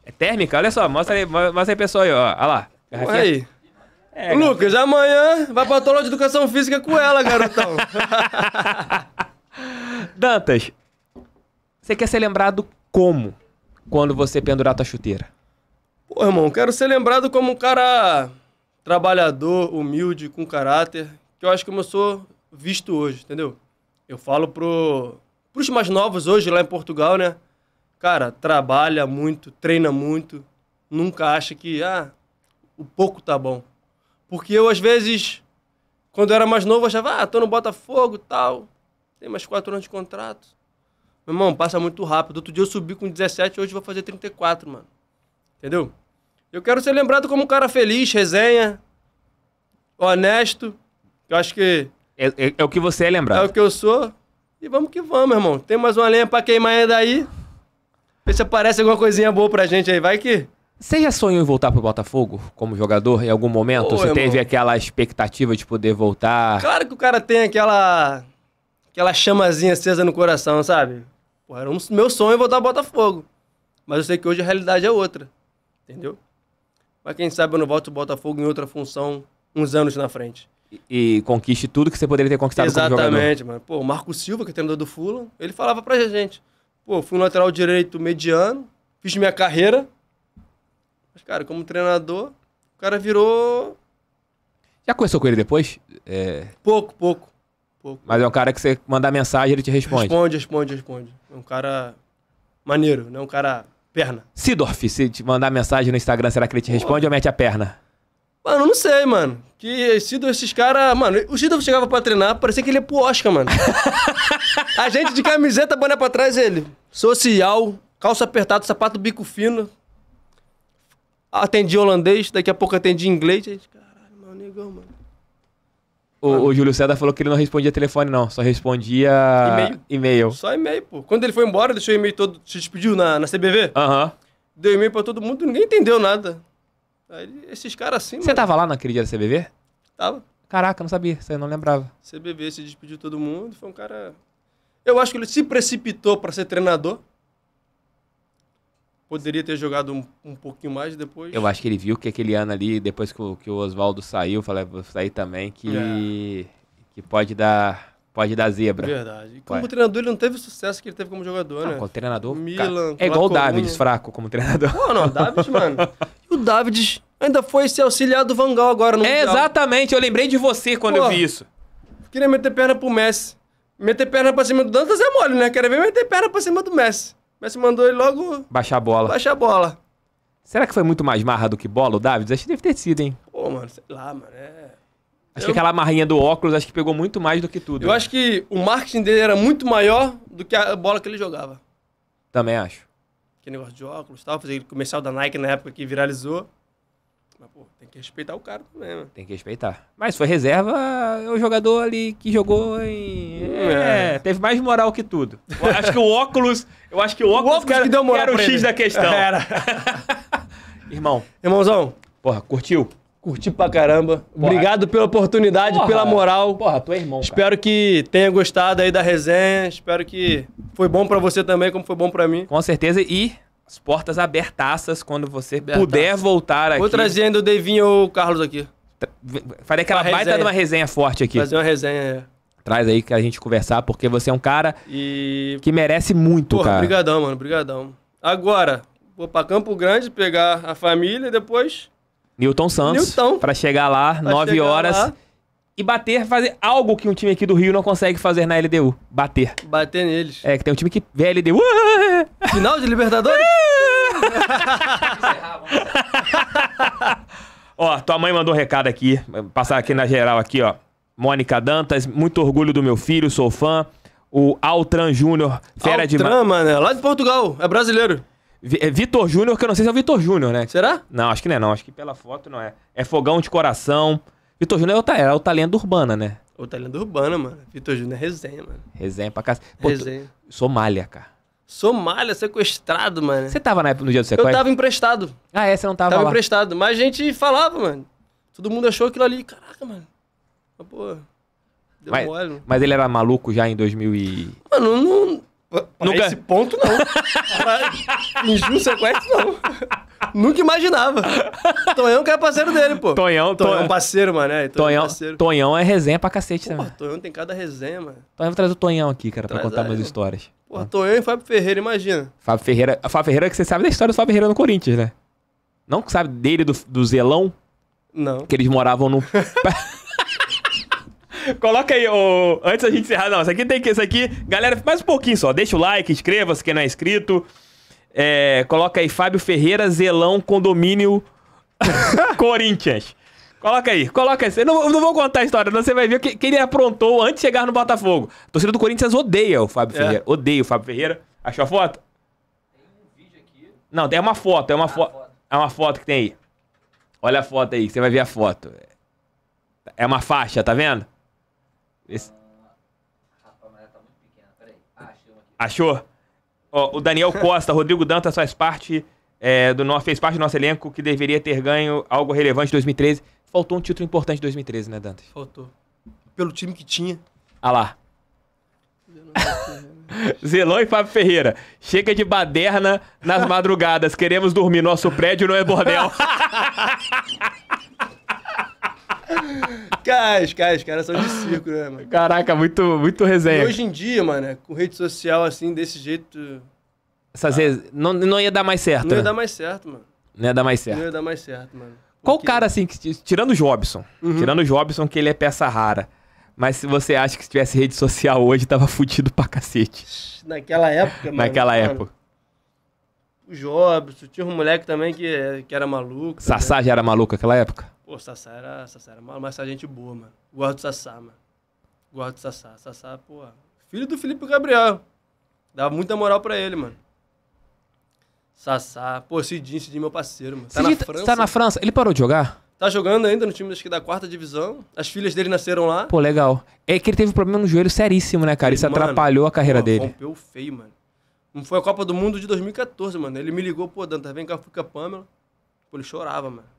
É térmica? Olha só, mostra aí, mostra aí pessoal aí, ó. Olha lá. Garrafinha. Olha aí. É, Lucas, amanhã vai pra aula de educação física com ela, garotão. Dantas, você quer ser lembrado como quando você pendurar tua chuteira? Pô, irmão, quero ser lembrado como um cara trabalhador, humilde, com caráter, que eu acho que eu sou visto hoje, entendeu? Eu falo pro, pros mais novos hoje lá em Portugal, né? Cara, trabalha muito, treina muito, nunca acha que, ah, o pouco tá bom. Porque eu, às vezes, quando eu era mais novo, eu achava, ah, tô no Botafogo tal, tem mais quatro anos de contrato, meu irmão, passa muito rápido. Outro dia eu subi com 17, hoje vou fazer 34, mano. Entendeu? Eu quero ser lembrado como um cara feliz, resenha, honesto. Eu acho que. É, é, é o que você é lembrado. É o que eu sou. E vamos que vamos, meu irmão. Tem mais uma lenha pra queimar ainda aí. Vê se aparece alguma coisinha boa pra gente aí, vai que. Você já sonhou em voltar pro Botafogo como jogador em algum momento? você irmão. teve aquela expectativa de poder voltar? Claro que o cara tem aquela aquela chamazinha acesa no coração, sabe? Pô, era um meu sonho voltar a Botafogo. Mas eu sei que hoje a realidade é outra. Entendeu? Mas quem sabe eu não volto ao Botafogo em outra função uns anos na frente. E, e conquiste tudo que você poderia ter conquistado Exatamente, mano. Pô, o Marco Silva, que é treinador do Fulham, ele falava pra gente. Pô, fui um lateral direito mediano, fiz minha carreira. Mas, cara, como treinador, o cara virou. Já conversou com ele depois? É... Pouco, pouco pouco. Mas é um cara que você manda mensagem ele te responde? Responde, responde, responde. É um cara maneiro, não é um cara perna. Sidorf, se te mandar mensagem no Instagram, será que ele te responde Pô. ou mete a perna? Mano, não sei, mano. Que Sidorf, esses caras... Mano, o Sidorf chegava pra treinar, parecia que ele ia é pro Oscar, mano. a gente de camiseta, boné pra trás, ele... Social, calça apertada, sapato bico fino. Atendi holandês, daqui a pouco atendi inglês. A gente, caralho, mano, negão, mano. O, o, Júlio César falou que ele não respondia telefone, não. Só respondia. E-mail. e-mail. Só e-mail, pô. Quando ele foi embora, deixou o e-mail todo. Se despediu na, na CBV? Aham. Uhum. Deu e-mail pra todo mundo, ninguém entendeu nada. Aí, esses caras assim. Você mano, tava lá naquele dia da CBV? Tava. Caraca, não sabia, você não lembrava. CBV se despediu todo mundo, foi um cara. Eu acho que ele se precipitou para ser treinador. Poderia ter jogado um, um pouquinho mais depois. Eu acho que ele viu que aquele ano ali, depois que o, que o Oswaldo saiu, falei, ah, vou sair também, que, é. que pode dar. Pode dar zebra. Verdade. E como treinador, ele não teve o sucesso que ele teve como jogador, não, ah, né? Como treinador. Milan. é igual o Davids, fraco como treinador. Não, não, o Davids, mano. E o Davids ainda foi ser auxiliar do Vangal agora no É, exatamente. Eu lembrei de você quando eu vi isso. Queria meter perna pro Messi. Meter perna pra cima do Dantas é mole, né? Queria ver meter perna pra cima do Messi. Mas você mandou ele logo. Baixar a bola. Baixar a bola. Será que foi muito mais marra do que bola o Davids? Acho que deve ter sido, hein? Pô, mano, sei lá, mano. É... Acho eu... que aquela marrinha do óculos acho que pegou muito mais do que tudo. Eu né? acho que o marketing dele era muito maior do que a bola que ele jogava. Também acho. Que negócio de óculos e tal, fazer comercial da Nike na época que viralizou. Mas, pô, que respeitar o cara também, mano. Tem que respeitar. Mas foi reserva, é o jogador ali que jogou em. É, é. teve mais moral que tudo. Eu acho que o óculos. Eu acho que o óculos, o óculos que, era, que deu moral que era o X ele. da questão. Era. Irmão. Irmãozão. Porra, curtiu? Curti pra caramba. Porra. Obrigado pela oportunidade, porra. pela moral. Porra, tu é irmão. Espero cara. que tenha gostado aí da resenha. Espero que foi bom para você também, como foi bom para mim. Com certeza. E as portas abertaças quando você puder voltar aqui. Vou trazendo o Devinho ou o Carlos aqui. Farei aquela uma baita de uma resenha forte aqui. Fazer uma resenha, é. Traz aí que a gente conversar, porque você é um cara e... que merece muito, Porra, cara. Obrigadão, mano. Obrigadão. Agora, vou pra Campo Grande pegar a família e depois... Newton Santos. Newton. Pra chegar lá, pra 9 chegar horas. Lá e bater, fazer algo que um time aqui do Rio não consegue fazer na LDU. Bater. Bater neles. É, que tem um time que vê a LDU. Final de Libertadores? ó, tua mãe mandou um recado aqui. Passar aqui na geral aqui, ó. Mônica Dantas, muito orgulho do meu filho, sou fã. O Altran Júnior, fera Altran, de... Altran, mano, é lá de Portugal, é brasileiro. é Vitor Júnior, que eu não sei se é o Vitor Júnior, né? Será? Não, acho que não é não, acho que pela foto não é. É Fogão de Coração... Vitor Júnior é o é urbano, urbana, né? O talento urbana, mano. Vitor Júnior é resenha, mano. Resenha pra casa. Pô, resenha. Tu... Somália, cara. Somália, sequestrado, mano. Você tava na época, no dia do sequestro? Eu tava emprestado. Ah, é? Você não tava Tava lá. emprestado. Mas a gente falava, mano. Todo mundo achou aquilo ali. Caraca, mano. Mas, pô, deu mas, mole. Mano. Mas ele era maluco já em 2000 e... Mano, não... Nesse Nunca... esse ponto, não. Injusto fingir um sequestro, não. Nunca imaginava. Tonhão que é parceiro dele, pô. Tonhão, Tonhão. Tonhão parceiro, mano. É, Tonhão, parceiro. Tonhão é resenha pra cacete também. Tonhão tem cada resenha, mano. Então eu vou trazer o Tonhão aqui, cara, pra contar aí, minhas histórias. Porra, tá? Tonhão e Fábio Ferreira, imagina. Fábio Ferreira, Fábio Ferreira que você sabe da história do Fábio Ferreira no Corinthians, né? Não que sabe dele, do, do Zelão? Não. Que eles moravam no... Coloca aí, oh, antes da gente encerrar, não, isso aqui tem que, isso aqui, galera, mais um pouquinho só, deixa o like, inscreva-se quem não é inscrito, é, coloca aí Fábio Ferreira, Zelão, Condomínio, Corinthians. Coloca aí, coloca aí. Eu não, não vou contar a história, você vai ver o que, que, ele aprontou antes de chegar no Botafogo. A torcida do Corinthians odeia o Fábio é. Ferreira. Odeia o Fábio Ferreira. Achou a foto? Tem um vídeo aqui. Não, tem uma foto, é uma, ah, fo foto. É uma foto que tem aí. Olha a foto aí, você vai ver a foto. É uma faixa, tá vendo? Esse... Tá ah, Achou? Ó, o Daniel Costa, Rodrigo Dantas faz parte é, do nosso, fez parte do nosso elenco que deveria ter ganho algo relevante em 2013. Faltou um título importante em 2013, né, Dantas? Faltou. Pelo time que tinha. Ah lá. Zelão e Fábio Ferreira. Chega de baderna nas madrugadas. Queremos dormir. Nosso prédio não é bordel. Cara, os caras, caras são de circo, né, mano? Caraca, muito, muito resenha. E hoje em dia, mano, com rede social assim, desse jeito. Essas ah, vezes. Não, não ia dar mais certo. Não ia né? dar mais certo, mano. Não ia dar mais certo. Não ia dar mais certo, mano. Porque... Qual cara, assim, que, tirando o Jobson, uhum. tirando o Jobson, que ele é peça rara, mas se você acha que se tivesse rede social hoje, tava fudido pra cacete. Naquela época, mano. Naquela mano, época. O Jobson, tinha um moleque também que, que era maluco. Tá Sassá já era maluco naquela época? Pô, Sassá era, Sassá era mal, mas Sassá gente boa, mano. Gosto do Sassá, mano. Gosto do Sassá. Sassá, pô. Filho do Felipe Gabriel. Dava muita moral pra ele, mano. Sassá. Pô, Cidinho, Cidinho, meu parceiro, mano. Tá Cidinho, na tá- França. Tá na França. Ele parou de jogar? Tá jogando ainda no time acho que da quarta divisão. As filhas dele nasceram lá. Pô, legal. É que ele teve um problema no joelho seríssimo, né, cara? Isso mano, atrapalhou a carreira pô, dele. Rompeu feio, mano. Não foi a Copa do Mundo de 2014, mano. Ele me ligou, pô, Danta, vem cá, fica Pamela. Pô, ele chorava, mano.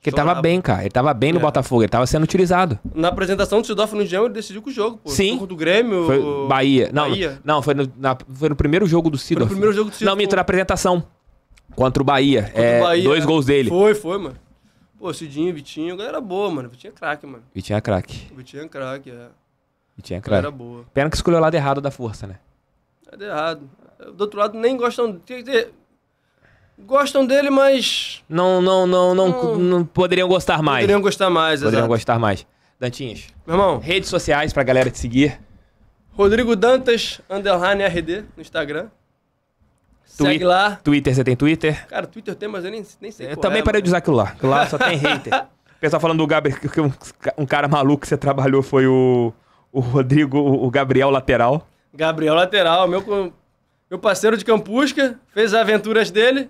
Que ele tava bem, cara. Ele tava bem no É. Botafogo, ele tava sendo utilizado. Na apresentação do Sidolfo no Engenhão, ele decidiu com o jogo, pô. Sim. O jogo do Grêmio. Foi o- Bahia. Não, Bahia. não foi, no, na- foi no primeiro jogo do Sidor. primeiro jogo do Não, Mito, na apresentação. Contra o Bahia. é, Bahia, dois gols dele. Foi, foi, mano. Pô, Cidinho, Vitinho, galera boa, mano. Vitinho é craque, mano. Vitinho é craque. Vitinho é craque, é. E tinha é Galera boa. Pena que escolheu o lado errado da força, né? É de errado. Do outro lado, nem gostam. Gostam dele, mas. Não, não, não, não, não poderiam gostar mais. Poderiam gostar mais, Poderiam exato. gostar mais. Dantinhas. Meu irmão. Redes sociais pra galera te seguir. Rodrigo Dantas, underline RD, no Instagram. Twi Segue lá. Twitter, você tem Twitter? Cara, Twitter tem, mas eu nem, nem sei. Eu também é, parei mano. de usar aquilo lá. Lá só tem hater. O pessoal falando do Gabriel, que um, um, cara maluco que você trabalhou foi o, o Rodrigo, o Gabriel Lateral. Gabriel Lateral, meu, meu parceiro de campusca, fez as aventuras dele.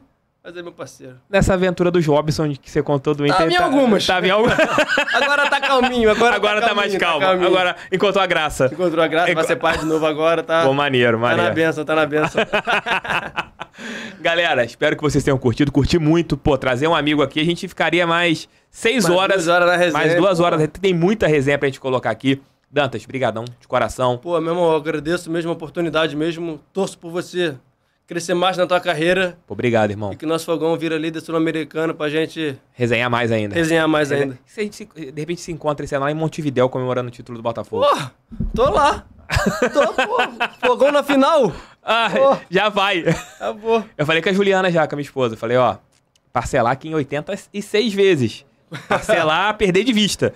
Mas é meu parceiro. Nessa aventura do Jobson que você contou do tá Inter. Tava em tá, algumas. Tava tá em algumas. agora tá calminho. Agora, tá agora tá, calminho, tá mais calmo. Tá agora encontrou a graça. Encontrou a graça, Enco... vai ser pai de novo agora, tá? Bom, maneiro, maneiro. Tá na benção, tá na benção. Galera, espero que vocês tenham curtido. Curti muito. Pô, trazer um amigo aqui, a gente ficaria mais seis mais horas. Duas horas na resenha. Mais duas pô. horas. Tem muita resenha pra gente colocar aqui. Dantas, brigadão, de coração. Pô, meu irmão, eu agradeço mesmo a oportunidade mesmo. Torço por você crescer mais na tua carreira. Obrigado, irmão. E que nosso fogão vira líder sul-americano pra gente. Resenhar mais ainda. Resenhar mais é, ainda. Se a gente se, de repente se encontra esse ano lá em Montevidéu comemorando o título do Botafogo. Porra, tô lá. tô, pô, fogão na final. Ah, já vai. Acabou. Eu falei com a Juliana já, com a minha esposa. Eu falei, ó, parcelar aqui em 86 vezes. Parcelar, perder de vista.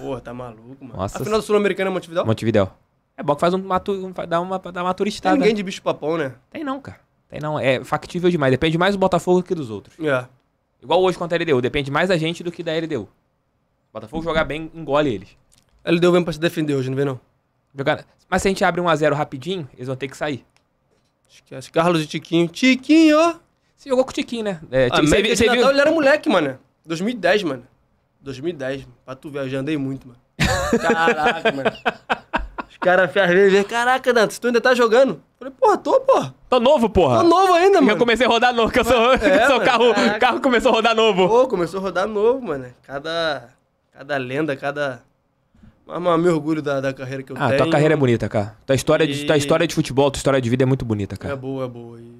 Porra, tá maluco, mano. Nossa. A final do Sul-Americano é Montevidéu? Montevidéu. É bom que faz um matu, dá uma, dá uma turistada. Tem ninguém de bicho papão, né? Tem não, cara. Tem não. É factível demais. Depende mais do Botafogo do que dos outros. É. Igual hoje contra a LDU. Depende mais da gente do que da LDU. O Botafogo jogar bem, engole eles. A LDU vem pra se defender hoje, não vem não? Jogar... Mas se a gente abre 1 a 0 rapidinho, eles vão ter que sair. Esquece. É, Carlos e Tiquinho. Tiquinho! Você jogou com o Tiquinho, né? É, ah, você, viu, ele era moleque, mano. 2010, mano. 2010, mano. Pra tu ver, eu já andei muito, mano. Caraca, mano cara ver, vezes, caraca, Dantas, tu ainda tá jogando? falei, porra, tô, porra. Tô novo, porra. Tô novo ainda, mano. Eu comecei a rodar novo, que eu sou, é, sou carro, carro começou a rodar novo. Pô, começou a rodar novo, mano. Cada, cada lenda, cada... Mas, mano, meu orgulho da, da carreira que eu ah, tenho. Ah, tua carreira é bonita, cara. Tua história, e... de, tua história de futebol, tua história de vida é muito bonita, cara. É boa, é boa. E...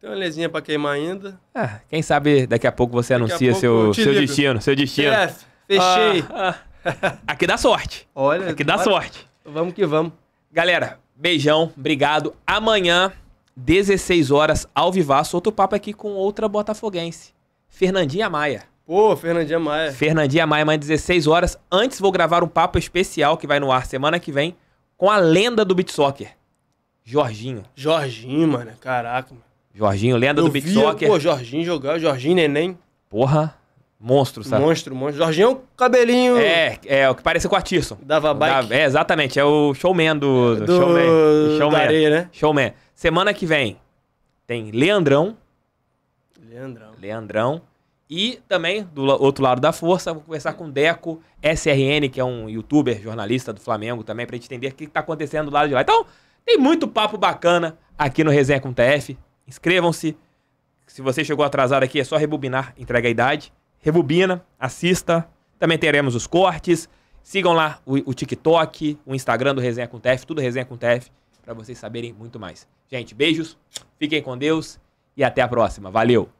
Tem uma lesinha pra queimar ainda. É, quem sabe daqui a pouco você daqui anuncia pouco seu, seu destino, seu destino. Chefe, fechei. Ah, ah. Aqui dá sorte. Olha. Aqui dá sorte. Vamos que vamos. Galera, beijão, obrigado. Amanhã, 16 horas, ao vivaço, outro papo aqui com outra botafoguense. Fernandinha Maia. Pô, Fernandinha Maia. Fernandinha Maia, amanhã 16 horas. Antes vou gravar um papo especial que vai no ar semana que vem com a lenda do beat soccer. Jorginho. Jorginho, mano. Caraca, mano. Jorginho, lenda Eu do beat via, soccer. Pô, Jorginho jogar, Jorginho Neném. Porra. Monstro, sabe? Monstro, monstro. Jorginho, cabelinho. É, é, o que parece com o Atirson. Dava bike. Da, é, exatamente. É o showman do. do, do showman. showman. Da areia, né? Showman. Semana que vem tem Leandrão. Leandrão. Leandrão. E também, do outro lado da força, vou conversar com Deco SRN, que é um youtuber, jornalista do Flamengo também, pra gente entender o que tá acontecendo do lado de lá. Então, tem muito papo bacana aqui no Resenha com TF. Inscrevam-se. Se você chegou atrasado aqui, é só rebobinar, entrega a idade rebobina, assista. Também teremos os cortes. Sigam lá o, o TikTok, o Instagram do Resenha com TF, tudo Resenha com TF, para vocês saberem muito mais. Gente, beijos, fiquem com Deus e até a próxima. Valeu!